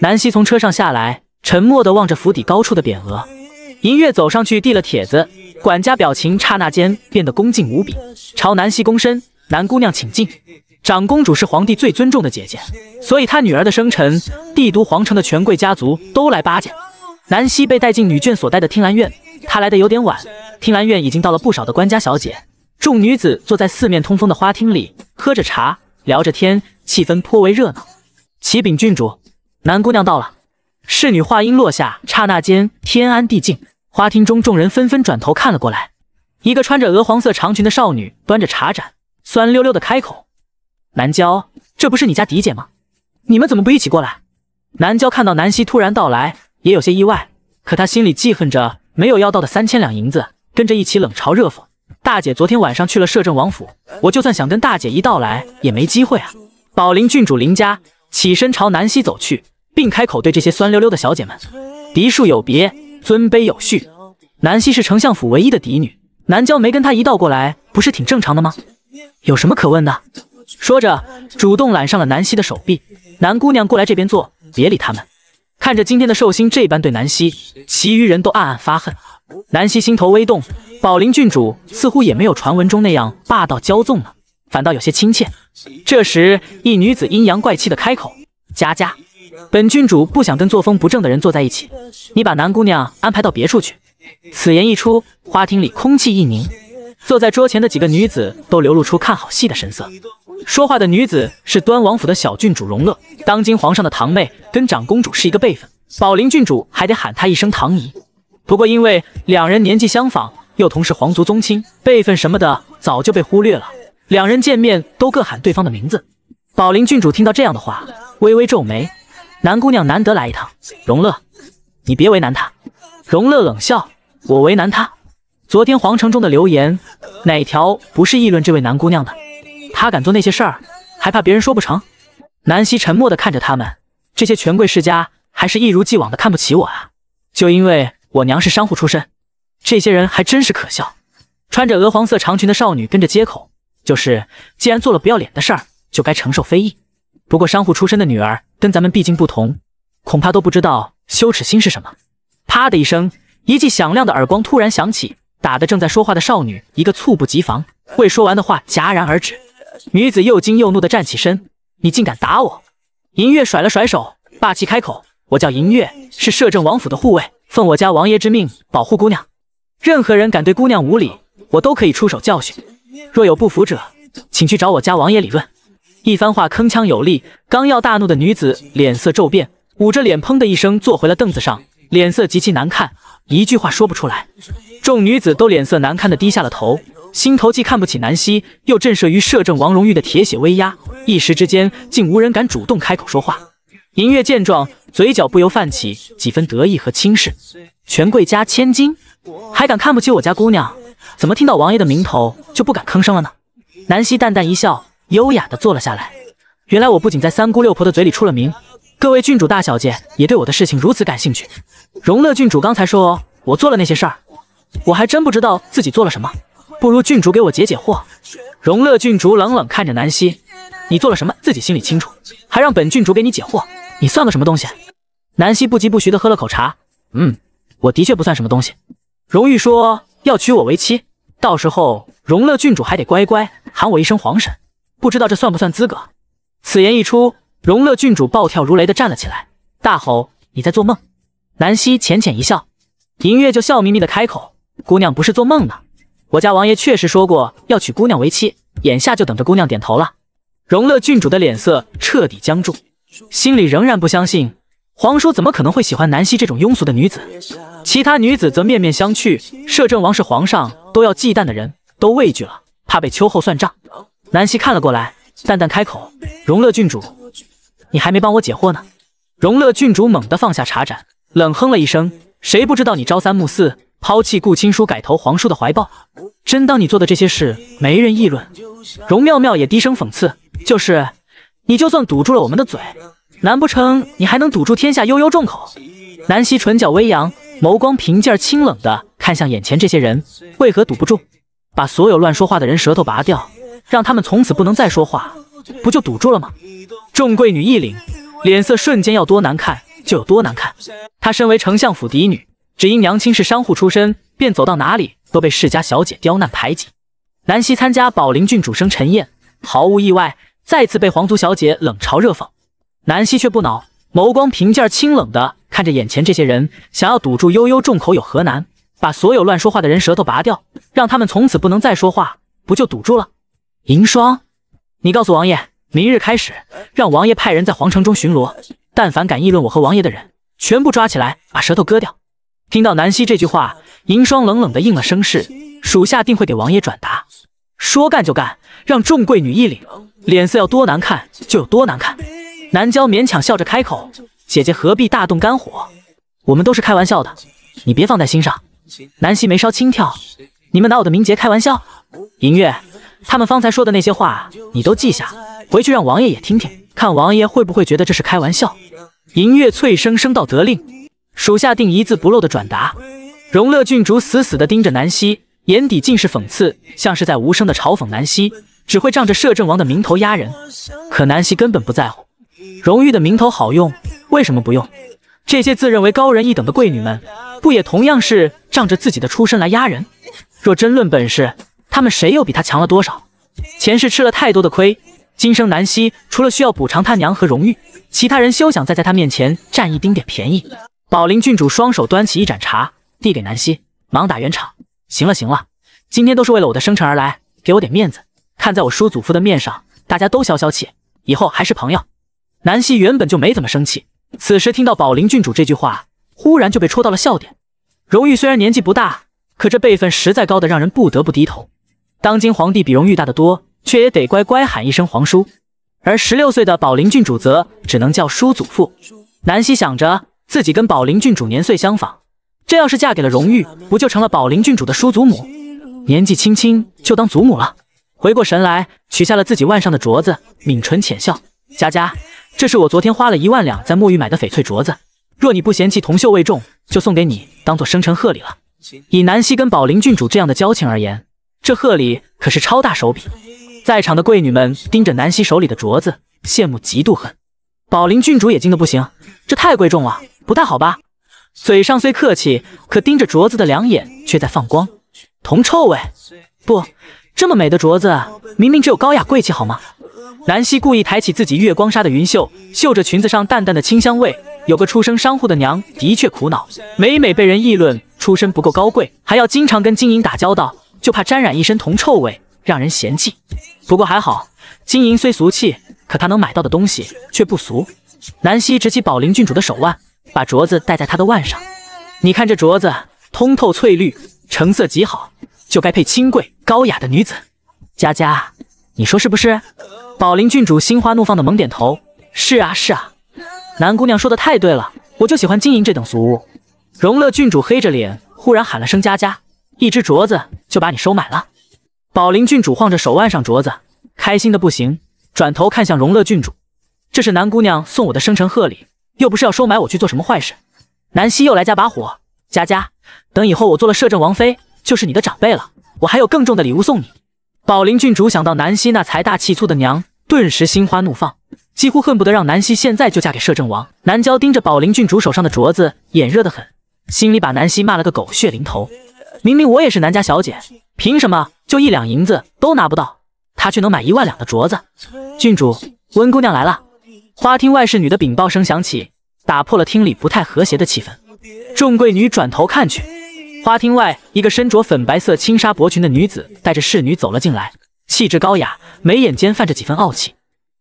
南希从车上下来，沉默地望着府邸高处的匾额。银月走上去递了帖子，管家表情刹那间变得恭敬无比，朝南希躬身：“南姑娘，请进。”长公主是皇帝最尊重的姐姐，所以她女儿的生辰，帝都皇城的权贵家族都来巴结。南希被带进女眷所待的听兰院，她来的有点晚，听兰院已经到了不少的官家小姐。众女子坐在四面通风的花厅里，喝着茶，聊着天，气氛颇为热闹。启禀郡主，南姑娘到了。侍女话音落下，刹那间天安地静，花厅中众人纷纷转头看了过来。一个穿着鹅黄色长裙的少女端着茶盏，酸溜溜的开口。南娇，这不是你家嫡姐吗？你们怎么不一起过来？南娇看到南希突然到来，也有些意外，可她心里记恨着没有要到的三千两银子，跟着一起冷嘲热讽。大姐昨天晚上去了摄政王府，我就算想跟大姐一道来，也没机会啊。宝林郡主林家起身朝南希走去，并开口对这些酸溜溜的小姐们：“嫡庶有别，尊卑有序。南希是丞相府唯一的嫡女，南娇没跟她一道过来，不是挺正常的吗？有什么可问的？”说着，主动揽上了南希的手臂。南姑娘过来这边坐，别理他们。看着今天的寿星这般对南希，其余人都暗暗发恨。南希心头微动，宝林郡主似乎也没有传闻中那样霸道骄纵了，反倒有些亲切。这时，一女子阴阳怪气的开口：“佳佳，本郡主不想跟作风不正的人坐在一起，你把南姑娘安排到别处去。”此言一出，花厅里空气一凝，坐在桌前的几个女子都流露出看好戏的神色。说话的女子是端王府的小郡主荣乐，当今皇上的堂妹，跟长公主是一个辈分，宝林郡主还得喊她一声堂姨。不过因为两人年纪相仿，又同是皇族宗亲，辈分什么的早就被忽略了。两人见面都各喊对方的名字。宝林郡主听到这样的话，微微皱眉。南姑娘难得来一趟，荣乐，你别为难她。荣乐冷笑：“我为难她？昨天皇城中的流言，哪条不是议论这位南姑娘的？”他敢做那些事儿，还怕别人说不成？南希沉默地看着他们，这些权贵世家还是一如既往的看不起我啊！就因为我娘是商户出身，这些人还真是可笑。穿着鹅黄色长裙的少女跟着接口：“就是，既然做了不要脸的事儿，就该承受非议。不过商户出身的女儿跟咱们毕竟不同，恐怕都不知道羞耻心是什么。”啪的一声，一记响亮的耳光突然响起，打得正在说话的少女一个猝不及防，未说完的话戛然而止。女子又惊又怒地站起身：“你竟敢打我！”银月甩了甩手，霸气开口：“我叫银月，是摄政王府的护卫，奉我家王爷之命保护姑娘。任何人敢对姑娘无礼，我都可以出手教训。若有不服者，请去找我家王爷理论。”一番话铿锵有力，刚要大怒的女子脸色骤变，捂着脸，砰的一声坐回了凳子上，脸色极其难看，一句话说不出来。众女子都脸色难看的低下了头。心头既看不起南希，又震慑于摄政王荣玉的铁血威压，一时之间竟无人敢主动开口说话。银月见状，嘴角不由泛起几分得意和轻视。权贵家千金还敢看不起我家姑娘？怎么听到王爷的名头就不敢吭声了呢？南希淡淡一笑，优雅地坐了下来。原来我不仅在三姑六婆的嘴里出了名，各位郡主大小姐也对我的事情如此感兴趣。荣乐郡主刚才说我做了那些事儿，我还真不知道自己做了什么。不如郡主给我解解惑。荣乐郡主冷冷看着南希，你做了什么，自己心里清楚，还让本郡主给你解惑，你算个什么东西？南希不疾不徐地喝了口茶，嗯，我的确不算什么东西。荣玉说要娶我为妻，到时候荣乐郡主还得乖乖喊我一声皇婶，不知道这算不算资格？此言一出，荣乐郡主暴跳如雷地站了起来，大吼：“你在做梦！”南希浅浅一笑，银月就笑眯眯地开口：“姑娘不是做梦呢。”我家王爷确实说过要娶姑娘为妻，眼下就等着姑娘点头了。荣乐郡主的脸色彻底僵住，心里仍然不相信，皇叔怎么可能会喜欢南希这种庸俗的女子？其他女子则面面相觑，摄政王是皇上都要忌惮的人，都畏惧了，怕被秋后算账。南希看了过来，淡淡开口：“荣乐郡主，你还没帮我解惑呢。”荣乐郡主猛地放下茶盏，冷哼了一声：“谁不知道你朝三暮四？”抛弃顾青书，改投皇叔的怀抱，真当你做的这些事没人议论？容妙妙也低声讽刺：“就是，你就算堵住了我们的嘴，难不成你还能堵住天下悠悠众口？”南希唇角微扬，眸光平静而清冷的看向眼前这些人，为何堵不住？把所有乱说话的人舌头拔掉，让他们从此不能再说话，不就堵住了吗？众贵女一领，脸色瞬间要多难看就有多难看。她身为丞相府嫡女。只因娘亲是商户出身，便走到哪里都被世家小姐刁难排挤。南希参加宝林郡主生辰宴，毫无意外，再次被皇族小姐冷嘲热讽。南希却不恼，眸光平静清冷的看着眼前这些人，想要堵住悠悠众口有何难？把所有乱说话的人舌头拔掉，让他们从此不能再说话，不就堵住了？银霜，你告诉王爷，明日开始，让王爷派人在皇城中巡逻，但凡敢议论我和王爷的人，全部抓起来，把舌头割掉。听到南希这句话，银霜冷冷地应了声“是”，属下定会给王爷转达。说干就干，让众贵女一领，脸色要多难看就有多难看。南娇勉强笑着开口：“姐姐何必大动肝火？我们都是开玩笑的，你别放在心上。”南希眉梢轻跳：“你们拿我的名节开玩笑？”银月，他们方才说的那些话，你都记下，回去让王爷也听听，看王爷会不会觉得这是开玩笑。银月脆生生道：“得令。”属下定一字不漏的转达。荣乐郡主死死地盯着南希，眼底尽是讽刺，像是在无声地嘲讽南希只会仗着摄政王的名头压人。可南希根本不在乎，荣誉的名头好用，为什么不用？这些自认为高人一等的贵女们，不也同样是仗着自己的出身来压人？若真论本事，他们谁又比他强了多少？前世吃了太多的亏，今生南希除了需要补偿他娘和荣誉，其他人休想再在他面前占一丁点便宜。宝林郡主双手端起一盏茶，递给南希，忙打圆场：“行了行了，今天都是为了我的生辰而来，给我点面子。看在我叔祖父的面上，大家都消消气，以后还是朋友。”南希原本就没怎么生气，此时听到宝林郡主这句话，忽然就被戳到了笑点。荣玉虽然年纪不大，可这辈分实在高的让人不得不低头。当今皇帝比荣玉大得多，却也得乖乖喊一声皇叔。而十六岁的宝林郡主则只能叫叔祖父。南希想着。自己跟宝林郡主年岁相仿，这要是嫁给了荣玉，不就成了宝林郡主的叔祖母？年纪轻轻就当祖母了。回过神来，取下了自己腕上的镯子，抿唇浅笑：“佳佳，这是我昨天花了一万两在墨玉买的翡翠镯子，若你不嫌弃铜锈味重，就送给你当做生辰贺礼了。以南希跟宝林郡主这样的交情而言，这贺礼可是超大手笔。在场的贵女们盯着南希手里的镯子，羡慕嫉妒恨。宝林郡主也惊得不行，这太贵重了。”不太好吧，嘴上虽客气，可盯着镯子的两眼却在放光。铜臭味？不，这么美的镯子，明明只有高雅贵气，好吗？南希故意抬起自己月光纱的云袖，嗅着裙子上淡淡的清香味。有个出生商户的娘的确苦恼，每每被人议论出身不够高贵，还要经常跟金银打交道，就怕沾染一身铜臭味，让人嫌弃。不过还好，金银虽俗气，可她能买到的东西却不俗。南希执起宝林郡主的手腕。把镯子戴在她的腕上，你看这镯子通透翠绿，成色极好，就该配清贵高雅的女子。佳佳，你说是不是？宝林郡主心花怒放的猛点头，是啊是啊，南姑娘说的太对了，我就喜欢金银这等俗物。荣乐郡主黑着脸，忽然喊了声佳佳，一只镯子就把你收买了。宝林郡主晃着手腕上镯子，开心的不行，转头看向荣乐郡主，这是南姑娘送我的生辰贺礼。又不是要收买我去做什么坏事，南希又来加把火。佳佳，等以后我做了摄政王妃，就是你的长辈了，我还有更重的礼物送你。宝林郡主想到南希那财大气粗的娘，顿时心花怒放，几乎恨不得让南希现在就嫁给摄政王。南娇盯着宝林郡主手上的镯子，眼热得很，心里把南希骂了个狗血淋头。明明我也是南家小姐，凭什么就一两银子都拿不到，她却能买一万两的镯子？郡主，温姑娘来了。花厅外侍女的禀报声响起。打破了厅里不太和谐的气氛，众贵女转头看去，花厅外一个身着粉白色轻纱薄裙的女子带着侍女走了进来，气质高雅，眉眼间泛着几分傲气。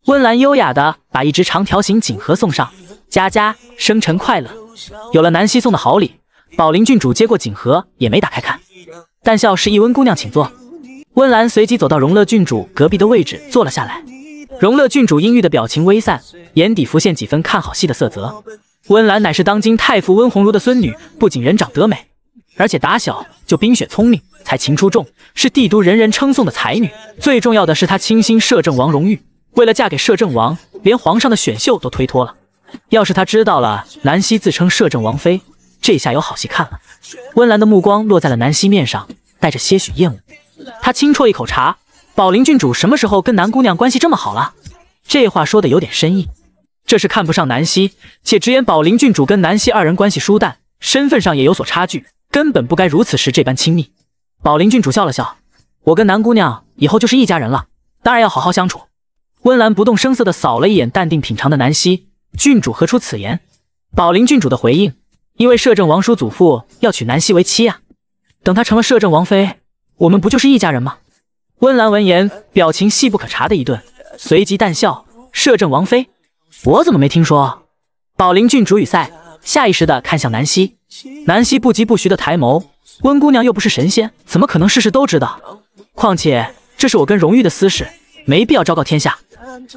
温岚优雅的把一只长条形锦盒送上，佳佳，生辰快乐。有了南希送的好礼，宝林郡主接过锦盒也没打开看，淡笑示意温姑娘请坐。温岚随即走到荣乐郡主隔壁的位置坐了下来。荣乐郡主阴郁的表情微散，眼底浮现几分看好戏的色泽。温岚乃是当今太傅温鸿儒的孙女，不仅人长得美，而且打小就冰雪聪明，才情出众，是帝都人人称颂的才女。最重要的是，她倾心摄政王荣誉，为了嫁给摄政王，连皇上的选秀都推脱了。要是她知道了南希自称摄政王妃，这下有好戏看了。温岚的目光落在了南希面上，带着些许厌恶。她轻啜一口茶。宝林郡主什么时候跟南姑娘关系这么好了？这话说的有点深意，这是看不上南希，且直言宝林郡主跟南希二人关系疏淡，身份上也有所差距，根本不该如此时这般亲密。宝林郡主笑了笑：“我跟南姑娘以后就是一家人了，当然要好好相处。”温兰不动声色地扫了一眼淡定品尝的南希，郡主，何出此言？宝林郡主的回应：“因为摄政王叔祖父要娶南希为妻呀，等她成了摄政王妃，我们不就是一家人吗？”温岚闻言，表情细不可察的一顿，随即淡笑：“摄政王妃，我怎么没听说？”宝林郡主雨塞下意识的看向南希，南希不疾不徐的抬眸：“温姑娘又不是神仙，怎么可能事事都知道？况且这是我跟荣玉的私事，没必要昭告天下。”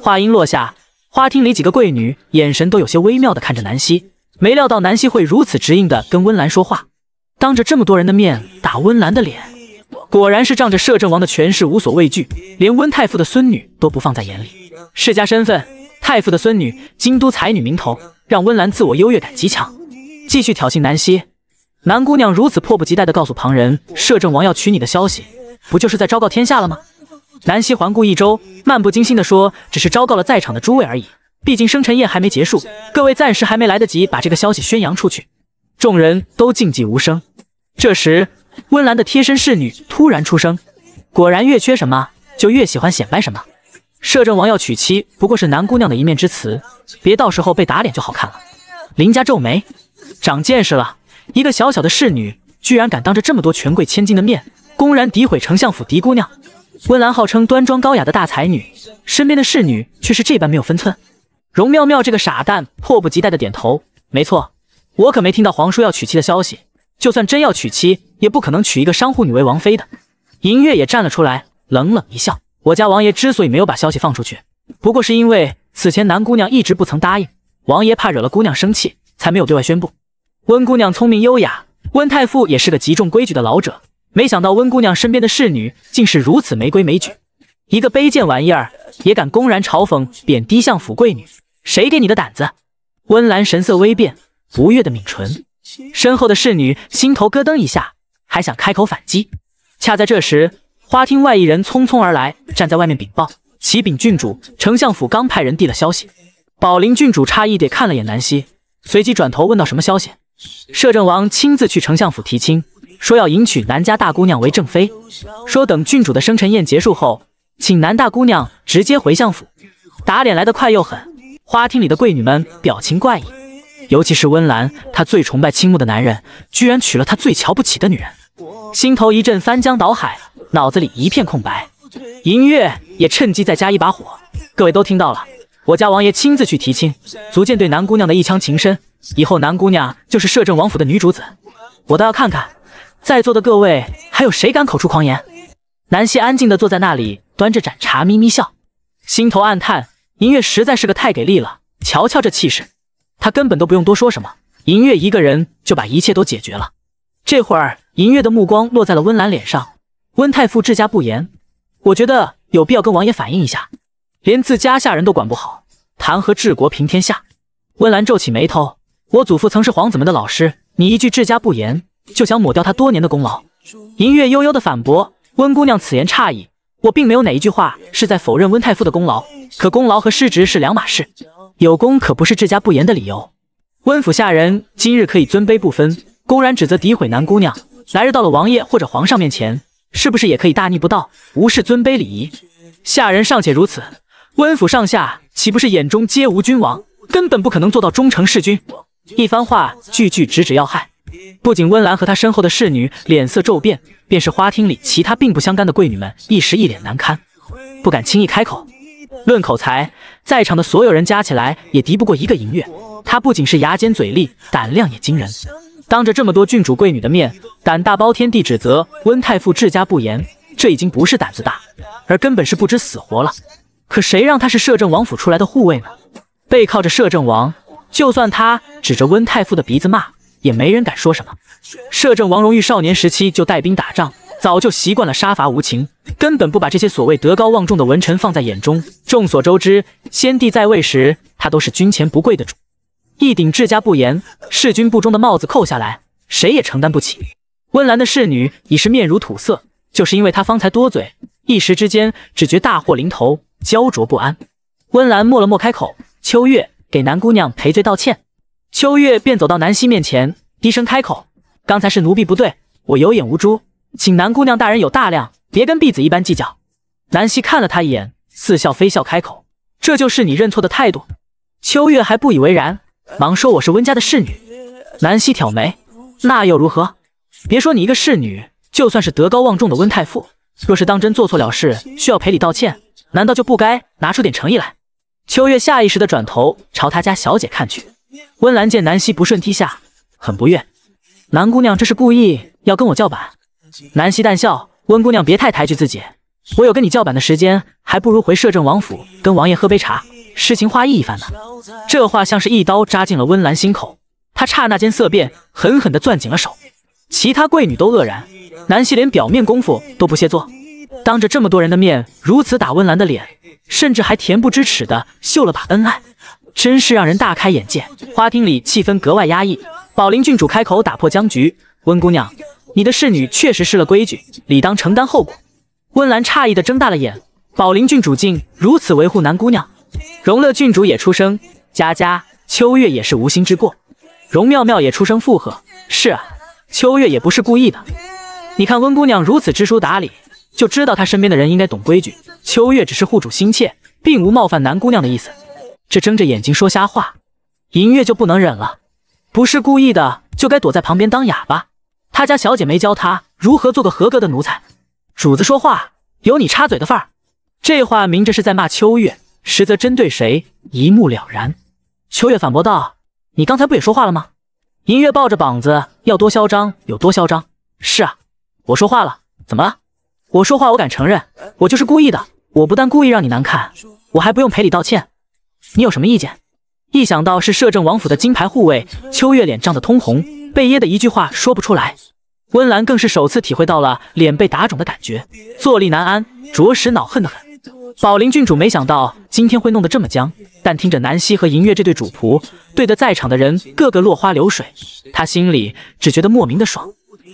话音落下，花厅里几个贵女眼神都有些微妙的看着南希，没料到南希会如此直硬的跟温岚说话，当着这么多人的面打温岚的脸。果然是仗着摄政王的权势无所畏惧，连温太傅的孙女都不放在眼里。世家身份，太傅的孙女，京都才女名头，让温岚自我优越感极强。继续挑衅南希，南姑娘如此迫不及待地告诉旁人摄政王要娶你的消息，不就是在昭告天下了吗？南希环顾一周，漫不经心地说：“只是昭告了在场的诸位而已，毕竟生辰宴还没结束，各位暂时还没来得及把这个消息宣扬出去。”众人都静寂无声。这时。温兰的贴身侍女突然出声，果然越缺什么就越喜欢显摆什么。摄政王要娶妻，不过是南姑娘的一面之词，别到时候被打脸就好看了。林家皱眉，长见识了，一个小小的侍女居然敢当着这么多权贵千金的面，公然诋毁丞相府狄姑娘。温兰号称端庄高雅的大才女，身边的侍女却是这般没有分寸。容妙妙这个傻蛋迫不及待地点头，没错，我可没听到皇叔要娶妻的消息。就算真要娶妻，也不可能娶一个商户女为王妃的。银月也站了出来，冷冷一笑：“我家王爷之所以没有把消息放出去，不过是因为此前南姑娘一直不曾答应，王爷怕惹了姑娘生气，才没有对外宣布。”温姑娘聪明优雅，温太傅也是个极重规矩的老者，没想到温姑娘身边的侍女竟是如此没规没矩，一个卑贱玩意儿也敢公然嘲讽贬低相府贵女，谁给你的胆子？温兰神色微变，不悦的抿唇。身后的侍女心头咯噔一下，还想开口反击，恰在这时，花厅外一人匆匆而来，站在外面禀报：“启禀郡主，丞相府刚派人递了消息。”宝林郡主诧异地看了眼南希，随即转头问道：“什么消息？”摄政王亲自去丞相府提亲，说要迎娶南家大姑娘为正妃，说等郡主的生辰宴结束后，请南大姑娘直接回相府。打脸来得快又狠，花厅里的贵女们表情怪异。尤其是温岚，她最崇拜、倾慕的男人，居然娶了她最瞧不起的女人，心头一阵翻江倒海，脑子里一片空白。银月也趁机再加一把火，各位都听到了，我家王爷亲自去提亲，足见对南姑娘的一腔情深。以后南姑娘就是摄政王府的女主子，我倒要看看，在座的各位还有谁敢口出狂言。南希安静的坐在那里，端着盏茶，咪咪笑，心头暗叹，银月实在是个太给力了，瞧瞧这气势。他根本都不用多说什么，银月一个人就把一切都解决了。这会儿，银月的目光落在了温岚脸上。温太傅治家不严，我觉得有必要跟王爷反映一下。连自家下人都管不好，谈何治国平天下？温岚皱起眉头。我祖父曾是皇子们的老师，你一句治家不严，就想抹掉他多年的功劳？银月悠悠的反驳：“温姑娘此言差矣，我并没有哪一句话是在否认温太傅的功劳。可功劳和失职是两码事。”有功可不是治家不严的理由。温府下人今日可以尊卑不分，公然指责诋毁南姑娘，来日到了王爷或者皇上面前，是不是也可以大逆不道，无视尊卑礼仪？下人尚且如此，温府上下岂不是眼中皆无君王，根本不可能做到忠诚侍君？一番话句句直指要害，不仅温兰和她身后的侍女脸色骤变，便是花厅里其他并不相干的贵女们一时一脸难堪，不敢轻易开口。论口才，在场的所有人加起来也敌不过一个银月。他不仅是牙尖嘴利，胆量也惊人。当着这么多郡主贵女的面，胆大包天地指责温太傅治家不严，这已经不是胆子大，而根本是不知死活了。可谁让他是摄政王府出来的护卫呢？背靠着摄政王，就算他指着温太傅的鼻子骂，也没人敢说什么。摄政王荣誉少年时期就带兵打仗。早就习惯了杀伐无情，根本不把这些所谓德高望重的文臣放在眼中。众所周知，先帝在位时，他都是军前不跪的主。一顶治家不严、弑君不忠的帽子扣下来，谁也承担不起。温兰的侍女已是面如土色，就是因为他方才多嘴，一时之间只觉大祸临头，焦灼不安。温兰默了默，开口：“秋月，给南姑娘赔罪道歉。”秋月便走到南希面前，低声开口：“刚才是奴婢不对，我有眼无珠。”请南姑娘大人有大量，别跟婢子一般计较。南希看了他一眼，似笑非笑开口：“这就是你认错的态度。”秋月还不以为然，忙说：“我是温家的侍女。”南希挑眉：“那又如何？别说你一个侍女，就算是德高望重的温太傅，若是当真做错了事，需要赔礼道歉，难道就不该拿出点诚意来？”秋月下意识的转头朝他家小姐看去。温兰见南希不顺梯下，很不悦：“南姑娘这是故意要跟我叫板。”南希淡笑：“温姑娘，别太抬举自己。我有跟你叫板的时间，还不如回摄政王府跟王爷喝杯茶，诗情画意一番呢。”这话像是一刀扎进了温兰心口，她刹那间色变，狠狠地攥紧了手。其他贵女都愕然，南希连表面功夫都不屑做，当着这么多人的面如此打温兰的脸，甚至还恬不知耻地秀了把恩爱，真是让人大开眼界。花厅里气氛格外压抑，宝林郡主开口打破僵局：“温姑娘。”你的侍女确实失了规矩，理当承担后果。温兰诧异地睁大了眼，宝林郡主竟如此维护南姑娘。荣乐郡主也出声：“佳佳，秋月也是无心之过。”荣妙妙也出声附和：“是啊，秋月也不是故意的。你看温姑娘如此知书达理，就知道她身边的人应该懂规矩。秋月只是护主心切，并无冒犯南姑娘的意思。这睁着眼睛说瞎话，银月就不能忍了。不是故意的，就该躲在旁边当哑巴。”他家小姐没教他如何做个合格的奴才，主子说话有你插嘴的份儿？这话明着是在骂秋月，实则针对谁一目了然。秋月反驳道：“你刚才不也说话了吗？”银月抱着膀子，要多嚣张有多嚣张。是啊，我说话了，怎么了？我说话我敢承认，我就是故意的。我不但故意让你难看，我还不用赔礼道歉。你有什么意见？一想到是摄政王府的金牌护卫，秋月脸涨得通红。贝耶的一句话说不出来，温岚更是首次体会到了脸被打肿的感觉，坐立难安，着实恼恨得很。宝林郡主没想到今天会弄得这么僵，但听着南希和银月这对主仆对得在场的人个个落花流水，她心里只觉得莫名的爽。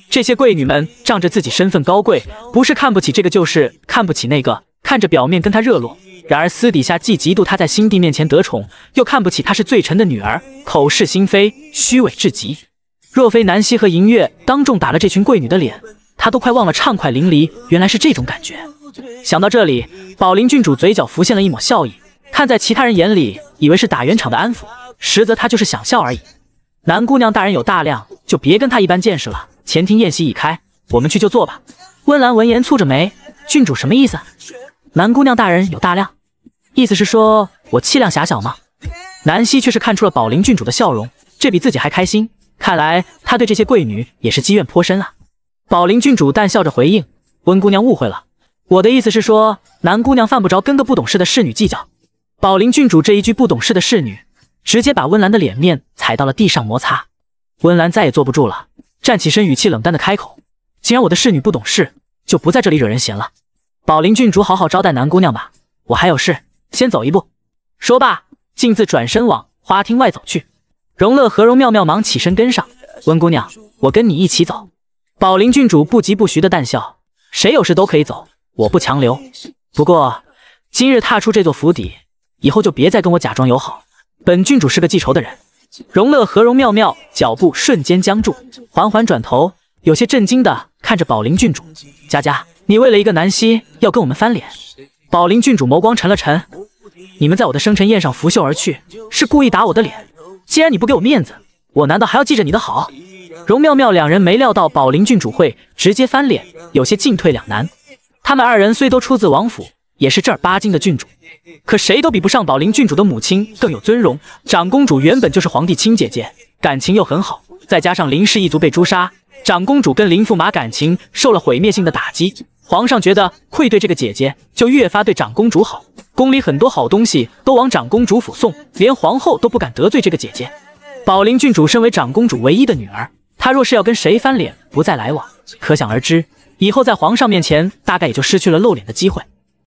这些贵女们仗着自己身份高贵，不是看不起这个就是看不起那个，看着表面跟她热络，然而私底下既嫉妒她在新帝面前得宠，又看不起她是罪臣的女儿，口是心非，虚伪至极。若非南希和银月当众打了这群贵女的脸，他都快忘了畅快淋漓原来是这种感觉。想到这里，宝林郡主嘴角浮现了一抹笑意。看在其他人眼里，以为是打圆场的安抚，实则她就是想笑而已。南姑娘大人有大量，就别跟她一般见识了。前厅宴席已开，我们去就坐吧。温岚闻言蹙着眉，郡主什么意思？南姑娘大人有大量，意思是说我气量狭小吗？南希却是看出了宝林郡主的笑容，这比自己还开心。看来他对这些贵女也是积怨颇深啊！宝林郡主淡笑着回应：“温姑娘误会了，我的意思是说，南姑娘犯不着跟个不懂事的侍女计较。”宝林郡主这一句“不懂事的侍女”，直接把温兰的脸面踩到了地上摩擦。温兰再也坐不住了，站起身，语气冷淡的开口：“既然我的侍女不懂事，就不在这里惹人嫌了。宝林郡主，好好招待南姑娘吧，我还有事，先走一步。”说罢，径自转身往花厅外走去。荣乐和荣妙妙忙起身跟上，温姑娘，我跟你一起走。宝林郡主不疾不徐的淡笑，谁有事都可以走，我不强留。不过今日踏出这座府邸，以后就别再跟我假装友好，本郡主是个记仇的人。荣乐和荣妙妙脚步瞬间僵住，缓缓转头，有些震惊的看着宝林郡主。佳佳，你为了一个南希要跟我们翻脸？宝林郡主眸光沉了沉，你们在我的生辰宴上拂袖而去，是故意打我的脸。既然你不给我面子，我难道还要记着你的好？容妙妙两人没料到宝林郡主会直接翻脸，有些进退两难。他们二人虽都出自王府，也是正儿八经的郡主，可谁都比不上宝林郡主的母亲更有尊荣。长公主原本就是皇帝亲姐姐，感情又很好，再加上林氏一族被诛杀。长公主跟林驸马感情受了毁灭性的打击，皇上觉得愧对这个姐姐，就越发对长公主好。宫里很多好东西都往长公主府送，连皇后都不敢得罪这个姐姐。宝林郡主身为长公主唯一的女儿，她若是要跟谁翻脸不再来往，可想而知，以后在皇上面前大概也就失去了露脸的机会。